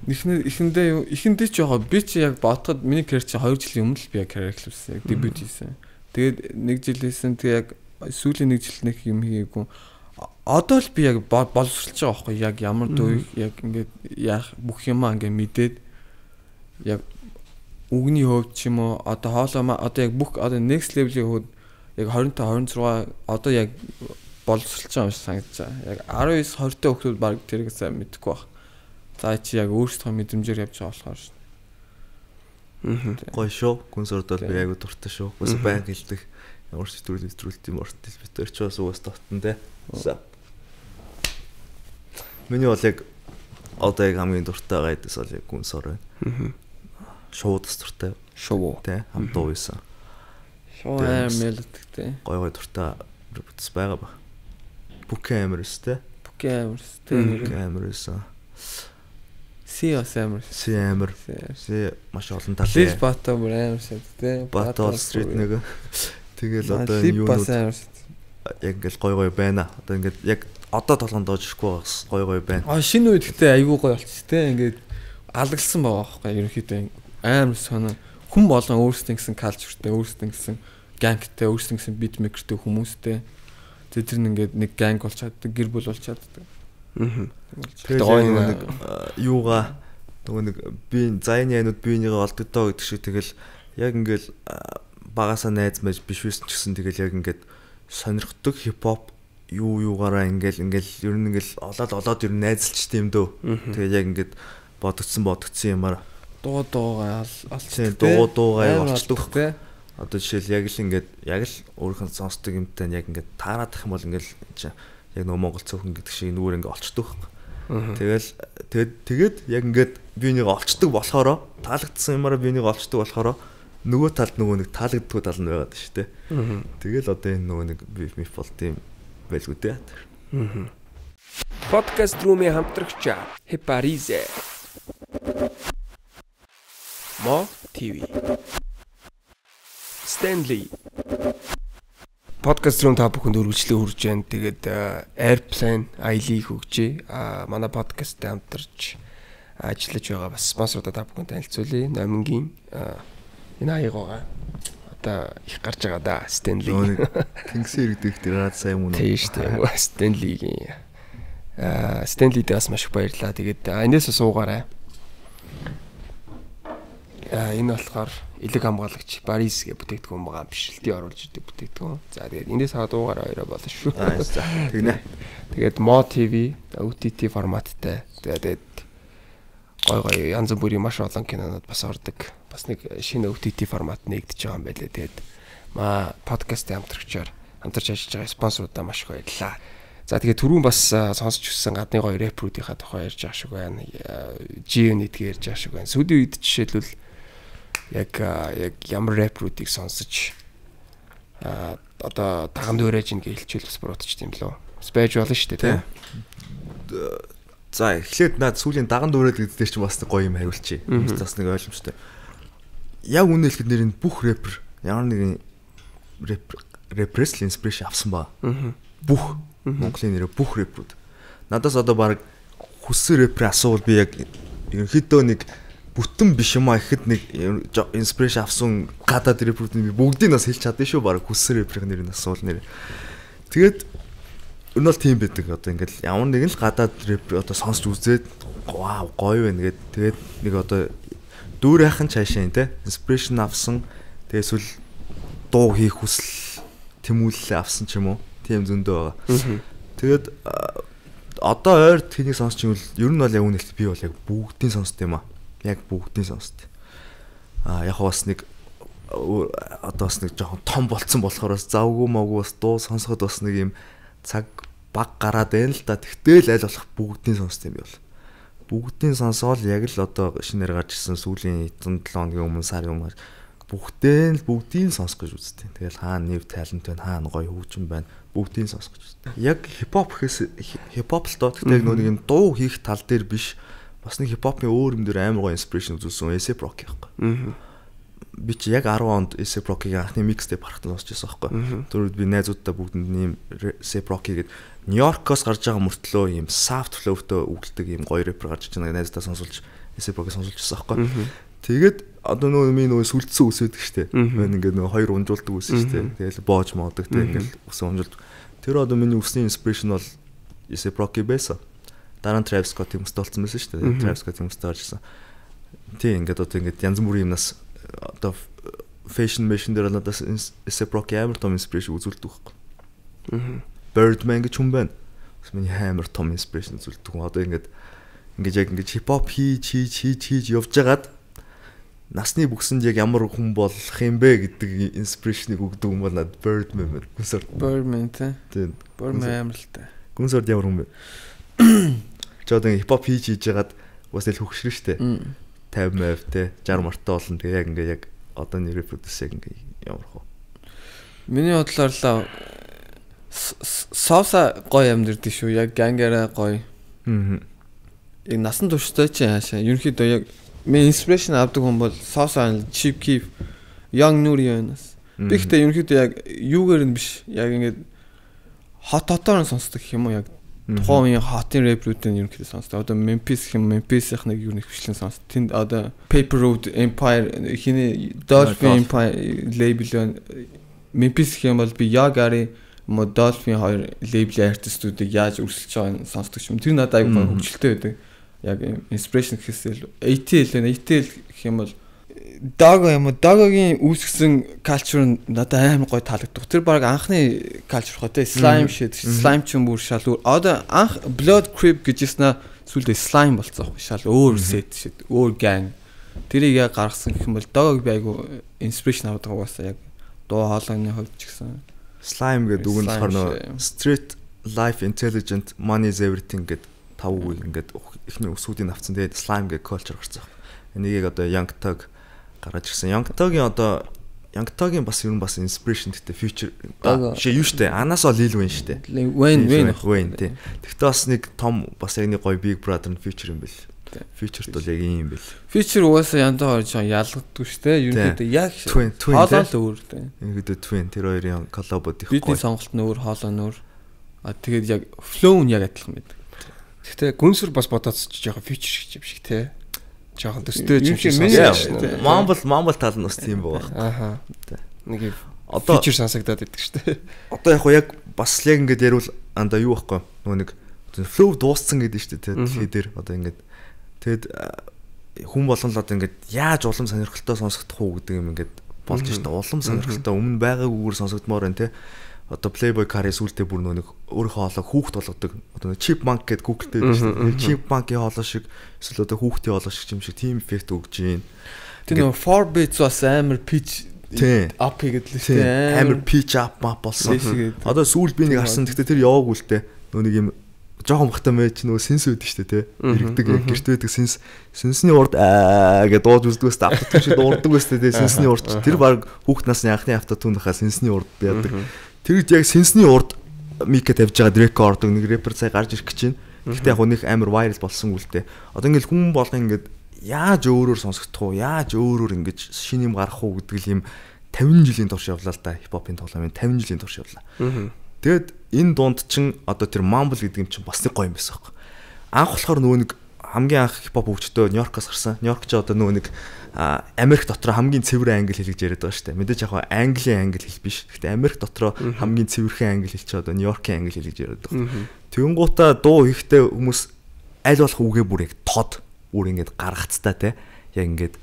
Эхнээ эхэндээ эхэндээ ч яг би ч яг бодоход миний карьер чи 2 жилийн өмнө л би яг карьер эхлүүлсэн. Яг дебют хийсэн. Тэгээд нэг жил хийсэн. Тэг яг сүүлийн нэг жил нэг юм хийгээгүй. Одоо л би яг боловсруулж байгаа байхгүй яг ямар дуу яг ингээд яах бүх юмаа ингээд мэдээд яг үгний хувьд ч юм уу одоо хоолоо одоо яг бүх одоо next level-ийн хувьд яг 25 26 одоо яг боловсруулж байгаа юм шиг санагдаж байгаа. Яг 19 20 та хүмүүс баг тэрийг сайн мэдэхгүй байна. За чи яг өөрсдөө мэдрэмжээр явж байгаа болохоор шүү. Аа. Гоё шүү. Гүн сурдал би айгу дуртай шүү. Бас байнг илдэх ямар ч төрөл нэвтрүүлэлт юм ортол бид төр ч бас уус татна те. За. Миний бол яг одоо яг хамгийн дуртай байгаа дэс бол яг гүн сор байна. Аа шууд дуртай. Шуу. Тэ хамтуу байсан. Шуу амар мелодиктэй. Гой гой дуртай бүтс байгаа ба. Бүкэ амар өстэй. Бүкэ амар өстэй. Бүкэ амар өсөн. Си бас амар. Си амар. Си маш олон талын. Лил Бата бүр амар шат тэ. Бата стрит нэг. Тэгэл одоо энэ юу нэг яг ингээл гой гой байна. Одоо ингээд яг одоо толгон доожихгүй гой гой байна. А шинэ үед гэдэг айгүй гой болчихсон те. Ингээд алгалсан байгаа байхгүй ерөнхийдөө амар сонио хүн болон өөрсдөө гэсэн калчуртай өөрсдөө гэсэн гангтай өөрсдөө гэсэн битмейкертэй хүмүүстэй тэр тэр ингээд нэг ганг бол чаддаг гэр бүл бол чаддаг аа тэгээд гоё нэг юугаа нөгөө нэг би заяаны янууд биенийг олддог гэдэг шиг тэгэл яг ингээд багасаа найз мэж биш байсан ч гэсэн тэгэл яг ингээд сонирхдаг хипхоп юу юугаараа ингээл ингээл ер нь ингээл олоод олоод ер нь найзалчтай юм дөө тэгээд яг ингээд бодогдсон бодогдсон юмар дуу дуугаа олцдог дуу дуугаа олцдог те одоо жишээл яг л ингээд яг л өөрийнх нь сонсдог юмтай нь яг ингээд таанаадах юм бол ингээд яг нөө Монгол цөөхөн гэдэг шиг нүгээр ингээд олцдог байхгүй тэгэл тэгэд тэгэд яг ингээд би энийг олцдог болохоро таалагдсан юмараа би энийг олцдог болохоро нөгөө талд нөгөө нэг таалагддгүй тал нь байгаад шүү дээ тэгэл одоо энэ нөгөө нэг биф миф бол тийм байлгүй дээ Подкаст рууми хамтрагчаа Хепаризе Mov TV. Stanley. Подкаст руу та бүхэнд үргэлжлэн хүрж байна. Тэгээд э, Airplane аялыг хөгжээ. Аа манай подкасттай хамтарч ажиллаж байгаа бас спонсорудаа та бүхэнд танилцуулъя. Номингийн энэ аяг байгаа. Одоо их гарч байгаа да Stanley. Тэнгисийн иргэдэх тэр гад сайн юм уу? Тийм шүү дээ. Stanley-ийн. Аа Stanley-д бас маш их баярлалаа. Тэгээд энээс суугаарай. Э, энэ болохоор элэг хамгаалагч Барис гэх бүтээгдэхүүн байгаа бишлэлтий оруулж идэг бүтээгдэхүүн. За тэгээд эндээс хаа дуугаар хоёроо болно шүү. Тэгнэ. Тэгээд Mo TV OTT форматтай. Тэгээд гой гой янз бүрийн маш олон кинонууд бас ордог. Бас нэг шинэ OTT формат нэгдэж байгаа юм байлээ. Тэгээд маа подкаст хамтрагчаар хамтарч ажиллаж байгаа спонсоруудаа маш их баярлалаа. За тэгээ түрүүн бас сонсч үссэн гадны гоё рэпруудийнхаа тухай ярьж байгаа шиг байна. Э, G-Unit-ийг ярьж байгаа шиг байна. Сүүлийн үед жишээлбэл яг яг ямар рэпруудыг сонсож одоо тагам дөрэж ингэ хэлчихвэл бас буруудчих юм лөө. Спэж болно шүү дээ тийм. За эхлээд наад сүүлийн даган дөрээд гэдгээр чинь бас нэг гоё юм хариулчих. Бас нэг ойлгомжтой. Яг үнэ хэлэхэд нэр нь бүх рэпер ямар нэгэн рэпер рэпресл инспирэшн авсан ба. Бүх Монголын нэрэ бүх рэпрүүд. Надаас одоо баг хүссэн рэпер асуувал би яг ерөнхийдөө нэг бүтэн биш юм а гэхэд нэг инспирэш авсан гадаад рэперүүд нь бүгдийг нас хэлж чадсан шүү баг хүссэн рэперийн нэр нь асуул нэр. Тэгээд энэ бол тийм байдаг одоо ингээл ямар нэгэн л гадаад рэпер одоо сонсч үзээд вау гоё байна гэд тэгээд нэг одоо дүүр яхан цаашаа те инспирэшн авсан тэгээс үл дуу хийх хүсэл тэмүүлэл авсан ч юм уу тийм зөндөө байгаа. Тэгээд одоо ойр тэнийг сонсч юм бол ер нь бол яг үнэлт би бол яг бүгдийг сонсд юм а. Яг бүгднээс онст. Аа яг бас нэг одоо бас нэг жоохон том болцсон болохоор бас завгүй мавгүй бас дуу сонсоход бас нэг юм цаг баг гараад байна л да. Тэгтэл аль болох бүгднийг сонсд юм би бол. Бүгднийг сонсоол яг л одоо шинээр гарч ирсэн сүүлийн 7 хоногийн өмнө сарын өмнө бүгдээ л бүгдийг сонсох гэж үзтiin. Тэгэл хаана нев талент байна, хаана гоё хөгжим байна, бүгдийг сонсох гэж үзтiin. Яг хипхоп гэхээс хипхоп л доо. Тэгтээ нөгөө нэг дуу хийх тал дээр биш. Mm -hmm бас нэг хипхопын өөр юм дээр амар гоё инспирашн үзүүлсэн Эсэ Прок яахгүй. Аа. Би чи яг 10 онд Эсэ Прокийн анхны микстэйп харахад сонсч байсан байхгүй. Түрүүд би найзуудтай бүгдэнд нэм Эсэ Прокийг Нью-Йоркоос гарч байгаа мөртлөө ийм soft flow-тэй үгэлдэг ийм гоё рэпер гарч иж байгааг найзтаа сонсуулж Эсэ Прокийг сонсуулж байсан байхгүй. Тэгээд одоо нөгөө минь нөгөө сүлдсэн үсэдэг штэ. Мэн ингээд нөгөө хоёр унжуулдаг үсэн штэ. Тэгэл боож моодаг тэг ингээд үсэн унжуулдаг. Тэр одоо миний үсний инспирашн бол Эсэ Проки байсан. Аа. Дараа нь Travis Scott юмстай болсон байсан шүү дээ. Travis Scott юмстай орж ирсэн. Тий, ингээд одоо ингээд янз бүрийн юмнаас одоо fashion mission дээр надаас Sprock амар том inspiration үзүүлдэг байхгүй. Аа. Birdman гэж хүн байна. Бас миний амар том inspiration үзүүлдэг. Одоо ингээд ингээд яг ингээд хип хоп хийж хийж хийж хийж явжгаад насны бүгсэнд яг ямар хүн болох юм бэ гэдэг инспирэшнийг өгдөг юм бол над Birdman байна. Гүнсорд. Birdman тий. Тий. Birdman амар л та. Гүнсорд ямар хүн бэ? Чи одоо хипхоп хийж хийж ягаад бас л хөвгшрэн штэ. 50% те 60 мартаа болно. Тэгээ яг ингээ яг одоо нэр продюс яг ингээ ямарх вэ? Миний бодлоор л Савса гоё амьдэрдэг шүү. Яг гангера гоё. Аа. Яг насан туршдаа чи хаашаа. Ерөнхийдөө яг миний инспирэшн авдаг хүн бол Савса Cheap Keef, Young Nuri юунаас. Би ихтэй ерөнхийдөө яг юугээр нь биш. Яг ингээд хот хотоор нь сонсдог юм уу яг тухайн үеийн хотын рэпрүүдэн ер нь хэрэг сонсдог. Одоо Memphis хэм Memphis-ийнх нэг юу нэг хвчлэн сонс. Тэнд одоо Paper Road Empire хиний Dolphin Empire лейбл байна. Memphis хэм бол би Yagari мо Dolphin хоёр лейблийн артистуудыг яаж өрсөлдөж байгааг сонсдог юм. Тэр надад аюулгүй хөвчлөлтэй байдаг. Яг inspiration гэхээс илүү ATL байна. ATL гэх юм бол Дого юм уу? Догогийн үүсгэсэн калчур нь надад амар гоё таалагддаг. Тэр баг анхны калчур хоо те slime shit, slime ч юм бүр шал өөр. Одоо анх blood creep гэжсэнэ сүлдээ slime болцсон юм шал өөр set shit, өөр gang. Тэрийг яг гаргасан гэх юм бол Догог би айгу inspiration авдаг угаасаа яг дуу хоолойны хувьд ч гэсэн. Slime гэдэг үг нь болохоор нөө street life intelligent money is everything гэдэг тав үг ингээд эхний үсүүдийг авцсан. Тэгээд slime гэх culture гарцсан. Энийг одоо young thug гараад ирсэн. Youngtog-ийн одоо Youngtog-ийн бас ер нь бас inspiration гэдэг future жишээ юу штэ. Анаас ол Lil Wayne штэ. Wayne Wayne Wayne тий. Тэгтээ бас нэг том бас яг нэг гоё Big Brother-ын future юм бэл. Future-т бол яг ийм юм бэл. Future угаасаа янзаа хоёр жоо ялгддаг штэ. Юу гэдэг яг хоолол өөр тий. Ингэдэг twin тэр хоёрын коллабод их гоё. Бидний сонголт нь өөр, хоолой нь өөр. А тэгээд яг flow нь яг адилхан байдаг. Гэхдээ гүнсүр бас бодоодсож яг future шиг юм шиг тий жоохон төстэй юм шиг санагдаж байна. Монгол Монгол тал нь бас тийм байгаа. Аха. Нэг одоо фичер сонсогдоод идэг шүү дээ. Одоо яг яг бас яг ингээд ярил анда юу байхгүй нөгөө нэг flow дууссан гэдэг нь шүү дээ дэлхий дээр одоо ингээд тэгэд э, хүн болон л одоо ингээд яаж улам сонирхолтой сонсогдох уу гэдэг юм ингээд болж шүү дээ. Улам сонирхолтой өмнө байгаагүйгээр сонсогдмоор байна те одоо Playboy Car-ийн сүултээ бүр нөө нэг өөрийнхөө хоолоо хүүхд болгодог. Одоо Chip Bank гэдэг Google-тэй байдаг шүү дээ. Chip Bank-ийн хоолоо шиг эсвэл одоо хүүхдийн хоолоо шиг юм шиг team effect өгж гин. Тэр нөө Forbes бас амар pitch ап хийгээд л шүү дээ. Амар pitch up map болсон. Одоо сүүл би нэг харсан. Гэхдээ тэр яваагүй л дээ. Нөө нэг юм жоохон бахтай мэж нөгөө сенс үүд штэ тэ иргэдэг гэрт байдаг сенс сенсний урд аа гэж дууж үздэг бас автотон шиг дуурдаг бас тэ сенсний урд тэр баг хүүхд насны анхны автотон даха сенсний урд яадаг Тэр яг сэнсний урд мика тавьж байгаа дрэко ордог нэг рэпер цай гарч ирэх гэж байна. Гэхдээ яг нэг амар вайрал болсон үлдээ. Одоо ингээл хүмүүс болгон ингээд яаж өөрөөр сонсогдох уу? Яаж өөрөөр ингэж шин юм гарах уу гэдэг л юм 50 жилийн турш явлаа л да хипхопын тоглоомын 50 жилийн турш явлаа. Тэгэд энэ дунд чин одоо тэр mumble гэдэг юм чин бас нэг гоё юм байсан хөөе. Анх болохоор нөгөө нэг хамгийн анх хипхоп хөгжтөө Нью-Йоркоос гарсан. Нью-Йорк ч одоо нөгөө нэг Америк дотор хамгийн цэвэр англи хэл гэж яриад байгаа шүү дээ. Мэдээж яг Английн англи хэл биш. Гэхдээ Америк дотор хамгийн цэвэрхэн англи хэл ч одоо Нью-Йоркийн англи хэл гэж яриад байгаа. Тэнгуутаа дуу хийхдээ хүмүүс аль болох үгээ бүр яг тод бүр ингэж гаргацтай те. Яг ингэж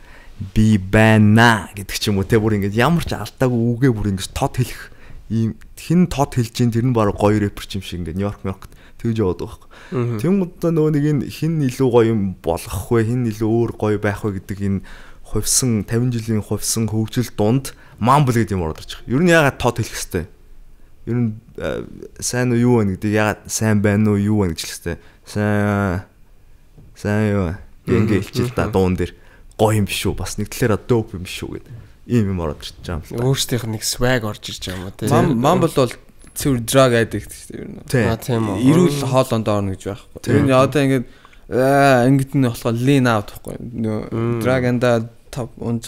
би байна гэдэг ч юм уу те бүр ингэж ямар ч алдаагүй үгээ бүр ингэж тод хэлэх ийм хин тод хэлж дээ тэр нь баг гоё рэпер ч юм шиг ингээд Нью-Йорк Нью-Йоркт тэгж яваад байгаа хөөх. Тэм удаа нөгөө нэг энэ хин илүү гоё юм болох вэ? Хин илүү өөр гоё байх вэ гэдэг энэ хувьсан 50 жилийн хувьсан хөгжил дунд мамбл гэдэг юм ороод ирчих. Ер нь ягаад тод хэлэх хэвтэй. Ер нь э, сайн уу юу вэ гэдэг ягаад сайн байна уу юу вэ гэж хэлэх хэвтэй. Сайн сайн юу. Ингээ хэлчих л да дуун дээр гоё юм биш үү? Бас нэг талаараа доп юм биш үү гэдэг ийм юм ороод ирж байгаа юм байна. Өөрсдийнх нь нэг swag орж ирж байгаа юм уу тийм. Mumble бол цэвэр drug addict шүү дээ ер нь. Тийм үү. Ирүүл хоолонд орно гэж байхгүй. Тэр нь одоо ингээд ингээд нь болохоо lean out гэхгүй. Drug and тав унж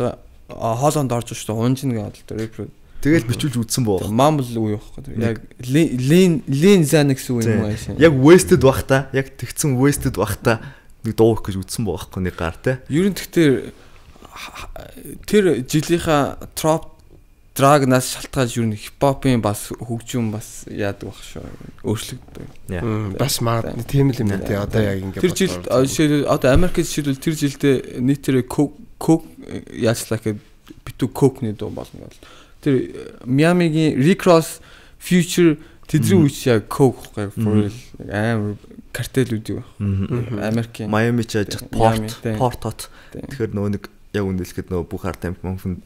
хоолонд орж шүү дээ. Унжин гэдэг одоо repro. Тэгэл бичүүлж үдсэн боо. Mumble үе байхгүй. Яг lean lean зэн гэсэн үг юм аашаа. Яг wasted бах та. Яг тэгцэн wasted бах та нэг дуу их гэж үдсэн боо байхгүй нэг гар те. Ер нь тэгтээ тэр жилийнхаа троп драгнаас шалтгаалж юу н хипхопын бас хөгжим бас яадаг баг шүү. Өөрчлөгддөг. Бас магадгүй тийм л юм тий. Одоо яг ингэ Тэр жил одоо Америкт жишээлбэл тэр жилдээ нийтээрээ кок яачлаа гэхэд битүү кокны дуу болно бол тэр э, Miami-гийн Recross Future тэдний үеч яг кок гэхгүй for real амар картелүүд юу. Америкийн Miami ч ажих порт порт хот. Тэгэхээр нөө нэг яг үнэлэхэд нөгөө бүх арт амп мөн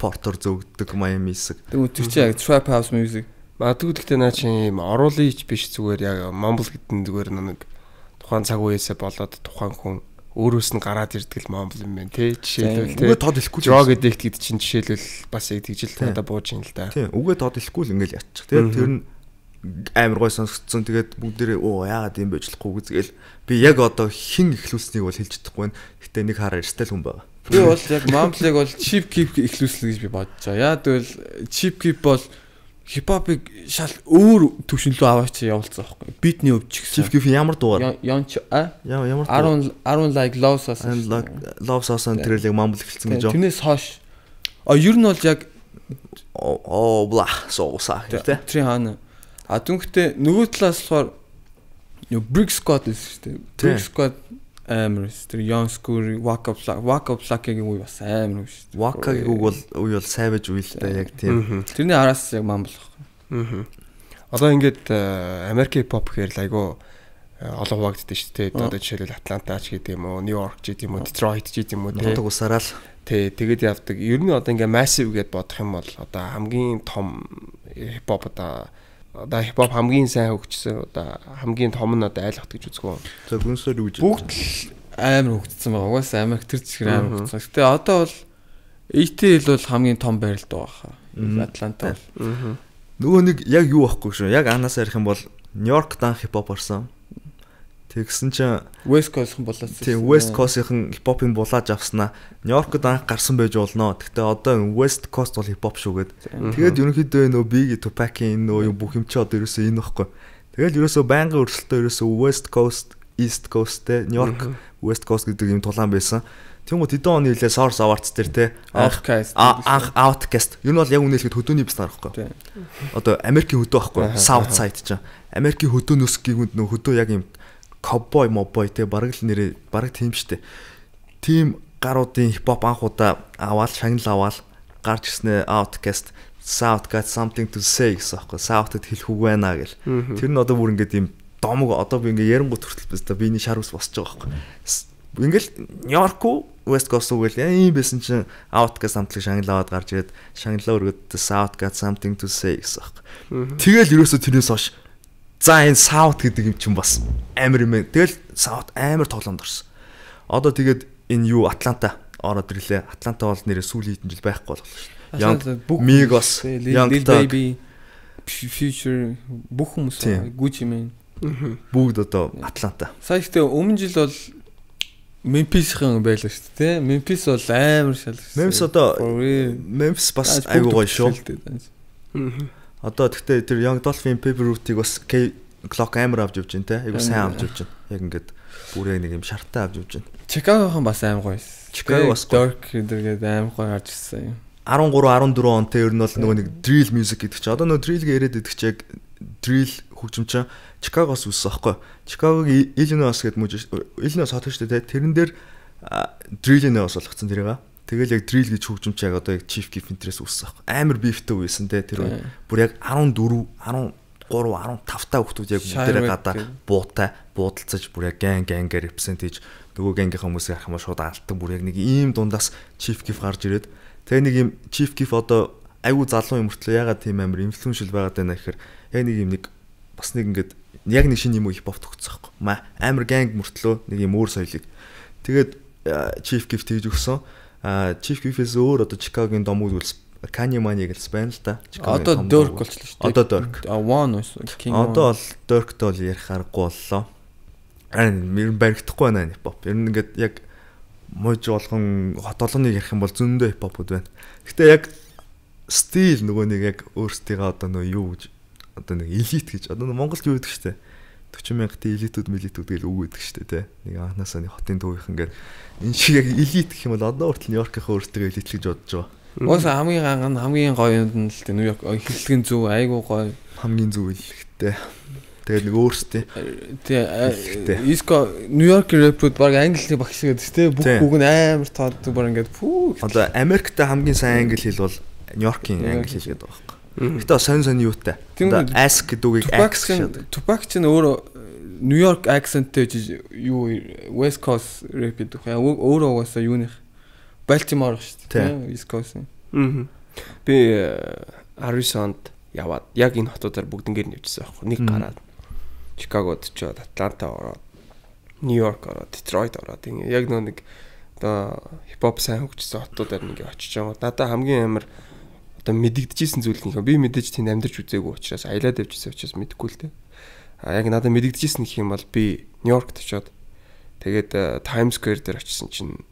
портер зөвгддөг Miami хэсэг. Тэг үзчих чи яг trap house music. Магадгүй гэхдээ наа чи юм оруулын ич биш зүгээр яг mumble гэдэг нь зүгээр нэг тухайн цаг үеэсээ болоод тухайн хүн өөрөөс нь гараад ирдэг л mumble юм байна тий. Жишээлбэл тий. Үгээ тод хэлэхгүй л. Drug addict гэдэг чинь жишээлбэл бас яг тэгжэл надаа бууж ийн л да. Тий. Үгээ тод хэлэхгүй л ингээл ятчих тий. Тэр нь амар гой сонсгдсон. Тэгээд бүгдээрээ оо яагаад юм бэж болохгүй гэвэл би яг одоо хин ихлүүлснийг бол хэлж чадахгүй байна. Гэтэ нэг хараа эрсдэл хүн байгаа. Би бол яг Mumble-ыг бол cheap keep ихлүүлсэн гэж би бодож байгаа. Яа тэгвэл cheap keep бол хипхопыг шал өөр төвшинлөө аваач явуулсан байхгүй. Битний өвч гэсэн. Cheap keep ямар дуугар? Янч а? Ямар 10 10 like love sauce. Love sauce энэ төрлийг Mumble эхэлсэн гэж. Тэрнээс хойш а ер нь бол яг оо бла соусаа гэдэг. Три хаана. А түнхтээ нөгөө талаас болохоор Brick Squad гэсэн шүү дээ. Brick Squad амар биш. Тэр Young School Walk Up Luck, Walk Up Luck-ийн үе бас амар биш. Walk-ийн үг бол үе бол Savage үе л да яг тийм. Тэрний араас яг ман болох. Аа. Одоо ингээд э, Америкийн pop гэхээр л айгүй э, олон хуваагддаг шүү дээ. Одоо жишээлбэл Атланта ч гэдэг юм уу, Нью-Йорк ч гэдэг юм уу, Детройт ч гэдэг юм уу. Нутаг усараа л тий тэгэд явдаг. Ер нь одоо ингээд massive гэд бодох юм бол одоо хамгийн том hip э, hop одоо одоо хипхоп хамгийн сайн хөгжсөн одоо хамгийн том нь одоо айлхт гэж үздэг. За гүнсээр үүж. Бүгд л амар хөгжсөн байгаа. Угаасаа Америк төр чиг амар хөгжсөн. Гэтэ одоо бол ETL бол хамгийн том байралд байгаа хаа. Атланта бол. Нөгөө нэг яг юу байхгүй шүү. Яг анаас ярих юм бол Нью-Йорк дан хипхоп орсон. Тэгсэн чинь West Coast-ын булаад. Тийм, West Coast-ийн хипхопыг булааж авснаа. Нью-Йоркод анх гарсан байж болно. Гэтэ одоо West Coast бол хипхоп шүүгээд. Тэгээд ерөнхийдөө нөө Big Tupac-ийн нөө бүх юм чи одоо ерөөсөө энэ багхгүй. Тэгэл ерөөсөө байнгын өрсөлдөө ерөөсөө West Coast, East Coast те Нью-Йорк, West Coast гэдэг юм тулаан байсан. Тэнгүүд хэдэн оны хилээ Source Awards дээр те Outcast анх Outcast. Ер нь бол яг үнэхээр хөдөөний бас нарахгүй. Одоо Америкийн хөдөө байхгүй. South side чинь. Америкийн хөдөөнөөс гээд нөө хөдөө яг юм ковбой мобой те бараг л нэрээ бараг тийм штэ. Тим гаруудын хипхоп анхудаа аваад шагнал аваад гарч ирснэ Outcast South got something to say гэсэн аахгүй. South-д хэлэхгүй байна гэл. Тэр нь одоо бүр ингээд юм домог одоо би ингээд ярангуут хүртэл биз дээ. Биний шар ус босч байгаа байхгүй. Ингээл Нью-Йорк уу West Coast уу гэл ийм байсан чинь Outcast самтлаг шагнал аваад гарч ирээд шагналаа өргөд South got something to say гэсэн аахгүй. Тэгэл ерөөсө тэрнээс хойш За энэ Саут гэдэг юм чинь бас амар юм ээ. Тэгэл Саут амар тоглоомд орсон. Одоо тэгээд энэ юу Атланта ороод ирлээ. Атланта бол нэрээ сүүлийн хэдэн жил байхгүй боллоо шүү дээ. Young Migos, Young Baby, Future бүх хүмүүс Gucci Mane mhm. бүгд одоо Атланта. Сая ихтэй өмнө жил бол Мемфисийн байлаа шүү дээ. Мемфис бол амар шал. Мемфис одоо Мемфис бас айгүй гоё шүү. Одоо тэгтээ тэр Young Dolphin Paper Root-ийг бас Clock амар авч явж байна те. Айгу сайн авч явж байна. Яг ингээд бүрээ нэг юм шартаа авч явж байна. Чикагохон бас аим гоё. Чикаго бас Dork гэдэг аим гоё гарч ирсэн юм. 13 14 он те ер нь бол нөгөө нэг drill music гэдэг чинь одоо нөгөө drill-гээ яриад идэх чиг drill хөгжимчин Чикагоос үссэн аахгүй. Чикагог Illinois гэдэг мужид Illinois хотч штэ те. Тэрэн дээр drill-ийн бас болгоцсон тэрийг аа. Тэгэл яг drill гэж хөгжимч яг одоо яг chief gif интерес үүссэн байхгүй. Амар beefтэй үесэн те тэр үе. Бүр яг 14, 10 3 15 та хүмүүс яг бүгдээрээ гадаа буутай буудалцаж бүр яг гэн гэнгээр репрезент хийж нөгөө гэнгийнхаа хүмүүсийг харах юм шууд алтан бүр яг нэг ийм дундаас chief gif гарч ирээд тэгээ нэг ийм chief gif одоо айгүй залуу юм өртлөө ягаад тийм амар инфлюеншл байгаад байна гэхээр яг нэг юм нэг бас нэг ингээд яг нэг шинэ юм хип хоп төгссөн байхгүй амар гэнг мөртлөө нэг юм өөр соёлыг тэгээд э, chief gif тэгж өгсөн А Chief Keef-с өөр одоо Chicago-гийн дом үзүүлсэн Kanye Mane гэлс байна л да. Одоо Dirk болчихлоо шүү дээ. Одоо Dirk. А One ус King. Одоо бол Dirk-т бол ярих аргагүй боллоо. Харин мөр баригдахгүй байна хип хоп. Ер нь ингээд яг мож болгон хот олоныг ярих юм бол зөндөө хип хопуд байна. Гэтэ яг стил нөгөө нэг яг өөрсдийнхээ одоо нөгөө юу гэж одоо нэг элит гэж одоо Монголд юу гэдэг штэ. 40 мянгатын элитүүд мэлитүүд гэж үг өгдөг шүү дээ тий. Нэг анханасаа нэг хотын төвийнх ингээд энэ шиг яг элит гэх юм бол одоо хүртэл Нью-Йоркийнхөө өөртөө элит гэж бодож байгаа. Ууса хамгийн ганга хамгийн гоё юм нь л дээ Нью-Йорк эхлэлгийн зөв айгуу гоё хамгийн зөв хэлэхтэй. Тэгээд нэг өөрсдөө тий Иско Нью-Йорк рэпүүд баг англи багш гэдэг тий бүх үг нь амар тооддаг баг ингээд пүү. Одоо Америкт хамгийн сайн англи хэл бол Нью-Йоркийн англи хэл гэдэг байна. Гэтэ сонь сонь юутай. Ask гэдэг үгийг Ask шууд. Tupac ч нөөр Нью-Йорк акценттэй юу West Coast rap гэдэг. Өөрөө угаасаа юуних Балтимор шүү дээ. East Coast. Аа. Би 19 э, онд яваад яг энэ хотуудаар бүгднгээр нэвчсэн байхгүй. Нэг гараад Чикагод ч Атланта ороод Нью-Йорк ороод Детройт ороод яг нөө нэг одоо хипхоп сайн хөгжсөн хотуудаар нэг очиж байгаа. Надаа хамгийн амар одоо мэдэгдэжсэн зүйл нөхөө би мэдээж тийм амьдарч үзээгүй учраас аялаад явжсэн учраас мэдэхгүй л дээ. А яг надад мэдэгдэжсэн гэх юм бол би Нью-Йоркт очиод тэгээд э, Times Square дээр очисон чинь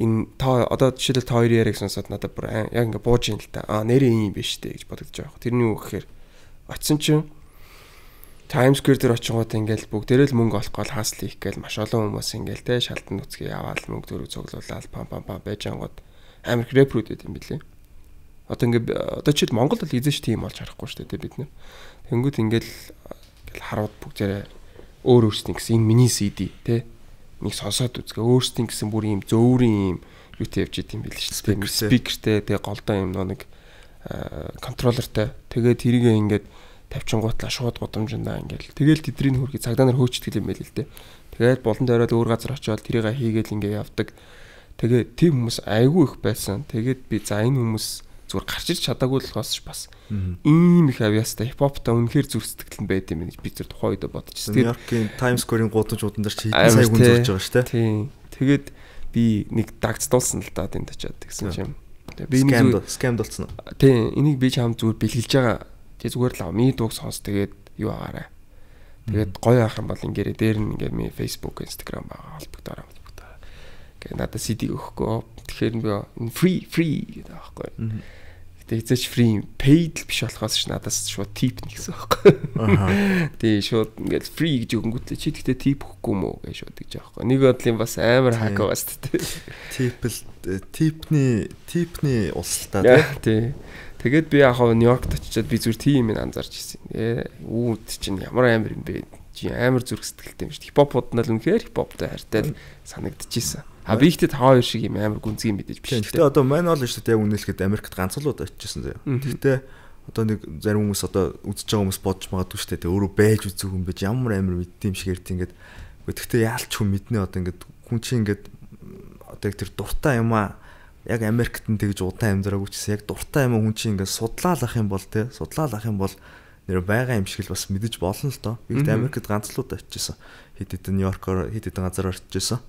энэ та одоо жишээлбэл та хоёрын яриаг сонсоод надад бүр яг ингээ бууж ийн л та. Аа нэрээ юм биш үү гэж бодож байгаа юм. Тэрний үг гэхээр очисон чинь Times Square дээр очингууд ингээл бүгдээрээ л мөнгө олох гол хаасл хийх гээл маш олон хүмүүс ингээл те шалтан нүцгий яваал мөнгө төрөв цуглуулаад пам пам пам байж ангууд Америк рэпрүүд гэдэг юм билээ одоо ингээд одоо чид Монгол л эзэн ш тийм болж харахгүй шүү дээ бид нэр. Тэнгүүд ингээд л харууд бүгдээрээ өөр өөрсдийн гэсэн энэ миний CD те нэг сонсоод үзгээ өөрсдийн гэсэн бүр юм зөөврийн юм юутэй явж идэм байл шүү дээ. Спикертэй тэгээ голдоо юм нэг контроллертэй. Тэгээ тэрийг ингээд тавчингуутлаа шууд гудамжиндаа ингээл тэгээл тэдрийн хөргий цагдаа нар хөөчтгэл юм байл л дээ. Тэгээд болон дойроод өөр газар очиод тэрийг хийгээл ингээд явдаг. Тэгээ тийм хүмүүс айгүй их байсан. Тэгээд би за энэ хүмүүс зүгээр гарч ирч чадаагүй л бас бас ийм их авьяастай хипхоптай үнэхээр зүр сэтгэл нь байд юм би зэр тухайн үедээ бодчихсон. Тэгээд Нью-Йоркийн Times Square-ийн гудамж уудан дээр чи хэдэн цаг үнзүүлж байгаа шүү дээ. Тийм. Тэгээд би нэг дагцдуулсан л да тэнд очиад тэгсэн юм. Би нэг скамд болсон уу? Тийм. Энийг би чам зүгээр бэлгэлж байгаа. Тэг зүгээр л ами дууг сонс тэгээд юу агаарай. Тэгээд гоё авах юм бол ингээрэ дээр нь ингээ ми Facebook, Instagram байгаа холбогдороо холбогдороо. Ингээ надад CD өгөхгүй. Тэгэхээр би энэ free free гэдэг аахгүй. Тэгээ эзэч free paid л биш болохоос ч надаас шууд tip нэгсэн байхгүй. Тэгээ шууд ингээд free гэж өгөнгүүт л чи тэгтээ tip өгөхгүй юм уу гэж шууд гэж аахгүй. Нэг бодлын бас амар хак байгаас тээ. Tip л э, tipний tipний усалтаа тий. Тэгээд би яг нь Нью-Йоркт очиод би зүр тийм юм анзаарч ирсэн. Ээ үүд чинь ямар амар юм бэ? Чи амар зүрх сэтгэлтэй юм шүү. Хипхоп уднал үнэхээр хипхоптой хайртай л санагдчихсэн. А биихтэй та хоёр шиг юм амар гүнзгий мэдээж биш. Гэхдээ одоо мань бол шүү дээ яг үнэлэхэд Америкт ганцлууд очижсэн заяа. Гэхдээ одоо нэг зарим хүмүүс одоо үзэж байгаа хүмүүс бодож магадгүй шүү дээ. Өөрөө байж үзэх юм биш ямар амар мэддэм шиг ярьт ингээд. Гэхдээ яалч хүн мэднэ одоо ингээд хүн чинь ингээд одоо яг тэр дуртай юм аа яг Америкт нь тэгж удаан амьдраагүй ч гэсэн яг дуртай юм хүн чинь ингээд судлаалах юм бол те судлаалах юм бол нэр байгаа юм шиг л бас мэдэж болно л доо. Бид Америкт ганцлууд очижсэн. Хэд хэдэн Нью-Йоркоор хэд хэдэн газар очижсэн.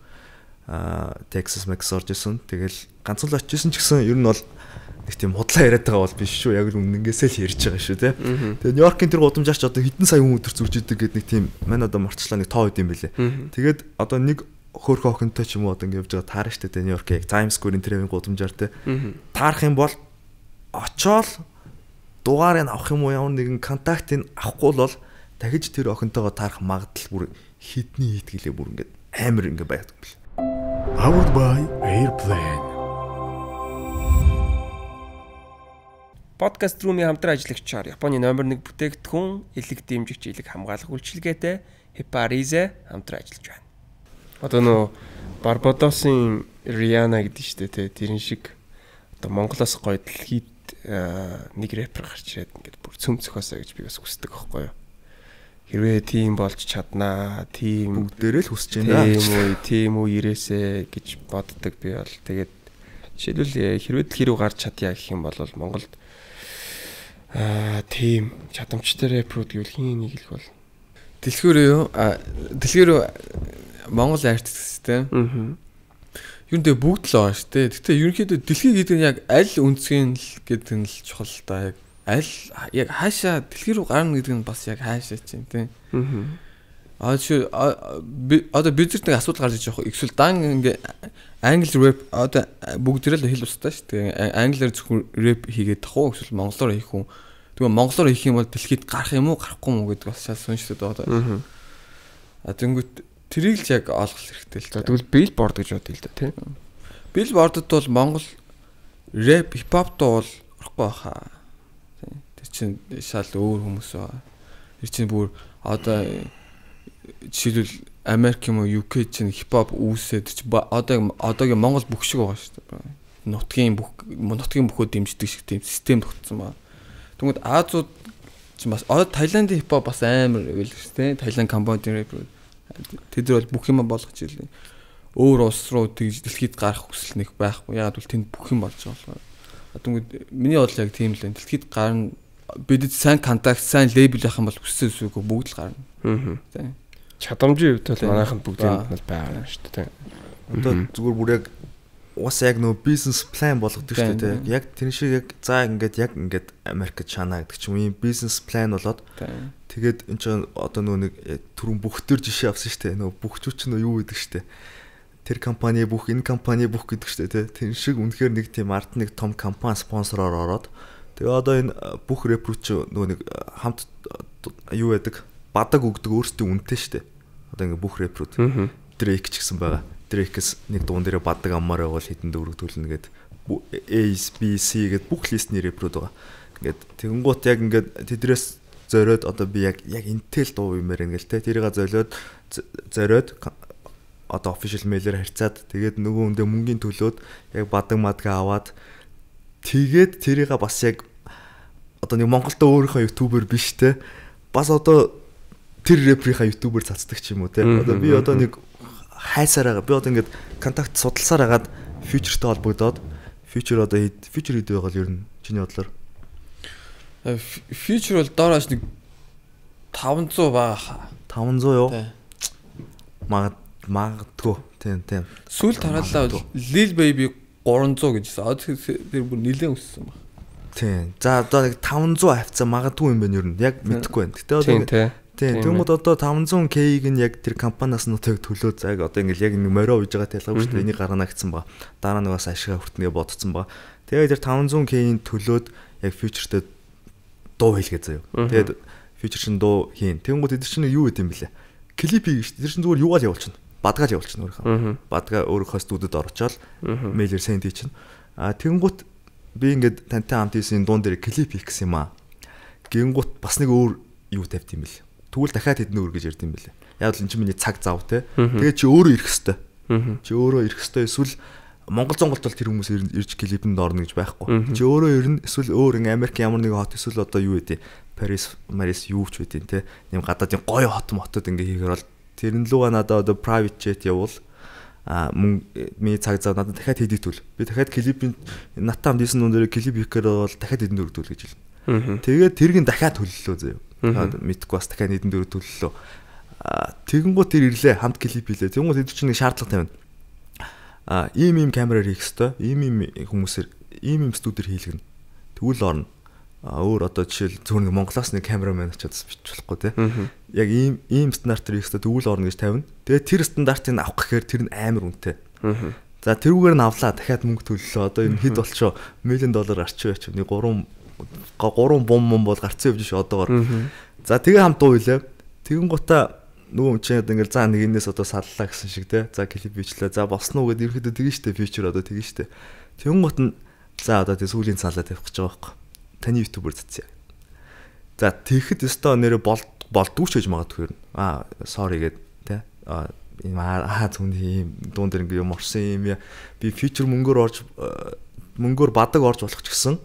Texas Max орж исэн. Тэгэл ганцхан л очижсэн ч гэсэн ер нь бол нэг тийм худлаа яриад байгаа бол биш шүү. Яг л үнэнгээсээ л ярьж байгаа шүү, тий. Тэгээ Нью-Йоркийн тэр гудамжаач одоо хэдэн сая хүн өдөр зүүж идэг гэдэг нэг тийм мань одоо морчлаа нэг тоо үдэм бэлээ. Тэгээд одоо нэг хөөрхөн охинтой ч юм уу одоо ингэ явж байгаа таарах штэ тий Нью-Йорк яг Times Square-ийн тэр авийн гудамжаар тий. Таарах юм бол очоод дугаарыг авах юм уу ямар нэгэн контактыг авахгүй бол дахиж тэр охинтойгоо таарах магадлал бүр хэдний хитгэлээ бүр ингээд амар ингээ байдаг бэл. Powered by Airplane. Podcast Room-ийн хамтран ажиллагчаар Японы номер 1 бүтээгдэхүүн, элэг дэмжигч, элэг хамгаалах үйлчилгээтэй Heparize хамтран ажиллаж байна. Одоо нөө Барбадосын Rihanna гэдэг шүү дээ, тэрэн шиг одоо Монголоос гоё дэлхийд э, нэг рэпер гарч ирээд ингээд бүр цөм цөхөөсэй гэж би бас хүсдэг аахгүй юу хэрвээ тийм болж чаднаа тийм бүгдээрээ л хүсэж байна тийм үү тийм үү ирээсэ гэж боддог би бол тэгээд жишээлбэл э, хэрвээ дэлхий рүү гарч чадъя гэх юм бол Монголд аа тийм чадамжтай рэпрууд гэвэл хин нэг л бол дэлхийрөө юу дэлхийрөө Монгол артисттэй аа юу нэ бүгд л байгаа шүү дээ. Гэтэ ерөнхийдөө дэлхий гэдэг нь яг аль үндэсгийн л гэдэг нь л чухал та яг аль яг хаашаа дэлхий рүү гарна гэдэг нь бас яг хаашаа чинь тийм. Аа. Аа чи одоо бид зэрэг нэг асуудал гарч иж байгаа. Эсвэл дан ингээ англи рэп одоо бүгдрэл хэл устдаа шүү. Тэгээ англиар зөвхөн рэп хийгээд тах уу эсвэл монголоор хийх үү? Тэгээ монголоор хийх юм бол дэлхийд гарах юм уу гарахгүй юм уу гэдэг бас шал сүнштэй одоо. Аа. Тэнгүүт тэрийг л яг олгох хэрэгтэй л дээ. Тэгвэл билборд гэж бодъё л дээ тийм. Билбордод бол монгол рэп хипхоп дуу бол орохгүй байхаа чинь шал өөр хүмүүс байгаа. Тэр чинь бүр одоо жишээлбэл Америк юм уу UK чинь хипхоп үүсээд чи одоо одоогийн Монгол бүх шиг байгаа шүү дээ. Нутгийн бүх нутгийн бүхөө дэмждэг шиг тийм систем тогтсон байна. Тэгмэд Азууд чинь бас одоо Таиландын хипхоп бас амар байл шүү дээ. Таиланд, Камбожийн рэпер тэд нар бол бүх юм болгож ирлээ. Өөр улс руу тэгж дэлхийд гарах хүсэл нэг байхгүй. Ягаад гэвэл тэнд бүх юм болж байгаа болохоор. Тэгмэд миний бодлоо яг тийм л байна. Дэлхийд гарна бидэд сайн контакт, сайн лейбл байх юм бол хүссэн үсээгөө бүгд л гарна. Аа. Тийм. Чадамжийн хувьд бол манайханд бүгдийн байгаа шүү дээ. Одоо зүгээр бүр яг уус яг нөө бизнес план болгодог шүү дээ. Яг тэр шиг яг за ингээд яг ингээд Америкт чана гэдэг ч юм ийм бизнес план болоод тэгээд эн чинь одоо нөө нэг э, түрүүн бүхтэр жишээ авсан шүү дээ. Нөө бүхчүүч нь юу гэдэг шүү дээ. Тэр компани бүх энэ компани бүх гэдэг шүү дээ. Тэр шиг үнэхээр нэг тийм арт нэг том компани спонсороор ороод Тэгээ одоо энэ бүх рэпер ч нөгөө нэг хамт юу яадаг бадаг өгдөг өөрсдийн үнэтэй шүү дээ. Одоо ингээ бүх рэперүүд Drake ч гэсэн байгаа. Drake-с нэг дуун дээрээ бадаг аммаар байвал хитэн дөрөв төлнө гэд A, B, C гэд бүх листний рэперүүд байгаа. Ингээд тэгэнгუут яг ингээд тэдрээс зориод одоо би яг яг энтэй л дуу юмээр ингээл те тэрийг золиод зориод одоо official mail-ээр харьцаад тэгээд нөгөө хүндээ мөнгөний төлөөд яг бадаг мадгаа аваад тэгээд тэрийг бас яг одоо нэг Монголда өөрийнхөө ютубер биш те. Бас одоо тэр рэперийнхаа ютубер цацдаг ч юм уу те. Одоо би одоо нэг хайсаар байгаа. Би одоо ингээд контакт судалсаар агаад фьючертэй холбогдоод фьючер одоо фьючер хийдэг байгаа л ер нь чиний бодлоор. Э, фьючер бол доороош нэг 500 бага. 500 юу? Магад магадгүй. Тийм тийм. Сүүл тараалаа Lil Baby 300 гэжсэн. Тэр бүр нилээн өссөн байна. Тийм. За одоо нэг 500 авцаа магадгүй юм байна юу? Яг мэдэхгүй байна. Гэтэ одоо тийм. Тэгмэд одоо 500k-ийг нь яг тэр компаниас нутаг төлөө зааг одоо ингээл яг нэг морио ууж байгаа тайлгаа шүү дээ. Энийг гаргана гэсэн баг. Дараа нь бас ашигаа хүртнэ гэж бодсон баг. Тэгээд тэр 500k-ийн төлөөд яг фьючертэй дуу хийлгээ заяа. Тэгээд фьючер чин дуу хийн. Тэнгүүд эдгээр чинь юу гэдэм бэлээ? Клип хийгээ шүү. Тэр чин зүгээр юугаал явуулчихна. Бадгаал явуулчихна өөрөө. Бадгаа өөрөө хостуудад орчоод мэйлэр сенд хийчихнэ. А тэнгүүт би ингээд тантай хамт хийсэн дуун дээр клип хийх гэсэн юм аа. Гингут бас нэг өөр юу тавьт юм бэл. Тэгвэл дахиад хэдэн өөр гэж ярьд юм бэл. Яг л энэ чинь миний цаг зав те. Тэгээ чи өөрөө ирэх хэвээр. Чи өөрөө ирэх хэвээр эсвэл Монгол Зонголт бол тэр хүмүүс ирж клипэнд орно гэж байхгүй. Чи өөрөө ирнэ эсвэл өөр ин Америк ямар нэг хот эсвэл одоо юу гэдэг Парис, Марис юу ч үтэн те. Нэм гадаадын гоё хот мотод ингээ хийхээр бол тэр нь луга надаа одоо private jet явуул. Аа мөнгөний э, цаг зав надад дахиад хийдэгтүүл. Би дахиад клипийн натаа хамт хийсэн нүнээр клип хийхээр бол дахиад хэдэн төгрөг төлөх гэж хэлнэ. Тэгээд тэргийн дахиад төллөө зөө. Мэдхгүй бас дахиад хэдэн төгрөг төллөө. Тэгэнгүүт тэр ирлээ хамт клип хийлээ. Тэгэнгүүт тэд чинь шаардлага тавина. А ийм ийм камераар хийх хэвээр ийм ийм хүмүүсээр ийм ийм студиэр хийлгэнэ. Тэгвэл орно өөр одоо жишээл зөвхөн Монголоос нэг камерамен очиад бич болохгүй тий. Яг ийм ийм стандартыг ихтэй дүүл орно гэж тавина. Тэгээ тэр стандартыг авах гэхээр тэр нь амар үнэтэй. За тэрүүгээр нь авлаа дахиад мөнгө төллөө. Одоо юм хэд болчоо миллион доллар гарчгүй ч нэг 3 3 бум бум бол гарцсан явж ш одоогор. За тэгээ хамт дуу хэлээ. Тэгэн гута нөгөө мчиад ингээл за нэг энэс одоо саллаа гэсэн шиг тий. За клип бичлээ. За босноо гэдээ ерөөхдөө тэгэн штэ фичер одоо тэгэн штэ. Тэгэн гут нь за одоо тэг сүүлийн цаалаа тавих гэж байгаа байхгүй таны ютубер цэцээ. За тэгэхэд өстой нэрэ болдгүй ч гэж магадгүй юм. Аа sorry гэд тэ юм аа зүнд юм дуун дээр ингээм юм орсон юм я. Би фьючер мөнгөөр орж мөнгөөр бадаг орж болох ч гэсэн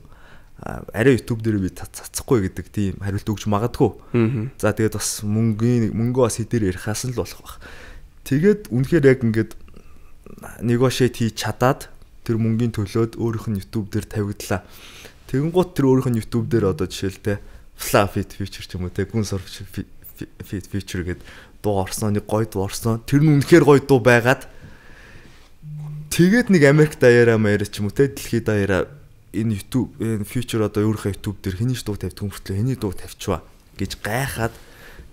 арай YouTube дээр би цацахгүй гэдэг тийм хариулт өгч магадгүй. За тэгээд бас мөнгөний мөнгөө бас хэдээр ярихаас л болох бах. Тэгээд үнэхээр яг ингээд negotiate хийж чадаад тэр мөнгөний төлөөд өөрийнх нь YouTube дээр тавигдлаа. Тэгэнгუთ тэр өөрийнх нь YouTube дээр одоо жишээлтэй Flafit feature ч юм уу те гүн сор fit feature гэд дуу орсон нэг гой дуу орсон. Тэр нь үнэхээр гой дуу байгаад тэгээд нэг Америк даяараа маяр ч юм уу те дэлхийд даяараа энэ YouTube энэ feature одоо өөрийнхөө YouTube дээр хэний дуу тавьт хүмүүртлээ хэний дуу тавьчваа гэж гайхаад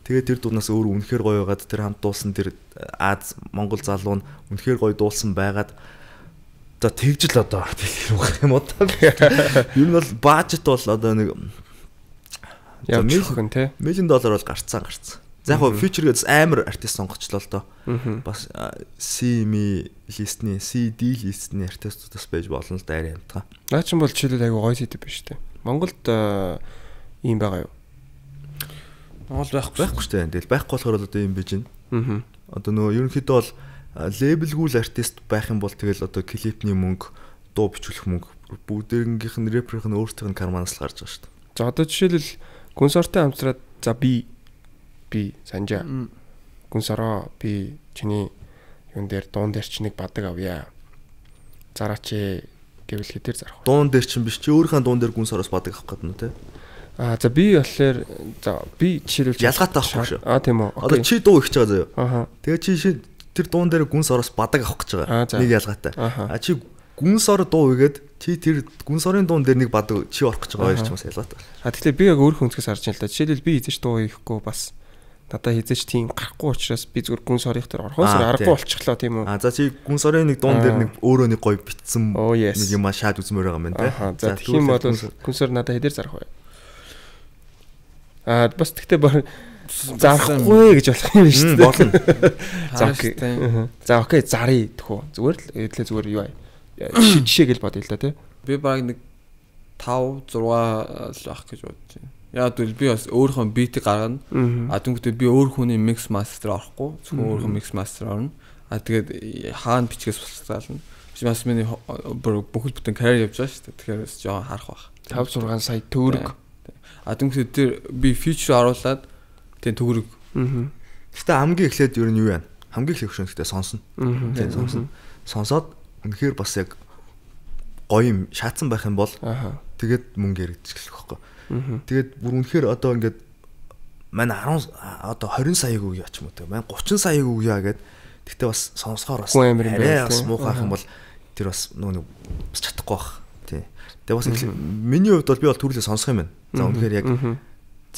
тэгээд тэр дуунаас өөр үнэхээр гоё байгаад тэр хамт дуулсан тэр Аз э, Монгол залуу нь үнэхээр гоё дуулсан байгаад За тэгж л одоо хэлэх юм уу та. Ер нь бол бажет бол одоо нэг явж өгөн тий. Миллион доллар бол гарцсан гарцсан. За яг фьючер гэдээс амар артист сонгочлоо л доо. Бас CME листний, CD листний артистуудаас байж болно л дайр хамтгаа. Наа чин бол чилээд айгу гоё сэтэв биш тий. Монголд ийм байгаа юу? Монгол байхгүй байхгүй шүү дээ. Тэгэл байхгүй болохоор одоо ийм бижин. Аа. Одоо нөгөө ерөнхийдөө бол лейблгүүл артист байх юм бол тэгэл одоо клипний мөнгө, дуу бичүүлэх мөнгө бүгдэрнгийнх нь рэперийнх нь өөртөөх нь карманаас л гарч байгаа шүү дээ. За одоо жишээлбэл гүнсортой хамтраад за би би санжаа. Гүнсороо би чиний юун дээр дуун дээр чи нэг бадаг авъя. Зараач ээ гэвэл хэдээр зарах вэ? Дуун дээр чинь биш чи өөрийнхөө дуун дээр гүнсороос бадаг авах гэдэг нь үү те? А за би болохоор за би жишээлбэл ялгаатай авахгүй шүү. А тийм үү. Одоо чи дуу ихж байгаа заяа. Аа. Тэгээ чи тэр дуун дээр гүнс ороос бадаг авах гэж байгаа. Нэг ялгаатай. А чи гүнс ор дуу игээд чи тэр гүнс орын дуун дээр нэг бадаг чи орох гэж байгаа юм шиг ялгаатай. А тэгэхээр би яг өөр хүнсгээс харж байна л да. Жишээлбэл би эзэж дуу ихгүй бас надаа хизээч тийм гарахгүй учраас би зүгээр гүн сорих дээр орхоос аргагүй болчихлоо тийм үү. А за чи гүн сорын нэг дуун дээр нэг өөрөө нэг гоё битсэн нэг юм шаад үзмээр байгаа юм байна тий. За тийм бол гүн сор надаа хэдээр зарах вэ? А бас тэгтээ зарахгүй гэж болох юм шүү дээ. Болно. За окей. За окей, зарыг тэхүү. Зүгээр л эдлээ зүгээр юу аа. Э, жишээ гэл бодъё л да тий. Би баг нэг 5 6 л авах гэж бодож байна. Яг л би бас өөрийнхөө бит гаргана. А тэнгүүтээ би өөр хүний mix master орохгүй. Зөвхөн өөрийнхөө mix master орно. А тэгээд э, хаана бичгээс сулцгаална. Би бас миний э, бүхэл бүтэн карьер явж байгаа шүү дээ. Тэгэхээр бас жоохон харах бах. 5 6 сая төгрөг. А тэнгүүтээ тэр би feature оруулаад Тийм төгрөг. Аа. Гэхдээ хамгийн эхлээд ер нь юу вэ? Хамгийн их хөшөнд гэдэг сонсно. Тийм сонсно. Сонсоод үнэхээр бас яг гоё юм шаацсан байх юм бол тэгээд мөнгө хэрэгжих л байхгүй. Тэгээд бүр үнэхээр одоо ингээд манай 10 одоо 20 саяг өгье ч юм уу те. Манай 30 саяг өгье гэд. Тэгтээ бас сонсохоор бас арай бас муухай юм бол тэр бас нөгөө бас чадахгүй байх. Тий. Тэгээ бас миний хувьд бол би бол төрлөө сонсох юм байна. За үнэхээр яг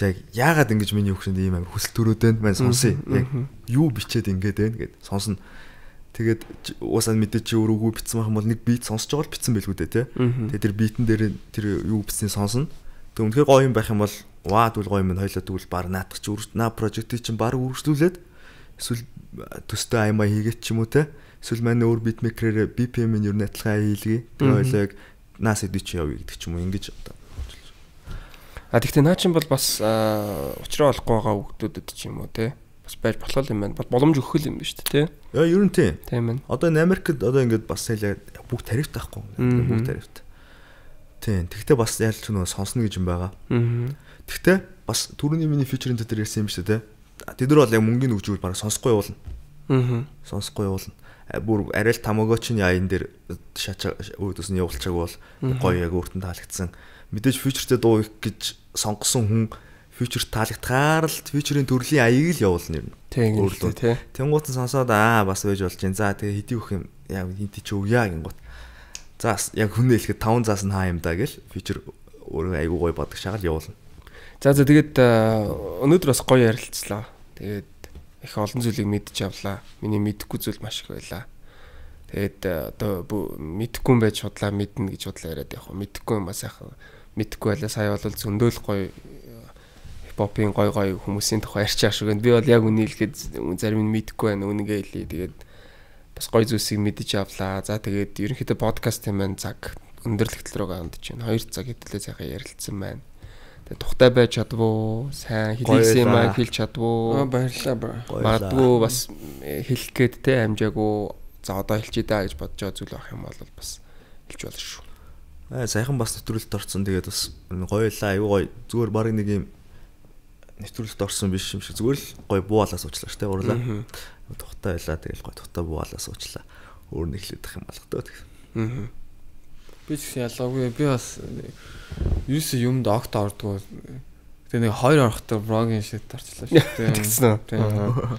яг яагаад ингэж миний өгшөнд ийм амар хүсэл төрөөд байна? Мэн сонсъё. Яг юу бичээд ингэж байна гэд сонсно. Тэгээд уусаа мэдээ чи өөрөө битсэн байх юм бол нэг бит сонсож байгаа л битсэн байлгүй дээ тий. Тэгээд тэр битэн дээр тэр юу битснийг сонсно. Тэг үнэхээр гоё юм байх юм бол ваа тэгвэл гоё юм байна. Хоёлаа тэгвэл баг наадах чи наа прожектыг чинь баг үргэлжлүүлээд эсвэл төстэй аймаа хийгээд ч юм уу тий. Эсвэл манай өөр битмейкерээр BPM-ийн ер нь адилхан айлгий. Тэгээд хоёлаа яг нас идэв чи явъя гэдэг ч юм уу ингэж одоо А тэгтээ наа чин бол бас уучраа олохгүй байгаа хүүхдүүдэд ч юм уу те бас байж болох юм байна. Боломж өгөх юм байна шүү дээ те. Яа ер нь тийм. Тийм байна. Одоо энэ Америкт одоо ингээд бас хэлээ бүгд тарифт байхгүй. Бүгд тарифт. Тийм. Тэгтээ бас яаль ч нөө сонсно гэж юм байгаа. Аа. Тэгтээ бас түрүүний миний фичерийн дээр ярьсан юм шүү дээ те. Тэд нар бол яг мөнгөний нөхжүүл бараг сонсохгүй явуулна. Аа. Сонсохгүй явуулна бүр арай л тамагочны аян дээр шачаа өөдөөс нь явуулчааг бол гоё яг өөртөө таалагдсан мэдээж фьючертэй дуу их гэж сонгосон хүн фьючер таалагдахаар л фьючерийн төрлийн аяыг л явуулна юм. Тийм үү тий. Тэнгуут нь сонсоод аа бас байж болж байна. За тэгээ хэдий өгөх юм яг хинти ч өгье гингут. За яг хүн хэлэхэд 5 заас нь хаа юм да гэл фьючер өөрөө айгуу гой бодог шагаал явуулна. За за тэгээд э, өнөөдөр бас гоё ярилцлаа. Тэгээд их олон зүйлийг мэдж явлаа. Миний мэдэхгүй зүйл маш их байлаа. Тэгээд э, одоо мэдэхгүй юм байж худлаа мэднэ гэж худлаа яриад явах. Мэдэхгүй юм бас яхаа мэдхгүй байлаа. Сая бол зөндөөл гоё хипхопын гоё гоё хүмүүсийн тухай ярьчих шиг байна. Би бол яг үнийг хэлэхэд зарим нь мэдхгүй байна. Үнэгээ хэлий. Тэгээд бас гоё зүйлсийг мэдэж авлаа. За тэгээд ерөнхийдөө подкаст юм байна. Цаг өндөрлөгтөл рүүгээ хандж байна. 2 цаг хэдэлээ сайхан ярилцсан байна. Тэгээ тухтай байж чадвуу, сайн хэлсэн юм аа хэлж чадвуу. Аа баярлалаа баа. Магадгүй бас э, хэлэх гээд те амжаагүй. За одоо хэлчихье даа гэж бодож байгаа зүйл авах юм бол бас хэлж болно шүү. Аа э, сайхан бас нэвтрүүлэлт орсон. Тэгээд бас гоёлаа. Аюу гоё. Зүгээр баг нэг юм нэвтрүүлэлт орсон биш юм шиг. Зүгээр л гоё буулаа суучлаа штэ урлаа. Тухтай байлаа. Тэгэл гоё тухтай буулаа суучлаа. Өөр нэг л идэх юм болгодоо тэгсэн. Аа. Би ч ялгаагүй. Би бас юус юмд огт ордгоо. Тэгээ нэг хоёр орохтой брогийн шид тарчлаа шүү дээ. Тэгсэн үү.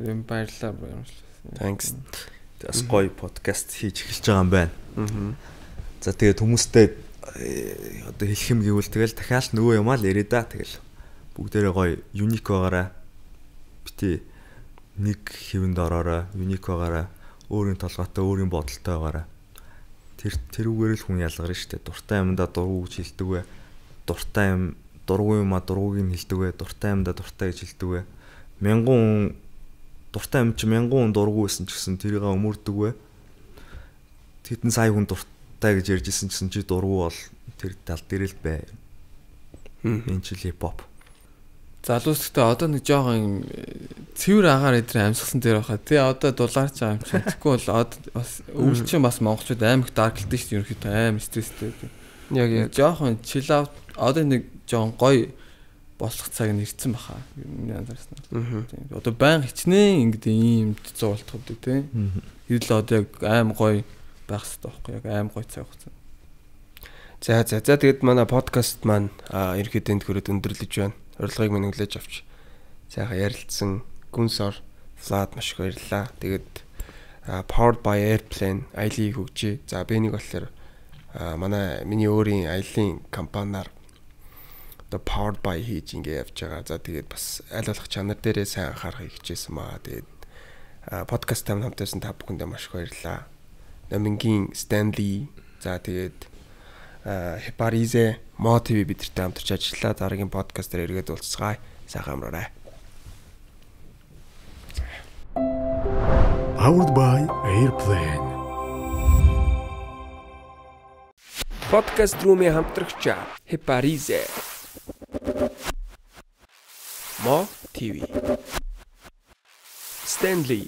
Тийм баярлалаа баярлалаа. Thanks. Тэс гоё подкаст хийж эхэлж байгаа юм байна. Аа. За тэгээд хүмүүстэй э, одоо хэлэх юм гэвэл тэгэл дахиад нөгөө юм аа л яриа да тэгэл бүгдээрээ гоё юник байгаараа бити нэг хэвэнд ороороо юник байгаараа өөрийн толготой өөрийн бодолтой байгаараа тэр тэрүүгээр л хүн ялгарна шүү дээ дуртай юмдаа дургүй гэж хэлдэг вэ дуртай юм дургүй юм а дургүйг нь хэлдэг вэ дуртай юмдаа дуртай гэж хэлдэг вэ мянган хүн дуртай юм чи мянган хүн дургүй байсан ч гэсэн тэрийг өмөрдөг вэ тэтэн сая хүн дуртай та гэж ярьжсэн гэсэн чи дургу бол тэр тал дээр л бай. Энэ чил хипхоп. Залуус гэхдээ одоо нэг жоохон цэвэр агаар эдрээ амьсгасан дээр байхаа. Тэгээ одоо дулаар ч юм шиг. Тэгэхгүй бол бас өвлчин бас монголчууд амар их дарклдэж шүү дээ. Ерөнхийдөө амар стресстэй. Яг яг жоохон chill out одоо нэг жоохон гоё бослох цаг нэрсэн баха. Миний анзаарсан. Одоо баян хичнээн ингэдэг ийм зурлтуудыг тийм. Хэвэл одоо яг аим гоё байх хэрэгтэй байхгүй яг аим гой цай хугацаанд. За за за тэгэд манай подкаст маань ерөөд энд хүрээд өндөрлөж байна. Урилгыг минь хүлээж авч сайхан ярилцсан Гүнсор Влад маш их баярлалаа. Тэгэд Powered by Airplane аялын хөгжээ. За би нэг болохоор манай миний өөрийн аялын компаниар одоо Powered by хийж ингээ явж байгаа. За тэгээд бас аль болох чанар дээрээ сайн анхаарах хичээсэн маа. Тэгээд подкаст тань хамтарсан та бүхэндээ маш их баярлалаа. Номингийн Stanley за тэгээд Хепаризе Мотиви бидэртэй хамтарч ажиллаа. Дараагийн подкаст дээр эргээд уулзцгаая. Сайхан амраарай. Powered by Airplane. Podcast Room-ийн хамтрагч Хепаризе. Мо ТВ. Стэнли